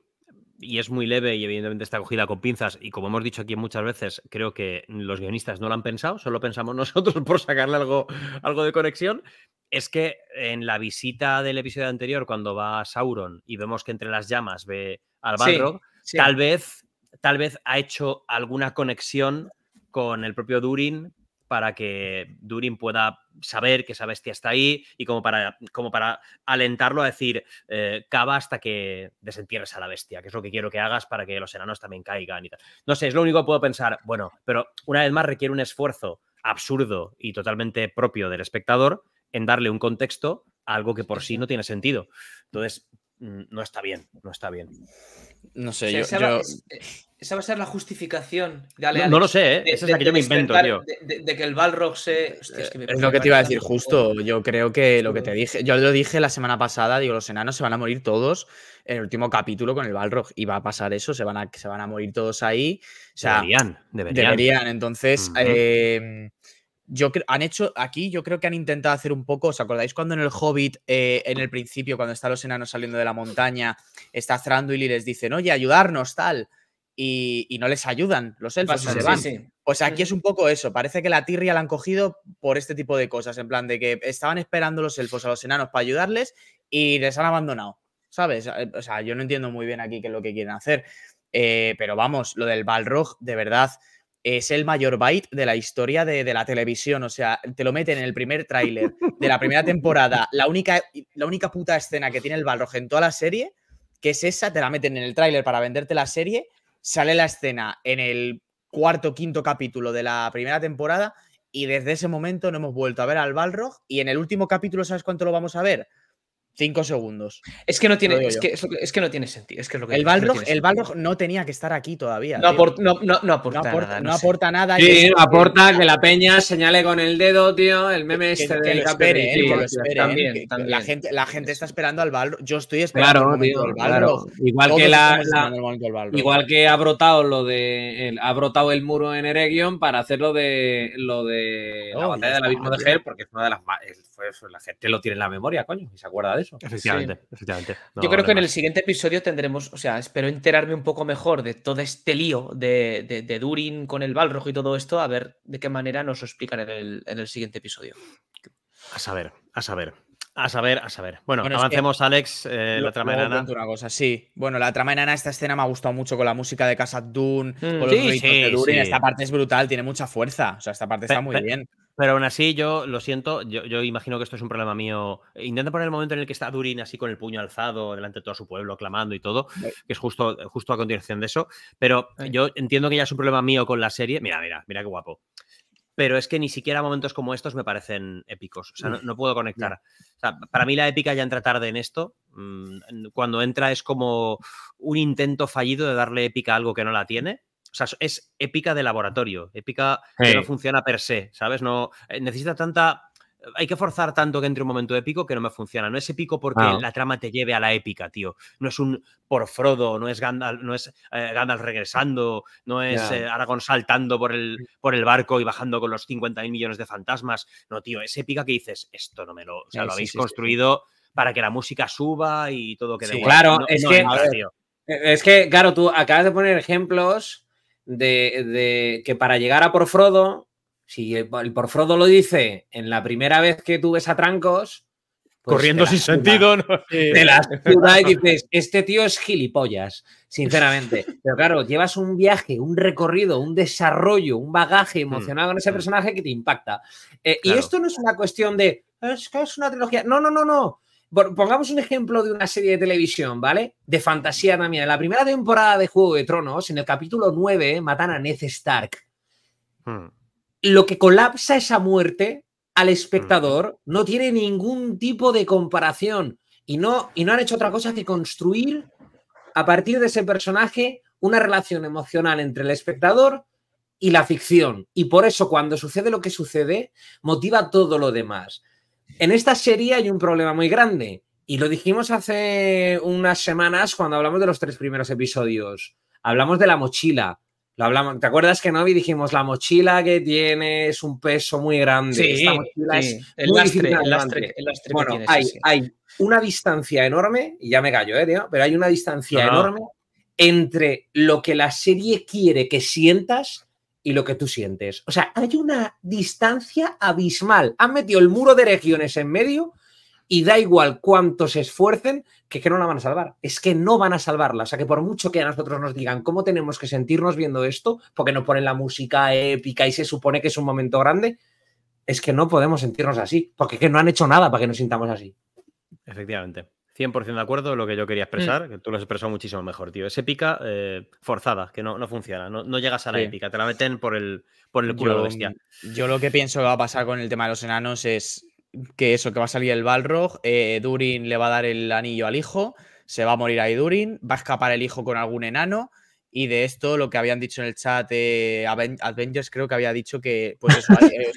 [SPEAKER 1] y es muy leve y evidentemente está cogida con pinzas y como hemos dicho aquí muchas veces, creo que los guionistas no lo han pensado, solo pensamos nosotros por sacarle algo, algo de conexión, es que en la visita del episodio anterior, cuando va Sauron y vemos que entre las llamas ve al Balrog, tal vez tal vez ha hecho alguna conexión con el propio Durin para que Durin pueda saber que esa bestia está ahí y como para, como para alentarlo a decir, eh, cava hasta que desentierres a la bestia, que es lo que quiero que hagas para que los enanos también caigan y tal. No sé, es lo único que puedo pensar. Bueno, pero una vez más requiere un esfuerzo absurdo y totalmente propio del espectador en darle un contexto a algo que por sí no tiene sentido. Entonces, mm, no está bien, no está bien. No sé, yo, esa, Va, eh,
[SPEAKER 2] esa, Va, a ser la justificación. Dale, no, no, lo sé, ¿eh? es la que yo me invento, tío. De, que el Balrog se. es, lo que te iba a decir,
[SPEAKER 4] justo. Yo creo que lo que te dije. Yo lo dije la semana pasada, digo, los enanos se van a morir todos en el último capítulo con el Balrog. Y va a pasar eso, se van a, se van a morir todos ahí. O sea, deberían, deberían. Entonces yo han hecho aquí, yo creo que han intentado hacer un poco. ¿Os acordáis cuando en el Hobbit, eh, en el principio, cuando están los enanos saliendo de la montaña, está Thranduil y les dicen, oye, ayudarnos, tal? Y, no les ayudan los elfos Pues aquí es un poco eso. Parece que la tirria la han cogido por este tipo de cosas. En plan, de que estaban esperando los elfos a los enanos para ayudarles y les han abandonado. ¿Sabes? Eh, o sea, yo no entiendo muy bien aquí qué es lo que quieren hacer. Eh, pero vamos, lo del Balrog, de verdad es el mayor bait de la historia de, la televisión. O sea, te lo meten en el primer tráiler de la primera temporada. La única, la única puta escena que tiene el Balrog en toda la serie, que es esa, te la meten en el tráiler para venderte la serie. Sale la escena en el cuarto, quinto capítulo de la primera temporada y desde ese momento no hemos vuelto a ver al Balrog. Y en el último capítulo, ¿sabes cuánto lo vamos a ver? Cinco segundos. Es que no tiene, es que, es, que, no tiene sentido. Es que el Balrog, no, tenía que estar aquí todavía. No, aporta, nada. aporta Sí, aporta que la peña señale con el dedo, tío. El meme este del espere, ¿eh? ¿eh? también, La gente, la gente está esperando al Balrog. Yo estoy esperando al Balrog. Igual que igual
[SPEAKER 1] que ha brotado lo de el, ha brotado el muro en Eregion para hacer lo de lo de la oh, batalla del abismo de Hel, porque es una de las pues, la gente lo tiene en la memoria, coño, y se acuerda de eso. Efectivamente, efectivamente. Yo creo que en el
[SPEAKER 2] siguiente episodio tendremos, o sea, espero enterarme un poco mejor de todo este lío de, de, Durin con el Balrog y todo esto, a ver de qué manera nos lo explican en el, siguiente episodio.
[SPEAKER 1] A saber, a saber. A saber, a saber. Bueno, avancemos, Alex. Eh, la trama enana. Una
[SPEAKER 4] cosa, sí. Bueno, la trama enana, esta escena me ha gustado mucho con la música de Casa Dune, con mm, los sí, de Durin. Esta parte es brutal, tiene mucha fuerza. O sea, esta parte está muy bien.
[SPEAKER 1] Pero aún así, yo lo siento, yo, imagino que esto es un problema mío. Intenta poner el momento en el que está Durin así con el puño alzado delante de todo su pueblo, clamando y todo, que es justo, justo a continuación de eso. Pero yo entiendo que ya es un problema mío con la serie. Mira, mira, mira qué guapo. Pero es que ni siquiera momentos como estos me parecen épicos. O sea, no, puedo conectar. para mí la épica ya entra tarde en esto. Mm, cuando entra es como un intento fallido de darle épica a algo que no la tiene o sea, es épica de laboratorio, épica que no funciona per se, ¿sabes? No, eh, necesita tanta hay que forzar tanto que entre un momento épico que no me funciona. No es épico porque la trama te lleve a la épica, tío. No es un por Frodo, no es Gandalf, no es eh, regresando, no es eh, Aragorn Aragón saltando por el, por el barco y bajando con los 50.000 millones de fantasmas. No, tío, es épica que dices, esto no me lo. O sea, lo habéis construido para que la música suba y todo quede Claro, es que. E, e, es que, claro, tú acabas de poner ejemplos de, que para llegar a por Frodo, si el, por Frodo lo dice en la primera vez que tú ves a Trancos,
[SPEAKER 3] pues corriendo sin sentido,
[SPEAKER 1] De la ciudad y dices, este tío es gilipollas, sinceramente. Pero claro, llevas un viaje, un recorrido, un desarrollo, un bagaje mm. emocional con ese mm. personaje que te impacta. Eh, y esto no es una cuestión de, es que es una trilogía. No, no, no, no pongamos un ejemplo de una serie de televisión, ¿vale? De fantasía también. En la primera temporada de Juego de Tronos, en el capítulo 9, matan a Ned Stark. Hmm. Lo que colapsa esa muerte al hmm. espectador no tiene ningún tipo de comparación. Y no, y no han hecho otra cosa que construir a partir de ese personaje una relación emocional entre el espectador y la ficción. Y por eso cuando sucede lo que sucede, motiva todo lo demás. En esta serie hay un problema muy grande y lo dijimos hace unas semanas cuando hablamos de los tres primeros episodios. Hablamos de la mochila. Lo hablamos, ¿Te acuerdas que Novi dijimos la mochila que tiene es un peso muy grande? Sí, Esta mochila es el, lastre, hay, una distancia enorme, y ya me callo, ¿eh, Pero hay una distancia enorme entre lo que la serie quiere que sientas y lo que tú sientes. O sea, hay una distancia abismal. Han metido el muro de regiones en medio y da igual cuánto se esfuercen, que, que no la van a salvar. Es que no van a salvarla. O sea, que por mucho que a nosotros nos digan cómo tenemos que sentirnos viendo esto, porque nos ponen la música épica y se supone que es un momento grande, es que no podemos sentirnos así, porque que no han hecho nada para que nos sintamos así. Efectivamente. 100% de acuerdo en lo que yo quería mm. expresar, que tú lo has expresado muchísimo mejor, tío. Es épica eh, forzada, que no, funciona, no, llegas a la épica, te la meten por el, por
[SPEAKER 4] el culo yo, bestia. Mm, yo lo que pienso que va a pasar con el tema de los enanos es que eso, que va a salir el Balrog, eh, Durin le va a dar el anillo al hijo, se va a morir ahí Durin, va a escapar el hijo con algún enano, y de esto, lo que habían dicho en el chat, eh, Avengers creo que había dicho que, pues eh,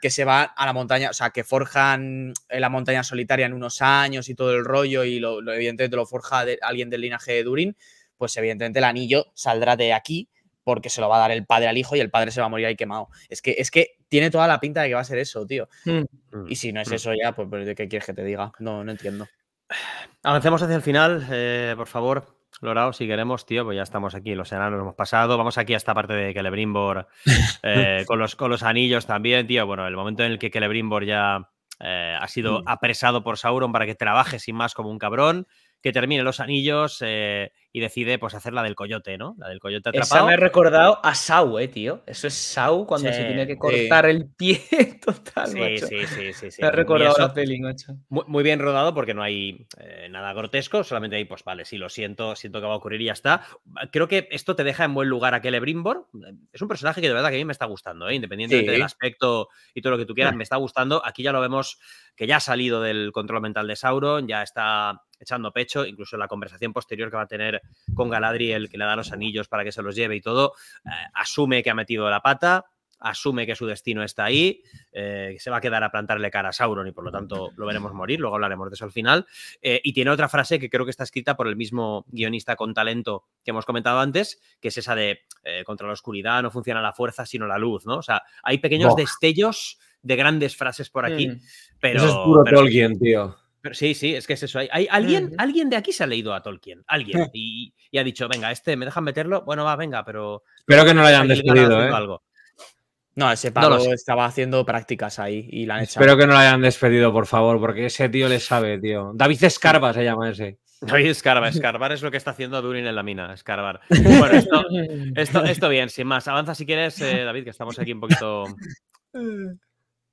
[SPEAKER 4] que se va a la montaña, o sea, que forjan eh, la montaña solitaria en unos años y todo el rollo, y lo, evidentemente lo forja alguien del linaje de Durin, pues evidentemente el anillo saldrá de aquí porque se lo va a dar el padre al hijo y el padre se va a morir ahí quemado. Es que, es que tiene toda la pinta de que va a ser eso, tío. Mm. Y si no es mm. eso ya, pues, pues ¿qué quieres que te diga? No, no entiendo.
[SPEAKER 1] Avancemos hacia el final, eh, por favor. Lorao, si queremos, tío, pues ya estamos aquí. Los enanos hemos pasado. Vamos aquí a esta parte de Celebrimbor eh, con, los, con los anillos también, tío. Bueno, el momento en el que Celebrimbor ya eh, ha sido mm. apresado por Sauron para que trabaje sin más como un cabrón que termine los anillos eh, y decide pues hacer la del coyote, ¿no? La del coyote atrapado. Esa me ha recordado a Sau, eh, tío. Eso es Sau cuando se tiene que cortar
[SPEAKER 2] el pie total, sí, Sí, sí, sí, Me ha recordado la peli,
[SPEAKER 1] Muy, bien rodado porque no hay eh, nada grotesco, solamente hay, pues vale, sí, lo siento, siento que va a ocurrir y ya está. Creo que esto te deja en buen lugar a Celebrimbor. Es un personaje que de verdad que a mí me está gustando, ¿eh? independientemente del aspecto y todo lo que tú quieras, me está gustando. Aquí ya lo vemos que ya ha salido del control mental de Sauron, ya está echando pecho, incluso la conversación posterior que va a tener con Galadriel, que le da los anillos para que se los lleve y todo, eh, asume que ha metido la pata, asume que su destino está ahí, eh, se va a quedar a plantarle cara a Sauron y por lo tanto lo veremos morir, luego hablaremos de eso al final. Eh, y tiene otra frase que creo que está escrita por el mismo guionista con talento que hemos comentado antes, que es esa de contra la oscuridad no funciona la fuerza sino la luz, ¿no? O sea, hay pequeños destellos de grandes frases por aquí, pero... es puro alguien tío sí, sí, es que es eso. Hay, alguien, alguien de aquí se ha leído a Tolkien, alguien, y, ha dicho, venga, este, ¿me dejan meterlo? Bueno, va, venga, pero... Espero que no lo hayan despedido, ¿eh? Algo.
[SPEAKER 4] No, ese palo estaba haciendo prácticas ahí y la Espero que
[SPEAKER 1] no lo hayan despedido, por favor, porque ese tío le sabe, tío. David Escarba se llama ese. David Escarba, escarbar es lo que está haciendo Durin en la mina, escarbar. Bueno, esto, esto, bien, sin más. Avanza si quieres, eh, David, que estamos aquí un poquito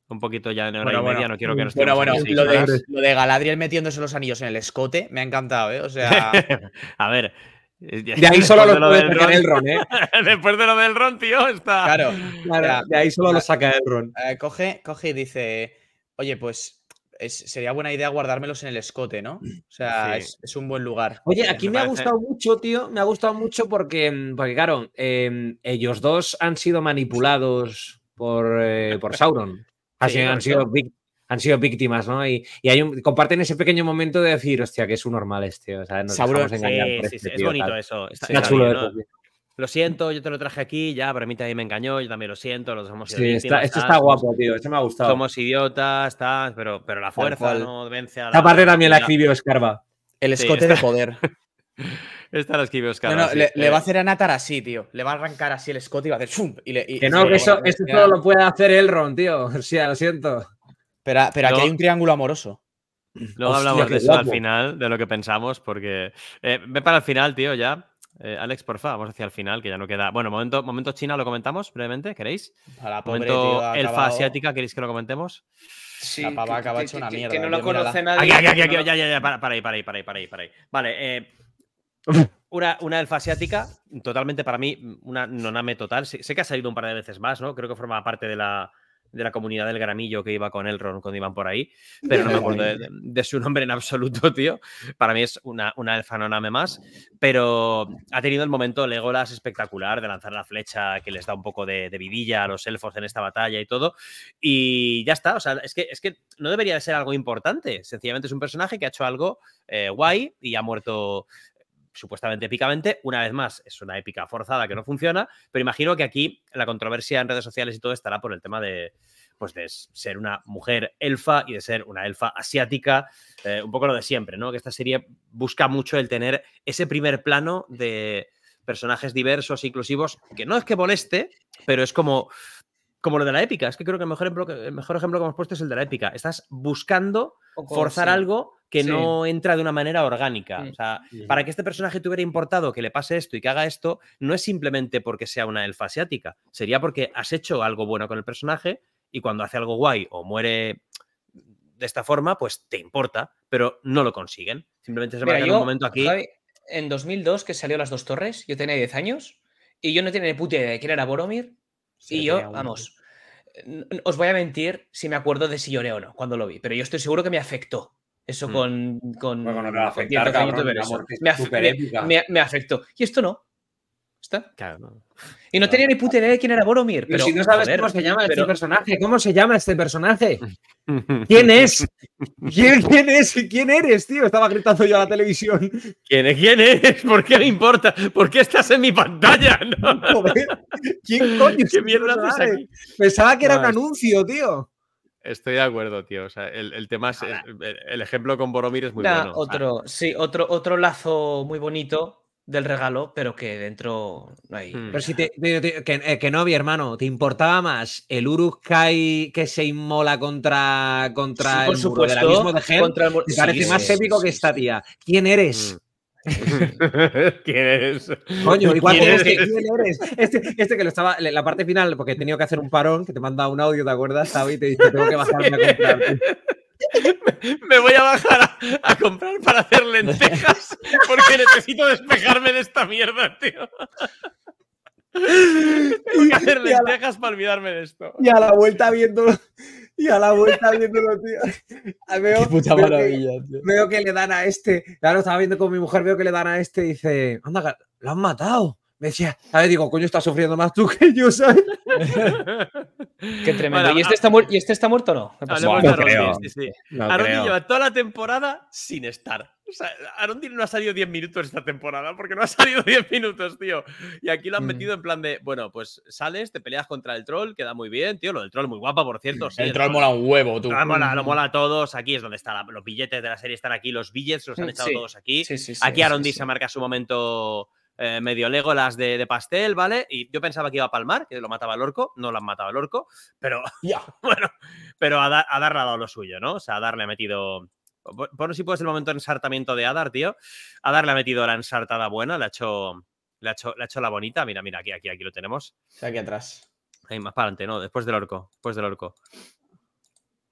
[SPEAKER 1] un poquito ya en hora
[SPEAKER 4] y media, no quiero que nos Bueno, bueno, lo de, Galadriel metiéndose los anillos en el escote me ha encantado, ¿eh? O sea.
[SPEAKER 1] a ver. Eh,
[SPEAKER 3] de ahí solo lo puede el Ron, ¿eh?
[SPEAKER 4] Después de lo del Ron, tío, está. Claro, claro. de ahí solo lo saca el Ron. Eh, coge, coge y dice: Oye, pues sería buena idea guardármelos en el escote, ¿no? O sea, es, un buen lugar. Oye, aquí me, ha gustado
[SPEAKER 1] mucho, tío, me ha gustado mucho porque, mm, porque claro, em, ellos dos han sido manipulados por eh, Sauron. Han, sido, han, sido víctimas, ¿no? Y, y hay un, comparten ese pequeño momento de decir, hostia, que es un normal este. O sea, nos engañado. sí, sí, este es bonito eso. Está, chulo lo siento, yo te lo traje aquí, ya, pero a mí también me engañó, yo también lo siento, los este somos sí, esto está guapo, tío, esto me ha gustado. Somos idiotas,
[SPEAKER 4] pero, pero la fuerza no vence a la... Esta parte también la escribió
[SPEAKER 1] Escarba. El escote de poder.
[SPEAKER 4] Esta la escribe Oscar. No, no, le, va a hacer a Natar así, tío. Le va a arrancar así el Scott y va a hacer ¡zum! Y, le, que no, que eso, eso solo lo puede hacer Elrond, tío. O lo siento. Pero, pero aquí hay un triángulo amoroso. Luego hablamos de eso al
[SPEAKER 1] final, de lo que pensamos, porque. Eh, ve para el final, tío, ya. Eh, Alex, porfa, vamos hacia el final, que ya no queda. Bueno, momento, momento China lo comentamos brevemente, ¿queréis? momento tío, elfa asiática, ¿queréis que lo comentemos?
[SPEAKER 4] Sí, la pava que, mierda. Que no lo conoce nadie. Aquí, aquí, aquí, ya, ya,
[SPEAKER 1] ya, para ahí, para ahí, para ahí, para ahí. Vale, eh, una, una elfa asiática, totalmente para mí, una noname total. Sé, que ha salido un par de veces más, ¿no? Creo que formaba parte de la, de la comunidad del gramillo que iba con Elrond cuando iban por ahí, pero no me acuerdo de, su nombre en absoluto, tío. Para mí es una, una elfa noname más, pero ha tenido el momento Legolas espectacular de lanzar la flecha que les da un poco de, vidilla a los elfos en esta batalla y todo. Y ya está, o sea, es que, es que no debería de ser algo importante, sencillamente es un personaje que ha hecho algo eh, guay y ha muerto supuestamente épicamente. Una vez más, es una épica forzada que no funciona, pero imagino que aquí la controversia en redes sociales y todo estará por el tema de, pues de ser una mujer elfa y de ser una elfa asiática, eh, un poco lo de siempre, ¿no? Que esta serie busca mucho el tener ese primer plano de personajes diversos, e inclusivos, que no es que moleste, pero es como como lo de la épica. Es que creo que el mejor ejemplo que, el mejor ejemplo que hemos puesto es el de la épica. Estás buscando
[SPEAKER 5] forzar algo que no
[SPEAKER 1] entra de una manera orgánica. Mm. O sea, para que este personaje te hubiera importado que le pase esto y que haga esto, no es simplemente porque sea una elfa asiática. Sería porque has hecho algo bueno con el personaje y cuando hace algo guay o muere de esta forma, pues te importa, pero no lo consiguen. Simplemente se va en un momento
[SPEAKER 2] aquí. en 2002, que salió Las Dos Torres, yo tenía 10 años y yo no tenía ni puta idea de quién era Boromir y yo, vamos, os voy a mentir si me acuerdo de si lloré o no cuando lo vi, pero yo estoy seguro que me afectó. Eso mm. con. bueno, no me, me, afectó. Y esto no. Y no tenía
[SPEAKER 1] ni puta idea de quién era Boromir. Pero, si no sabes cómo se llama este personaje, ¿cómo se llama este personaje?
[SPEAKER 3] ¿Quién es? ¿Quién, es? ¿Quién eres, tío? Estaba gritando yo a la televisión. ¿Quién, es? ¿Quién es ¿Por qué me importa? ¿Por qué estás en mi pantalla? ¿quién coño? ¿Qué este mierda Pensaba que era un anuncio, tío. Estoy de acuerdo, tío. el, tema El, ejemplo con Boromir es muy bueno. Otro, sí, otro, otro
[SPEAKER 1] lazo muy bonito del regalo, pero que dentro no hay. Hmm. Pero si te, eh, que, no, mi hermano, ¿te importaba más el Uruk-Kai que se inmola contra, contra el supuesto, muro del de Gen? ¿Te parece más épico que esta tía? ¿Quién eres? Hmm. ¿Quién eres? Coño, igual ¿Quién eres? Que, ¿quién eres?
[SPEAKER 9] Este, este, que
[SPEAKER 1] lo estaba, la parte final, porque he tenido que hacer un parón, que te manda un audio, ¿te acuerdas, Xavi? Y te dice, tengo que bajarme a comprar.
[SPEAKER 3] Me voy a bajar a, comprar para hacer lentejas porque necesito despejarme de esta mierda, tío. Tengo
[SPEAKER 1] que hacer lentejas para olvidarme de esto. Y a la
[SPEAKER 3] vuelta viendo y a la vuelta viéndolo, tío.
[SPEAKER 1] Veo, Qué puta maravilla, que, tío. Veo que le dan a este. Claro, estaba viendo con mi mujer, veo que le dan a este y dice, anda, lo han matado me decía, a ver, digo, coño, está sufriendo más tú que yo, ¿sabes? Qué tremendo. Este ¿Y, este está muerto o no? no,
[SPEAKER 5] creo.
[SPEAKER 3] lleva toda la temporada sin estar. O Arondi no ha salido 10 minutos esta temporada porque no ha salido 10 minutos, tío. Y aquí lo han mm. metido en plan de, bueno,
[SPEAKER 1] pues sales, te peleas contra el troll, queda muy bien, tío. Lo del troll muy guapa, por cierto.
[SPEAKER 3] el, troll, mola
[SPEAKER 4] un huevo, tú. Lo ah, mola, lo mola
[SPEAKER 1] a todos. Aquí es donde están los billetes de la serie, están aquí. Los billetes los han mm, echado todos aquí. aquí Arondi se marca su momento eh, medio Legolas de, de, pastel, ¿vale? Y yo pensaba que iba a palmar, que lo mataba el orco, no lo han matado el orco, pero ya, bueno, pero Adar le ha dado lo suyo, ¿no? O sea, a darle ha metido. Ponos si puedes el momento de ensartamiento de Adar, tío. Adar darle ha metido la ensartada buena, le ha hecho, le ha hecho, la bonita. Mira, mira, aquí, aquí, aquí lo tenemos.
[SPEAKER 4] Aquí atrás.
[SPEAKER 1] Ahí, más para adelante, ¿no? Después del orco, después del orco.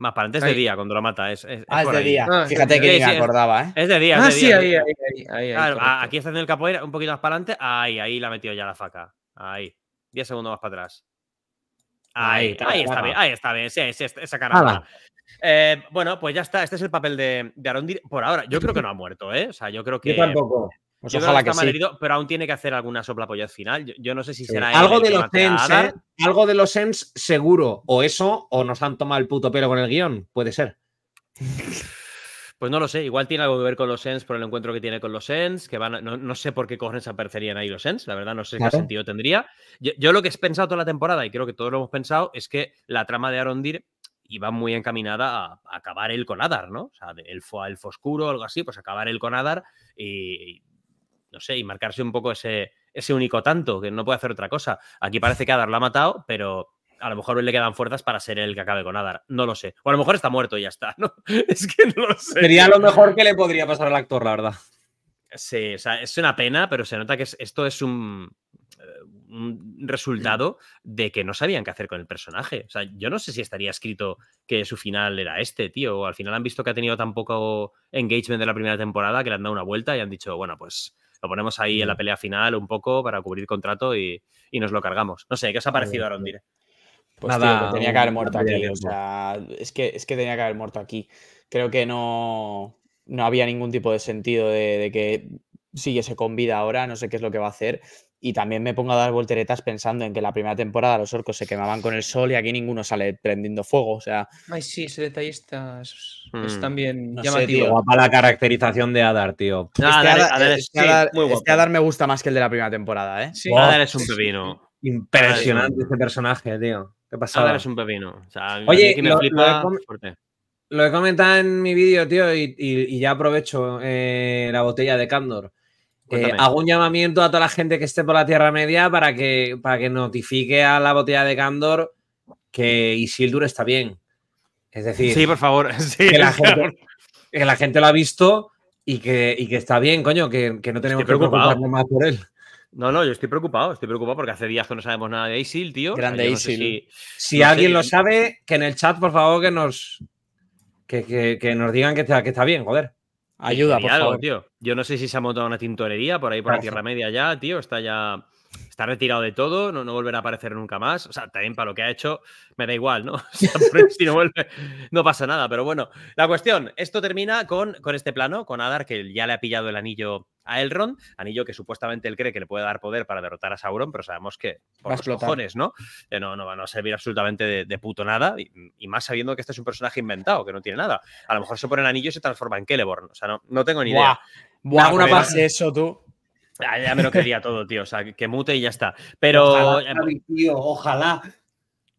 [SPEAKER 1] Más para antes de día cuando lo mata. Es, es ah, es de día. Ah, Fíjate que ni me acordaba, ¿eh? Es de día. Ah, de sí, ahí,
[SPEAKER 4] ahí,
[SPEAKER 1] ahí, Aquí está en el capoeira, un poquito más para adelante. Ahí, ahí la ha metido ya la faca. Ahí. Diez segundos más para atrás. Ahí, está, ahí está bien, ahí está bien. Sí, esa cara. Eh, bueno, pues ya está. Este es el papel de, de Arondir. Por ahora, yo creo que no ha muerto, ¿eh? O sea, yo creo que. Yo tampoco. Pues ojalá que, pero aún tiene que hacer alguna sopla final. Yo, no sé si será algo, de los sens, ¿eh? algo de los Sens, seguro. O eso, o nos han tomado el puto pelo con el guión. Puede ser. Pues no lo sé, igual tiene algo que ver con los Sens por el encuentro que tiene con los Sens, que van no, sé por qué cojones aparecerían ahí los Sens, la verdad no sé qué sentido tendría. Yo, lo que he pensado toda la temporada, y creo que todos lo hemos pensado, es que la trama de Arondir iba muy encaminada a, acabar él con Adar, ¿no? O sea, el fue algo así, pues acabar él con Adar y, no sé, y marcarse un poco ese, ese único tanto, que no puede hacer otra cosa. Aquí parece que Adar lo ha matado, pero a lo mejor le quedan fuerzas para ser el que acabe con Adar. No lo sé. O a lo mejor está muerto y ya está, ¿no? Es que no sé. Sería lo mejor que le podría pasar al actor, la verdad. Sí, o sea, es una pena, pero se nota que esto es un, eh, un resultado de que no sabían qué hacer con el personaje. O sea, yo no sé si estaría escrito que su final era este, tío. O al final han visto que ha tenido tan poco engagement de la primera temporada que le han dado una vuelta y han dicho, bueno, pues lo ponemos ahí en la pelea final un poco para cubrir contrato y, nos lo cargamos. No sé, ¿qué os ha parecido a
[SPEAKER 4] Pues Nada, tenía que haber muerto aquí. O sea, es que, es que tenía que haber muerto aquí. Creo que no, había ningún tipo de sentido de, de que siguiese con vida ahora, no sé qué es lo que va a hacer. Y también me pongo a dar volteretas pensando en que la primera temporada los orcos se quemaban con el sol y aquí ninguno sale prendiendo fuego. O sea. Ay, sí, ese detallista es, mm. también llamativo. guapa la caracterización de Adar, tío. este Adar, me gusta más que el de la primera temporada, ¿eh? Adar es un
[SPEAKER 1] pepino. Impresionante este personaje, tío. Qué Adar es un pepino. Oye, me lo, lo he comentado en mi vídeo, tío, y, ya aprovecho eh, la botella de Candor. Eh, hago un llamamiento a toda la gente que esté por la Tierra Media para que, para que notifique a la botella de Gandor que Isildur está bien. Es decir, sí, por favor. que, la gente, lo ha visto y que, que está bien, coño, que, no tenemos que preocuparnos más por él. No, no, yo estoy preocupado, estoy preocupado porque hace días que no sabemos nada de Isil, tío. Grande Isil. si, alguien lo sabe, que en el chat, por favor, que nos, que, nos digan que está, que está bien, joder. Ayuda, por favor. tío. Yo no sé si se ha montado una tintorería por ahí por la Tierra Media ya, tío. Está ya está retirado de todo, no, no volverá a aparecer nunca más. O sea, también para lo que ha hecho, me da igual, ¿no? si no vuelve, no pasa nada. Pero bueno, la cuestión, esto termina con, con este plano, con Adar, que ya le ha pillado el anillo a Elrond, anillo que supuestamente él cree que le puede dar poder para derrotar a Sauron, pero sabemos que por los cojones, ¿no? que eh, ¿no? No, va a servir absolutamente de, puto nada, y, más sabiendo que este es un personaje inventado, que no tiene nada. A lo mejor se pone el anillo y se transforma en Celeborn, o sea, no, no tengo ni idea. Buah, una
[SPEAKER 7] eso, tú.
[SPEAKER 1] Ah, ya me lo quería todo, tío. O sea, que mute y ya está. Pero. Ojalá, eh,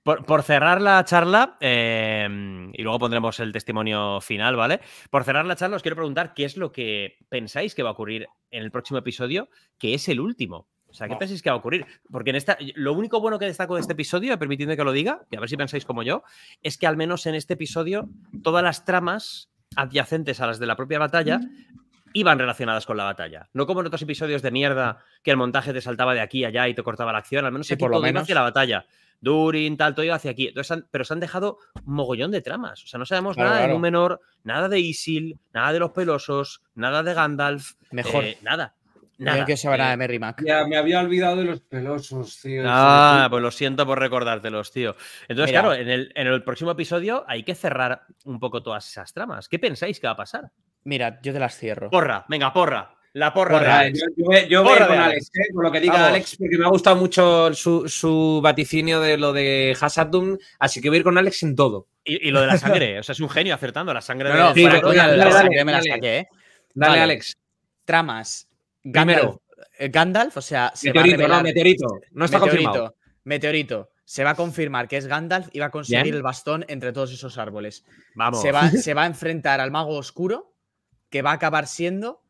[SPEAKER 1] Por, cerrar la charla, em, y luego pondremos el testimonio final, ¿vale? Por cerrar la charla, os quiero preguntar qué es lo que pensáis que va a ocurrir en el próximo episodio, que es el último. O sea, ¿qué pensáis que va a ocurrir? Porque en esta, lo único bueno que destaco de este episodio, permitidme que lo diga, y a ver si pensáis como yo, es que al menos en este episodio todas las tramas adyacentes a las de la propia batalla iban relacionadas con la batalla. No como en otros episodios de mierda mm. que el montaje te saltaba de aquí a allá y te cortaba la acción. Al menos sí, por lo menos. la batalla. Durin, tal, todo iba hacia aquí. Entonces, pero se han dejado mogollón de tramas. O sea, no sabemos nada de de menor, nada de Isil, nada de los pelosos, nada de Gandalf. Mejor. Eh, nada. que se eh, Ya, me había olvidado de los pelosos, tío. Ah, pues lo siento por recordártelos, tío. Entonces, claro, el, en el próximo episodio hay que cerrar un poco todas esas tramas. ¿Qué pensáis que va a pasar?
[SPEAKER 4] Mira, yo te las cierro.
[SPEAKER 1] Porra, venga, porra. La porra, Yo, voy con Alex, eh, con lo que diga Alex, porque me ha gustado mucho su, su vaticinio de lo de Hassadum, así que voy a ir con Alex en todo. Y, y lo de la sangre, o sea, es un
[SPEAKER 4] genio acertando la sangre de no, sí, la sangre me la saqué, ¿eh? Dale, Alex. Tramas. Gandalf, eh, Gandalf, o sea, se va a no, meteorito. No está confirmado. Meteorito. Se va a confirmar que es Gandalf y va a conseguir el bastón entre todos esos árboles. Vamos. Se va, se va a enfrentar al mago oscuro que va a acabar siendo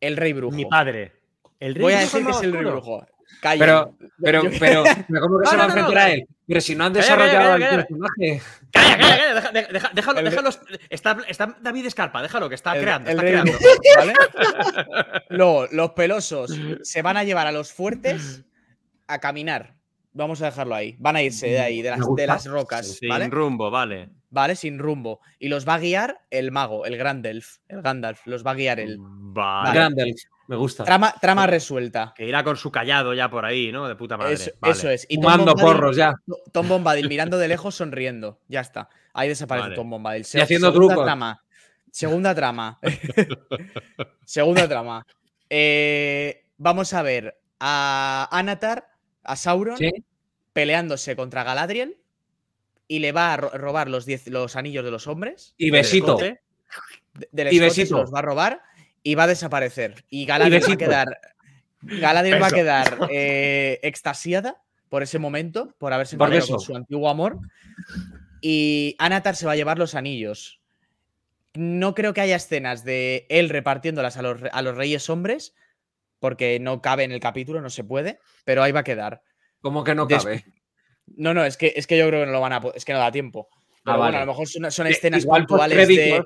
[SPEAKER 4] el Rey Brujo. Mi padre. El Rey Voy a decir que es el Rey Brujo. Calla. Pero, pero, pero,
[SPEAKER 1] ¿cómo que se va a enfrentar a él? Pero si no han desarrollado el personaje. Calla, calla, calla, déjalo, déjalo. Está, está, David Escarpa, déjalo, que está creando. está creando
[SPEAKER 4] los pelosos se van a llevar a los fuertes a caminar. Vamos a dejarlo ahí. Van a irse de mm, ahí, de las, de las rocas. Sin rumbo, vale. ¿vale? Sin rumbo. Y los va a guiar el mago, el Elf, El Gandalf, los va a guiar el... Vale. me gusta.
[SPEAKER 1] Trama, trama, resuelta.
[SPEAKER 4] Que irá con su callado ya por ahí, ¿no? De puta madre. Eso, es. Y Tom Bombadil, porros ya. Tom Bombadil mirando de lejos sonriendo. Ya está. Ahí desaparece Tom Bombadil. haciendo trucos. Trama. Segunda trama. segunda trama. Eh, vamos a ver a Anatar, a Sauron, peleándose contra Galadriel y le va a robar los, los anillos de los hombres. Y besito. y besito. los va a robar y va a desaparecer. Y Galadriel va a quedar. quedar eh, extasiada por ese momento, por haberse encontrado con su antiguo amor. Y Anatar se va a llevar los anillos. No creo que haya escenas de él repartiéndolas a los, a los reyes hombres, porque no cabe en el capítulo, no se puede, pero ahí va a quedar. como que no cabe? No, no, es que, es que yo creo que no lo van a es que no da tiempo.
[SPEAKER 6] Ah, a lo mejor son, eh, escenas puntuales de.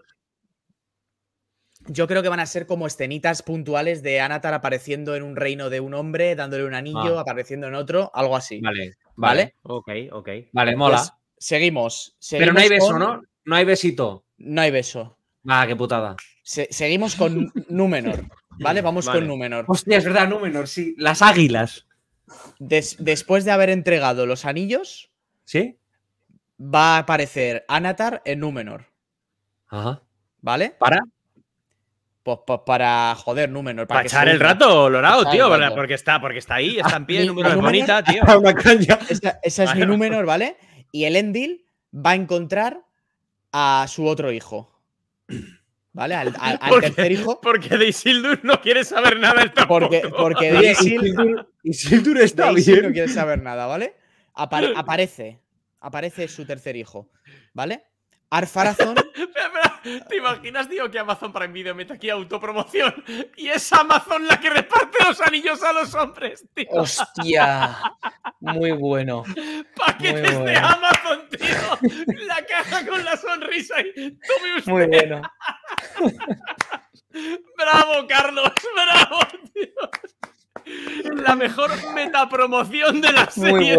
[SPEAKER 4] Yo creo que van a ser como escenitas puntuales de Anatar apareciendo en un reino de un hombre, dándole un anillo, ah. apareciendo en otro, algo así. Vale, vale. Ok, ok. Vale, pues mola. seguimos, Pero no hay beso, ¿no? No hay besito. No hay beso. Ah, qué putada. seguimos con Númenor, ¿vale? Vamos con Númenor. Hostia, es verdad, Númenor, sí. Las águilas después de haber entregado los anillos, ¿sí? Va a aparecer Anatar en Númenor. Ajá. ¿Vale? ¿Para? Pues, pues para joder Númenor. Para, pasar echar el rato, Lorao, tío. Porque, está, porque está ahí, está ah, en pie, es bonita, tío. Ah, esa, es mi Númenor, ¿vale? Y el Endil va a encontrar a su otro hijo. ¿Vale? Al, tercer hijo. Porque de Isildur no quiere saber nada el Porque, porque de Isildur, Isildur está bien. no quiere saber nada, ¿vale? aparece. Aparece su tercer hijo, ¿vale? Arfarazón.
[SPEAKER 3] ¿Te imaginas, tío, que Amazon para Video mete aquí autopromoción y es Amazon la que reparte los anillos a los hombres, tío? Hostia,
[SPEAKER 2] muy bueno.
[SPEAKER 3] Paquetes de Amazon, tío. La caja con la sonrisa y me Muy bueno. Bravo, Carlos, bravo, tío la mejor metapromoción de la serie.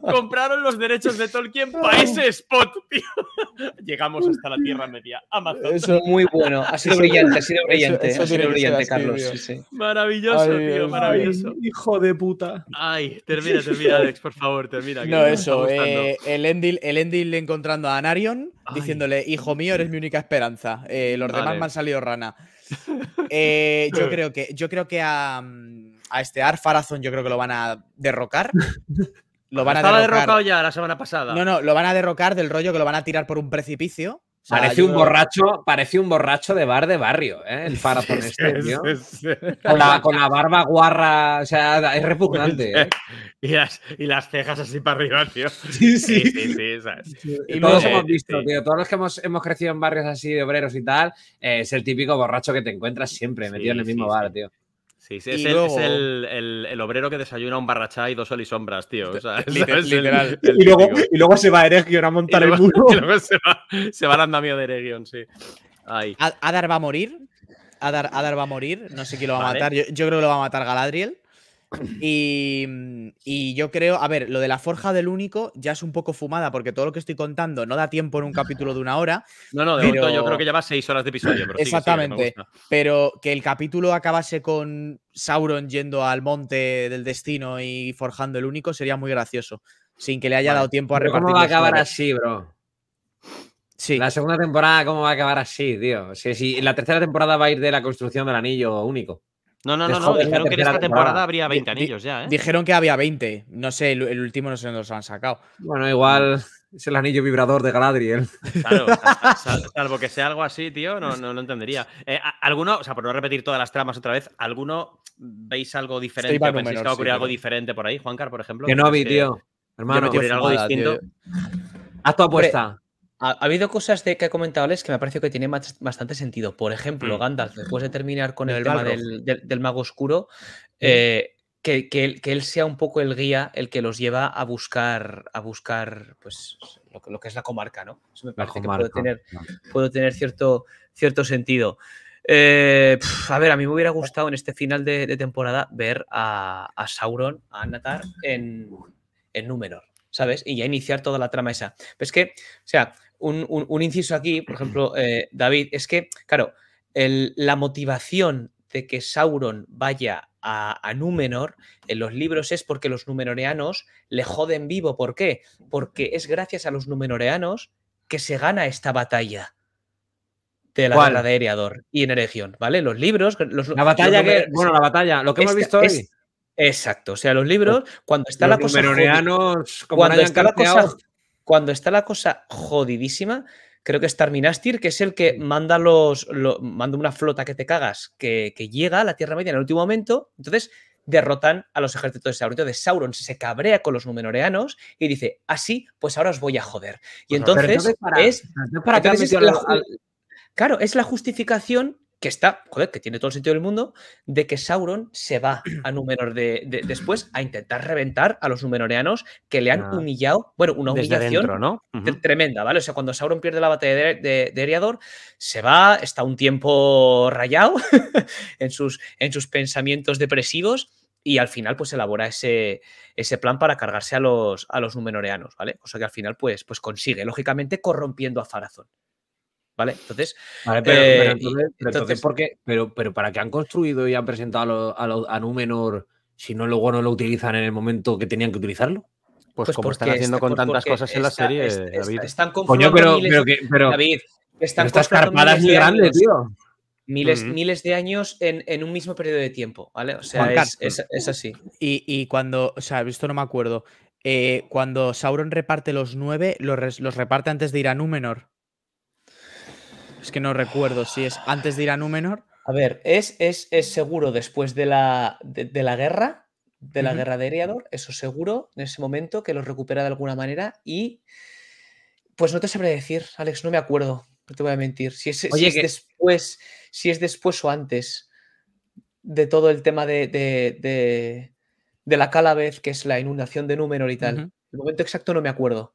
[SPEAKER 3] Compraron los derechos de Tolkien para ese spot, tío. Llegamos hasta la Tierra Media. Amazon. Eso
[SPEAKER 9] es muy bueno. Ha sido brillante, ha sido brillante. ha
[SPEAKER 3] sido brillante, Carlos.
[SPEAKER 4] Maravilloso, tío, maravilloso. hijo de puta.
[SPEAKER 3] Ay, termina, termina, Alex, por favor, termina. No, eso. Eh,
[SPEAKER 4] el, Endil, encontrando a Anarion, diciéndole, hijo mío, eres mi única esperanza. Eh, los demás me han salido rana. Eh, yo creo que, yo creo que a. Mm, a este Ar Farazón yo creo que lo van a derrocar. Lo van a Estaba derrocado
[SPEAKER 1] ya la semana pasada. No, no,
[SPEAKER 4] lo van a derrocar del rollo que lo van a tirar por un precipicio. parece, un borracho, parece un borracho de bar de barrio, ¿eh? el Farazón este, tío.
[SPEAKER 1] con, la, barba guarra, o sea, es repugnante. ¿eh? Y, las, cejas así para arriba, tío. Sí, sí. sí. Y todos hemos visto, tío, todos los que hemos, crecido en barrios así de obreros y tal, eh, es el típico borracho que te encuentras siempre metido en el mismo bar, tío. Sí, sí es, el, el, obrero que desayuna un barrachá y dos sol sombras,
[SPEAKER 4] tío. literal.
[SPEAKER 1] Y luego, se va a Eregion a montar el muro.
[SPEAKER 4] se va, se va al andamio de Eregion, sí. Adar va a morir. Adar, va a morir. No sé quién lo va a matar. Yo, yo, creo que lo va a matar Galadriel. Mm, y, yo creo, a ver, lo de la forja del único ya es un poco fumada porque todo lo que estoy contando no da tiempo en un capítulo de una hora.
[SPEAKER 3] No, no, de yo creo que lleva seis horas de episodio. Exactamente.
[SPEAKER 4] pero que el capítulo acabase con Sauron yendo al monte del destino y forjando el único sería muy gracioso. Sin que le haya dado tiempo a repartir. ¿Cómo va a acabar así, bro?
[SPEAKER 1] Sí. La segunda temporada, ¿cómo va a acabar así, tío? si la tercera temporada va a ir de la construcción del anillo único. No,
[SPEAKER 3] no, no, dijeron que en esta temporada habría 20 anillos ya, ¿eh? Dijeron
[SPEAKER 4] que había 20. No sé, el, último no sé dónde los han sacado.
[SPEAKER 1] Bueno, igual es el anillo vibrador de Galadriel. Claro, salvo que sea algo así, tío, no, lo entendería. Eh, ¿Alguno, o sea, por no repetir todas las tramas otra vez, ¿alguno veis algo diferente? ¿Pensáis que algo diferente por ahí, Juancar, por ejemplo? Que no pues vi, tío. Hermano, algo pues, Tío. Haz tu apuesta.
[SPEAKER 2] Ha, habido cosas que ha comentado que me parece que tienen bastante sentido. Por ejemplo, mm. Gandalf, después de terminar con el, tema del, mago oscuro, mm. eh, que, él, sea un poco el guía, el que los lleva a buscar, a buscar pues, lo, que, es la comarca, ¿no? Eso me parece que puede tener, puedo tener cierto, cierto sentido. Eh, a ver, a mí me hubiera gustado en este final de, temporada ver a, Sauron, a Anatar en, en Númenor, ¿sabes? Y ya iniciar toda la trama esa. Pero es que, o sea, un, inciso aquí, por ejemplo, eh, David, es que, claro, la motivación de que Sauron vaya a, a, Númenor en los libros es porque los númenoreanos le joden vivo. ¿Por qué? Porque es gracias a los númenoreanos que se gana esta batalla de la guerra de Eriador y en Eregión, ¿vale? Los libros... la batalla que... Bueno, la batalla, lo que hemos visto hoy. Es, exacto, o sea, los libros, pues cuando está la cosa... cuando está la cosa cuando está la cosa jodidísima, creo que es Tarminastir, que es el que manda los, manda una flota que te cagas, que, llega a la Tierra Media en el último momento, entonces derrotan a los ejércitos de Sauron. Entonces Sauron se cabrea con los numenoreanos y dice, así, ah, pues ahora os voy a joder. Y pues, entonces, es, para Claro, es la justificación que está, joder, que tiene todo el sentido del mundo, de que Sauron se va a Númenor de, después a intentar reventar a los Númenoreanos que le han ah. humillado, bueno, una humillación tremenda, ¿vale? O sea, cuando Sauron pierde la batalla de, de, Eriador, se va, está un tiempo rayado en, sus, en sus pensamientos depresivos y al final pues elabora ese, ese plan para cargarse a los, a los numenoreanos, ¿vale? O sea que al final pues, pues consigue, lógicamente corrompiendo a Farazón.
[SPEAKER 1] ¿vale? Entonces, pero, eh, pero, pero para qué han construido y han presentado a, a, Númenor si no luego no lo utilizan en el momento que tenían que utilizarlo? Pues, pues como están haciendo con tantas cosas en la serie, David. Están Coño, pero,
[SPEAKER 2] David, están estas carpadas muy grandes, tío. Miles, miles,
[SPEAKER 4] de años en, un mismo periodo de tiempo, ¿vale? O sea, es, así. Y, cuando, o sea, esto no me acuerdo, eh, cuando Sauron reparte los nueve, los, los reparte antes de ir a Númenor. Es que no recuerdo si es antes de ir a Númenor. A ver, es, es, es seguro después de la, de, la guerra, de la guerra de Eriador, eso seguro,
[SPEAKER 2] en ese momento, que los recupera de alguna manera y... Pues no te sabré decir, Alex, no me acuerdo, no te voy a mentir. Si es, después, si es después o antes de todo el tema de, de, de, la Calavez, que es la inundación de Númenor y tal. El momento exacto no me acuerdo.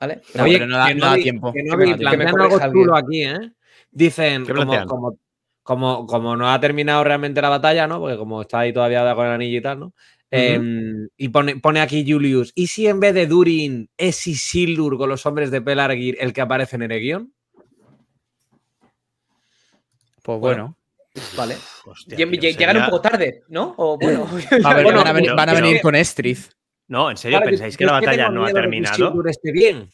[SPEAKER 2] ¿Vale? pero no da, tiempo. Que no algo chulo aquí, ¿eh?
[SPEAKER 1] Dicen, como, como, como, no ha terminado realmente la batalla, ¿no? Porque como está ahí todavía con el anillo y tal, ¿no? Em, y pone, pone, aquí Julius. ¿Y si en vez de Durin es Isildur con los hombres de Pelargir el que aparece en Eregion? Pues bueno. Vale. Hostia,
[SPEAKER 2] Llegan un poco
[SPEAKER 4] tarde, ¿no? O bueno. van a, venir, con Estriz. No, ¿en serio pensáis que, la batalla no ha terminado? Que esté bien.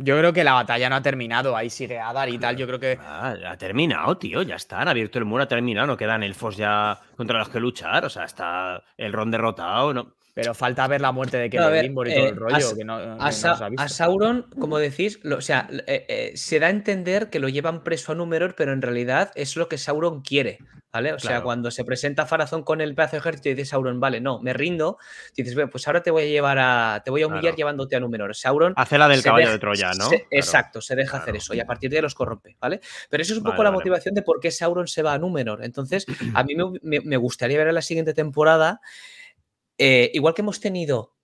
[SPEAKER 4] Yo creo que la batalla no ha terminado, ahí sigue Adar y tal, yo creo que... Ah, ha terminado, tío, ya está, han abierto el muro, ha terminado, no quedan elfos
[SPEAKER 1] ya contra los que luchar, o sea, está el ron derrotado, no... Pero falta ver la muerte de
[SPEAKER 4] Kevin Limbor y todo eh, el rollo. A, que no, a, a
[SPEAKER 2] Sauron, como decís, o sea, eh, eh, se da a entender que lo llevan preso a Númeror, pero en realidad es lo que Sauron quiere. ¿Vale? O sea, cuando se presenta Farazón con el pedazo de ejército y dice Sauron, vale, no, me rindo, dices, bueno, pues ahora te voy a llevar a. te voy a humillar llevándote a Númenor. Sauron. Hace la del caballo de Troya, ¿no? Exacto, se deja hacer eso y a partir de ahí los corrompe, ¿vale? Pero eso es un poco la motivación de por qué Sauron se va a Númenor. Entonces, a mí me, me gustaría ver en la siguiente temporada eh, igual que hemos tenido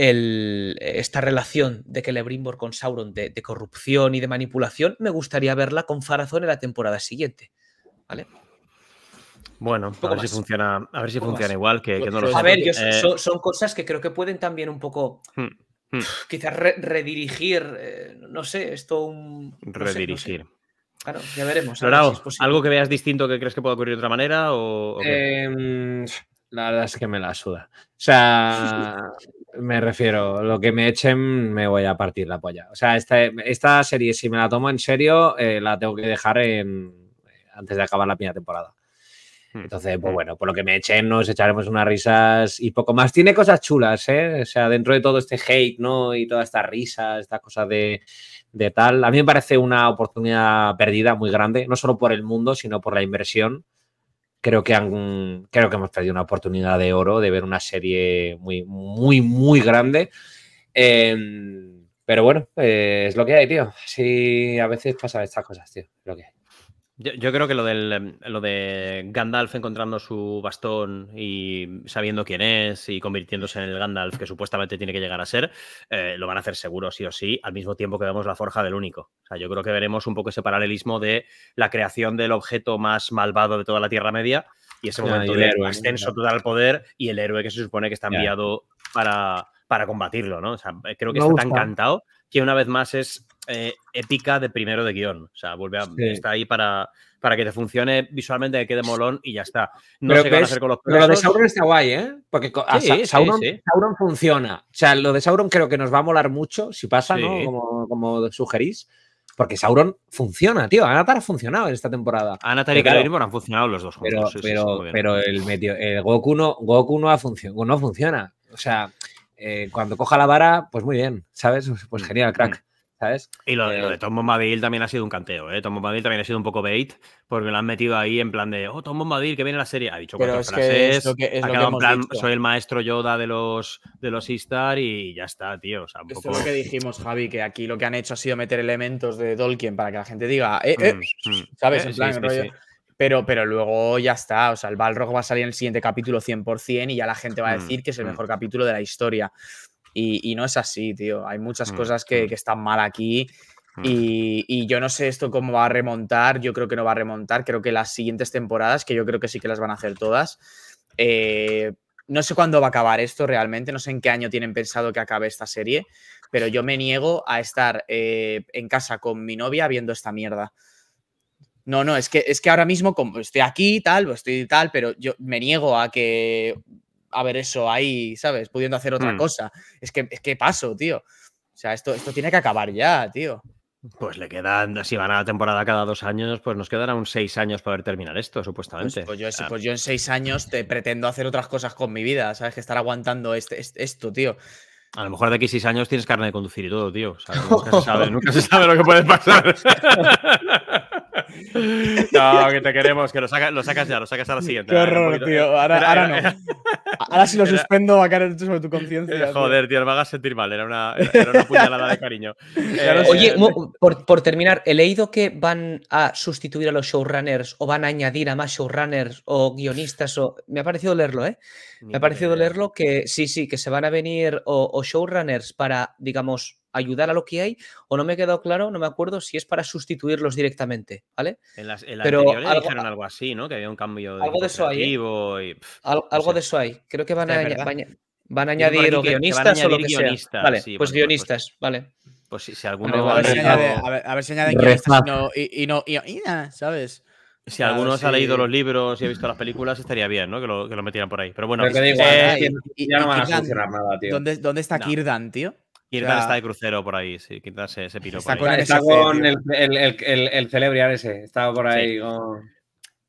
[SPEAKER 2] esta relación de Celebrimbor con Sauron de, corrupción y de manipulación, me gustaría verla con Farazón en la temporada siguiente. ¿Vale?
[SPEAKER 3] Bueno, a ver, si funciona, a ver si funciona igual, que, no lo A ver, eh,
[SPEAKER 2] son, cosas que creo que pueden también un poco. Hmm, hmm. Quizás redirigir, eh, no sé, esto un. redirigir. Claro, ya veremos.
[SPEAKER 1] ¿algo que veas distinto que crees que pueda ocurrir de otra manera? eh, la verdad es que me la suda. O sea, me refiero, lo que me echen me voy a partir la polla. O sea, esta, serie, si me la tomo en serio, eh, la tengo que dejar eh, antes de acabar la primera temporada. Hmm. Entonces, pues hmm. bueno, por lo que me echen, nos echaremos unas risas y poco más. Tiene cosas chulas, ¿eh? O sea, dentro de todo este hate, ¿no? Y toda esta risas, esta cosa de, de tal. A mí me parece una oportunidad perdida muy grande, no solo por el mundo, sino por la inversión creo que han, creo que hemos perdido una oportunidad de oro de ver una serie muy, muy, muy grande. Em, pero bueno, eh, es lo que hay, tío. Sí, a veces pasan estas cosas, tío. Lo que hay. Yo, creo que lo, del, em, lo de Gandalf encontrando su bastón y sabiendo quién es y convirtiéndose en el Gandalf que supuestamente tiene que llegar a ser, eh, lo van a hacer seguro sí o sí, al mismo tiempo que vemos la forja del único. O sea, yo creo que veremos un poco ese paralelismo de la creación del objeto más malvado de toda la Tierra Media y ese momento de ascenso total al poder y el héroe que se supone que está enviado para, para combatirlo, ¿no? O sea, eh, creo que está encantado tan que una vez más es eh, épica de primero de guión. O sea, vuelve a, está ahí para, para que te funcione visualmente, que quede molón y ya está. No sé qué van a hacer con los Pero lo de Sauron está guay, ¿eh? Porque Sauron, funciona. O sea, lo de Sauron creo que nos va a molar mucho si pasa, ¿no? Como, como sugerís. Porque Sauron funciona, tío. Anatar ha funcionado en esta temporada. Anatar y han funcionado los dos Pero, pero, el, medio, el, Goku no, Goku no, ha funcionado no funciona. O sea, eh, cuando coja la vara, pues muy bien, ¿sabes? Pues genial, crack. Mm. Y lo, eh, de Tom Bombadil también ha sido un canteo, ¿eh? Tom Bombadil también ha sido un poco bait, porque lo han metido ahí en plan de, oh, Tom Bombadil, que viene la serie. Ha dicho cuatro es en plan, soy el maestro Yoda de los, de los E-Star
[SPEAKER 4] y ya está, tío. es lo que dijimos, Javi, que aquí lo que han hecho ha sido meter elementos de Tolkien para que la gente diga, eh, eh, mm,
[SPEAKER 3] mm. ¿sabes? en plan,
[SPEAKER 4] Pero, pero, luego ya está, o sea, el Balrog va a salir en el siguiente capítulo 100% y ya la gente va a mm, decir que es el mejor capítulo de la historia. Y, no es así, tío. Hay muchas mm, cosas mm. que, están mal aquí. Mm. Y, yo no sé esto cómo va a remontar. Yo creo que no va a remontar. Creo que las siguientes temporadas, que yo creo que sí que las van a hacer todas. Eh, no sé cuándo va a acabar esto realmente. No sé en qué año tienen pensado que acabe esta serie. Pero yo me niego a estar eh, en casa con mi novia viendo esta mierda. No, no, es que, es que ahora mismo como estoy aquí, tal, estoy tal, pero yo me niego a que a ver eso ahí, ¿sabes? Pudiendo hacer otra mm. cosa. Es que, es que paso, tío. O sea, esto, esto tiene que acabar ya, tío. Pues le quedan, si van a la temporada cada dos años, pues nos quedarán seis años para terminar esto, pues, supuestamente. Pues, pues, yo, en seis años te pretendo hacer otras cosas con mi vida, ¿sabes? Que estar aguantando este, esto, tío. A lo mejor
[SPEAKER 1] de aquí seis años tienes carne de conducir y todo, tío. O sea, nunca, se sabe, nunca se sabe lo que puede pasar.
[SPEAKER 3] No, que te queremos, que lo, saques, lo sacas ya, lo sacas a la siguiente. Qué horror, tío. Ahora, no.
[SPEAKER 4] Ahora si lo suspendo a caer sobre tu conciencia. Eh, joder,
[SPEAKER 1] tío, me hagas sentir mal. Era una, una puñalada de cariño. Eh, Oye, eh. por, terminar, he
[SPEAKER 2] leído que van a sustituir a los showrunners o van a añadir a más showrunners o guionistas. O... Me ha parecido leerlo, ¿eh? Me ha parecido leerlo que sí, sí, que se van a venir o showrunners para, digamos, ayudar a lo que hay, o no me he quedado claro, no me acuerdo si es para sustituirlos directamente, ¿vale?
[SPEAKER 1] En las, en Pero algo, algo así, ¿no? Que había un cambio de algo de eso hay, ¿eh? algo de eso hay. Creo que van, a,
[SPEAKER 2] van a añadir guionistas o lo que Vale, pues, pues
[SPEAKER 1] guionistas, vale. Pues si, si
[SPEAKER 2] alguno... A ver, si añaden
[SPEAKER 4] guionistas y no... ¿sabes? Si alguno ha leído los
[SPEAKER 1] libros y ha visto las películas, estaría bien, ¿no? Que lo, que lo metieran por ahí. Pero bueno, eh, ya no van a funcionar nada, tío. ¿Dónde, dónde está Kirdan,
[SPEAKER 4] tío? Quintana está de
[SPEAKER 1] crucero por ahí, sí, quizás se, Está con, el, el, ese, estaba por ahí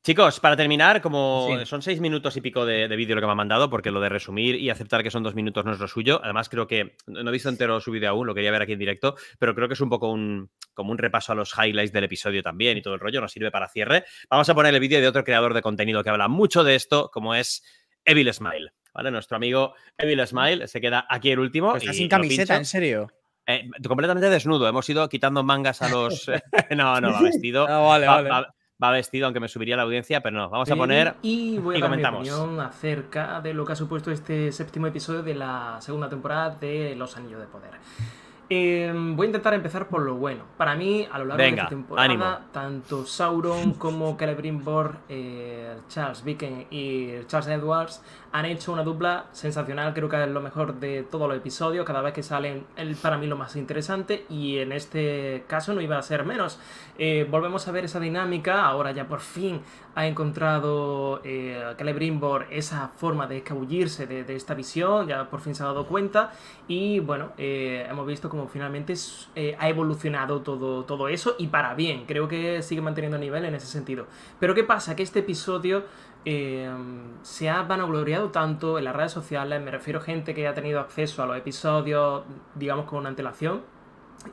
[SPEAKER 1] Chicos, para terminar, como son seis minutos y pico de, vídeo lo que me han mandado, porque lo de resumir y aceptar que son dos minutos no es lo suyo. Además, creo que no he visto entero su vídeo aún, lo quería ver aquí en directo, pero creo que es un poco como un repaso a los highlights del episodio también y todo el rollo, nos sirve para cierre. Vamos a poner el vídeo de otro creador de contenido que habla mucho de esto, como es Evil Smile. ¿vale? Nuestro amigo Evil Smile se queda aquí el último. está sin camiseta, en serio. Eh, completamente desnudo. Hemos ido quitando mangas a los. Eh, no, no, va vestido. Ah, va, vestido, aunque me subiría la audiencia, pero no. Vamos a poner.
[SPEAKER 4] Y
[SPEAKER 9] comentamos. acerca de lo que ha supuesto este séptimo episodio de la segunda temporada de Los Anillos de Poder. Em, voy a intentar empezar por lo bueno. Para mí, a lo largo de esta temporada, tanto Sauron como Celebrimbor, eh, Charles Vicken y Charles Edwards han hecho una dupla sensacional, creo que es lo mejor de todos los episodios, cada vez que salen el, para mí lo más interesante y en este caso no iba a ser menos. Eh, volvemos a ver esa dinámica, ahora ya por fin ha encontrado eh, Caleb esa forma de escabullirse de, esta visión, ya por fin se ha dado cuenta y bueno, eh, hemos visto como finalmente eh, ha evolucionado todo, todo eso y para bien, creo que sigue manteniendo nivel en ese sentido. Pero ¿qué pasa? Que este episodio Em, se ha vanagloriado tanto en las redes sociales, me refiero a gente que ha tenido acceso a los episodios, digamos, con una antelación,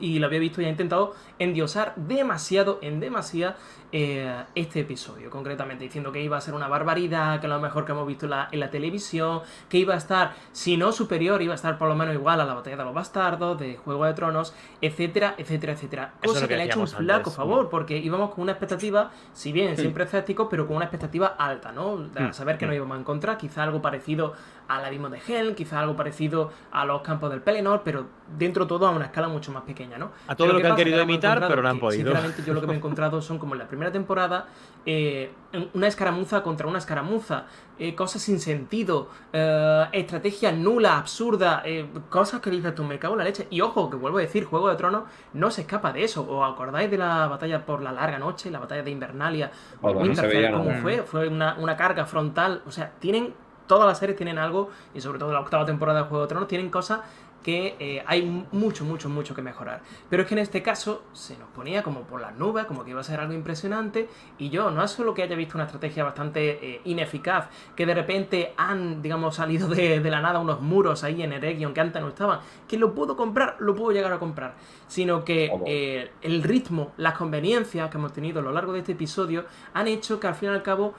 [SPEAKER 9] y lo había visto y ha intentado endiosar demasiado, en demasía, eh, este episodio, concretamente, diciendo que iba a ser una barbaridad, que lo mejor que hemos visto en la, televisión, que iba a estar, si no superior, iba a estar por lo menos igual a la batalla de los bastardos, de Juego de Tronos, etcétera, etcétera, etcétera. Cosa que, le ha hecho un flaco favor, porque íbamos con una expectativa, si bien siempre escépticos, pero con una expectativa alta, ¿no? De hmm. saber que no hmm. íbamos a encontrar, quizá algo parecido al abismo de Helm, quizá algo parecido a los campos del Pelennor, pero dentro todo a una escala mucho más pequeña, ¿no? A todo lo que han querido imitar, pero no han podido. Sinceramente, yo lo que me he encontrado son como en la primera temporada, eh, una escaramuza contra una escaramuza, eh, cosas sin sentido, eh, estrategia nula, absurda, eh, cosas que dices tú, me cago en la leche. Y ojo, que vuelvo a decir, Juego de Tronos no se escapa de eso. ¿Os acordáis de la batalla por la larga noche, la batalla de Invernalia, fue? Mm. Fue una, una carga frontal. O sea, tienen todas las series tienen algo, y sobre todo la octava temporada de Juego de Tronos, tienen cosas que eh, hay mucho, mucho, mucho que mejorar. Pero es que en este caso se nos ponía como por las nubes, como que iba a ser algo impresionante, y yo no es solo que haya visto una estrategia bastante eh, ineficaz, que de repente han, digamos, salido de, la nada unos muros ahí en Eregion que antes no estaban, que lo puedo comprar, lo puedo llegar a comprar, sino que eh, el ritmo, las conveniencias que hemos tenido a lo largo de este episodio han hecho que al fin y al cabo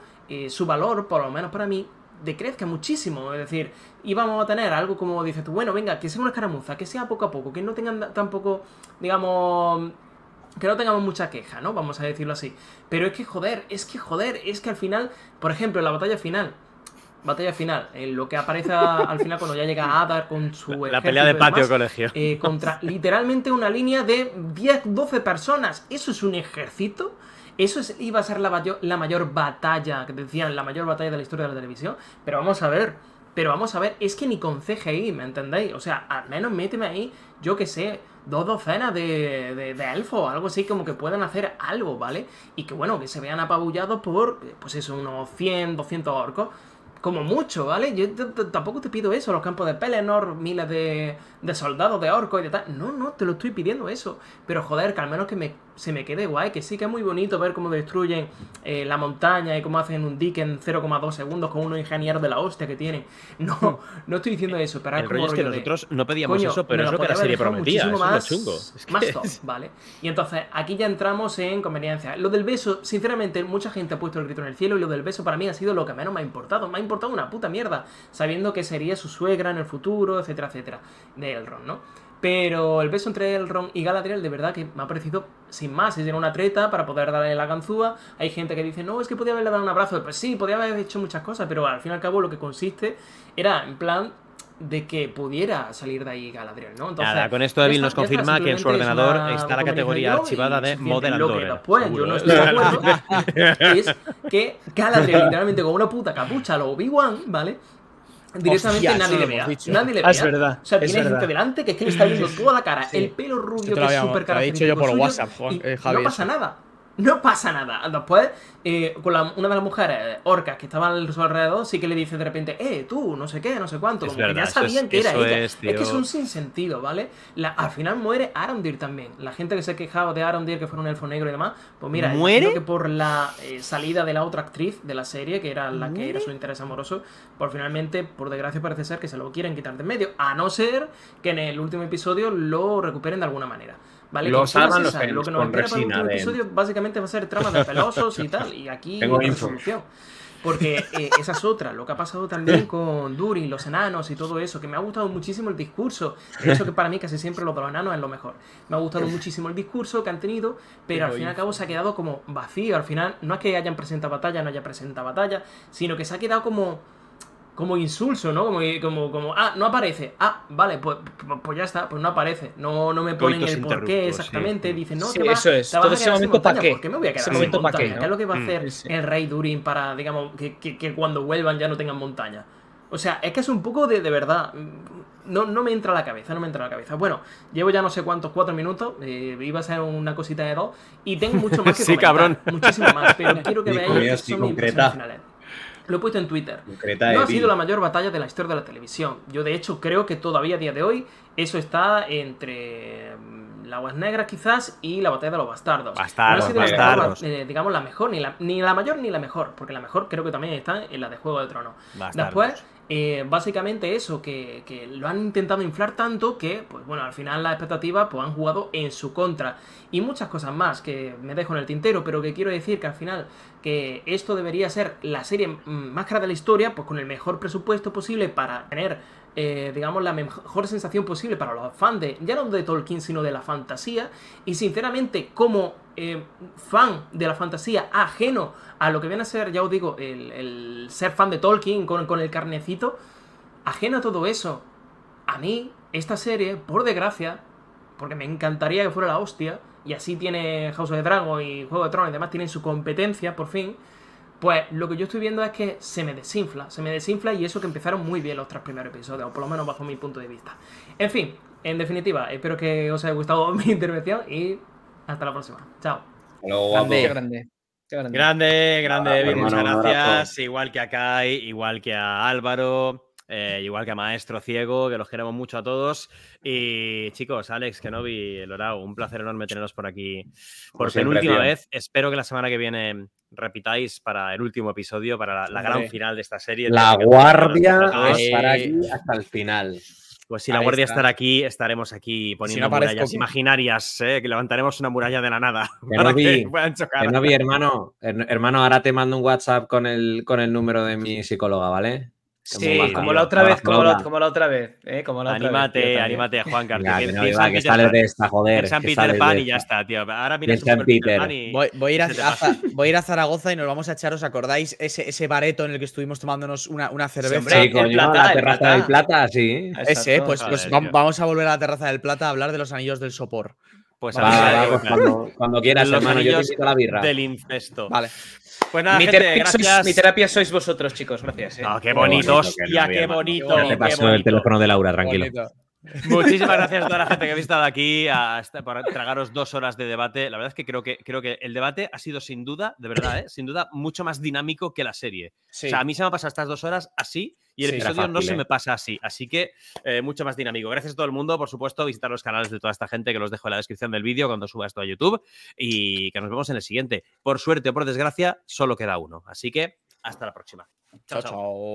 [SPEAKER 9] su valor, por lo menos para mí, decrezca muchísimo. Es decir, íbamos a tener algo como dices tú, bueno, venga, que sea una escaramuza, que sea poco a poco, que no tengan tampoco, digamos, que no tengamos mucha queja, ¿no? Vamos a decirlo así. Pero es que joder, es que joder, es que al final, por ejemplo, la batalla final. Batalla final, en lo que aparece al final cuando ya llega Adar con su. La, pelea de patio colegio. Eh, contra literalmente una línea de 10, 12 personas. Eso es un ejército. Eso iba a ser la, la mayor batalla, que decían, la mayor batalla de la historia de la televisión. Pero vamos a ver, pero vamos a ver, es que ni con CGI, ¿me entendéis? O sea, al menos méteme ahí, yo que sé, dos docenas de, de, de elfos, algo así, como que puedan hacer algo, ¿vale? Y que bueno, que se vean apabullados por, pues eso, unos 100, 200 orcos. Como mucho, ¿vale? Yo tampoco te pido eso, los campos de Pelennor, miles de, de soldados de orcos y de tal. No, no, te lo estoy pidiendo eso. Pero joder, que al menos que me se me quedé guay, que sí que es muy bonito ver cómo destruyen eh, la montaña y cómo hacen un dique en 0,2 segundos con unos ingenieros de la hostia que tienen. No, no estoy diciendo eh, eso, pero el es que nosotros no pedíamos eso, pero es lo que la serie prometía, más, es chungo. más top, ¿vale? Y entonces, aquí ya entramos en conveniencia. Lo del beso, sinceramente, mucha gente ha puesto el grito en el cielo y lo del beso para mí ha sido lo que menos me ha importado. Me ha importado una puta mierda, sabiendo que sería su suegra en el futuro, etcétera, etcétera, de Elrond, ¿no? Pero el beso entre el ron y Galadriel de verdad que me ha parecido sin más. Es una treta para poder darle la ganzúa. Hay gente que dice, no, es que podía haberle dado un abrazo. Pues sí, podía haber hecho muchas cosas, pero al fin y al cabo lo que consiste era, en plan, de que pudiera salir de ahí Galadriel, ¿no? con esto Evil nos confirma que en su ordenador está la categoría archivada de Modern Lo yo no estoy de acuerdo, es que Galadriel, literalmente con una puta capucha, lo obi ¿vale? Directamente nadie, le ah, vea, nadie le vea. Es verdad. O sea, tiene gente delante que es que le está viendo toda la cara. El pelo rubio que es súper característico. lo he dicho yo por WhatsApp, eh, Javier. No pasa nada. No pasa nada. Después, eh, con una de las mujeres orcas que estaban a su alrededor, sí que le dice de repente, eh, tú, no sé qué, no sé cuánto. Como ya sabían que era ella. Es, que es un sinsentido, ¿vale? La, al final muere Arondir también. La gente que se ha quejado de Arondir, que fue un elfo negro y demás, pues mira, ¿Muere? que por la eh, salida de la otra actriz de la serie, que era la que era su interés amoroso, pues finalmente, por desgracia, parece ser que se lo quieren quitar de en medio. A no ser que en el último episodio lo recuperen de alguna manera lo que nos con Para el episodio básicamente va a ser trama de pelosos y tal. Y aquí Tengo una Porque eh, esa es otra, lo que ha pasado también con Duri, los enanos y todo eso, que me ha gustado muchísimo el discurso. eso que para mí casi siempre lo de los enanos es lo mejor. Me ha gustado muchísimo el discurso que han tenido, pero al fin y al cabo se ha quedado como vacío. Al final, no es que hayan presentado batalla, no haya presentado batalla, sino que se ha quedado como como insulso, ¿no? Como, como, como, ah, no aparece. Ah, vale, pues, pues ya está, pues no aparece. No, no me ponen el por qué exactamente. Dicen, no, sí, te va, eso es. Te ese momento para qué. ¿Por qué me voy a quedar ese montaña? Qué, es lo que va a mm. hacer el rey Durin para, digamos, que, cuando vuelvan ya no tengan montaña? O sea, es que es un poco de, de verdad. Mm, no, no, me entra a la cabeza, no me entra la cabeza. Bueno, llevo ya no sé cuántos, cuatro minutos, eh, iba a ser una cosita de dos, y tengo mucho más que sí, cabrón. Muchísimo más, pero quiero que veáis que son mis lo he puesto en Twitter. no ha sido la mayor batalla de la historia de la televisión. Yo de hecho creo que todavía a día de hoy eso está entre mm, la Aguas Negras quizás y la Batalla de los Bastardos. Bastardos, no ha sido La mejor, eh, digamos la mejor, ni la, ni la mayor ni la mejor, porque la mejor creo que también está en la de Juego de Trono Bastardos. Después eh, básicamente eso, que, lo han intentado inflar tanto que, pues bueno, al final las expectativas pues, han jugado en su contra. Y muchas cosas más que me dejo en el tintero, pero que quiero decir que al final que esto debería ser la serie más cara de la historia, pues con el mejor presupuesto posible para tener, eh, digamos, la mejor sensación posible para los fans de, ya no de Tolkien, sino de la fantasía. Y sinceramente, como eh, fan de la fantasía, ajeno a lo que viene a ser, ya os digo, el, ser fan de Tolkien con, el carnecito, ajeno a todo eso, a mí, esta serie, por desgracia, porque me encantaría que fuera la hostia, y así tiene House of the Dragon y Juego de Tronos y demás, tienen su competencia, por fin, pues lo que yo estoy viendo es que se me desinfla, se me desinfla y eso que empezaron muy bien los tres primeros episodios, o por lo menos bajo mi punto de vista. En fin, en definitiva, espero que os haya gustado mi intervención y hasta la próxima. Chao.
[SPEAKER 1] grande, grande. grande, grande. Grande, muchas gracias. Igual que a Kai, igual que a Álvaro. Eh, igual que a Maestro Ciego, que los queremos mucho a todos. Y chicos, Alex, Kenobi, Lorao, un placer enorme teneros por aquí por penúltima vez. Espero que la semana que viene repitáis para el último episodio, para la, la gran final de esta serie. La guardia estará eh, aquí hasta el final. Pues si la Guardia está. estará aquí, estaremos aquí poniendo murallas imaginarias, ¿eh? que levantaremos una muralla de la nada hermano. hermano, ahora te mando un WhatsApp con el, con el número de mi psicóloga, ¿vale? Sí, como, la otra vez, como la,
[SPEAKER 2] como la otra vez. ¿eh? Como la anímate, anímate, Juan
[SPEAKER 4] Carlos. que, no, que de esta, joder. San Peter Pan y ya está, tío. Ahora mira San Peter. Pan voy, voy, a ir a, Zaragoza y nos vamos a echar, ¿os acordáis? Ese, ese bareto en el que estuvimos tomándonos una, una cerveza. Sí, con la terraza del Plata, sí. Ese, pues, pues vamos a volver a la terraza del Plata a hablar de los anillos del sopor. Pues a pues cuando, quieras, hermano, yo te invito la birra. Del infesto. Vale. Pues mi, gente, terapia sois, mi terapia sois vosotros, chicos.
[SPEAKER 2] Gracias.
[SPEAKER 1] ¿eh? qué bonitos. Ya qué bonito. te paso el teléfono de Laura, tranquilo. Muchísimas gracias a toda la gente que ha estado aquí por para tragaros dos horas de debate. La verdad es que creo que creo que el debate ha sido sin duda, de verdad, ¿eh? sin duda, mucho más dinámico que la serie. O sea, a mí se me pasan estas dos horas así y el episodio no se me pasa así. Así que eh, mucho más dinámico. Gracias a todo el mundo, por supuesto, visitar los canales de toda esta gente que los dejo en la descripción del vídeo cuando suba esto a YouTube y que nos vemos en el siguiente. Por suerte o por desgracia, solo queda uno. Así que hasta la próxima. chao.
[SPEAKER 5] chao.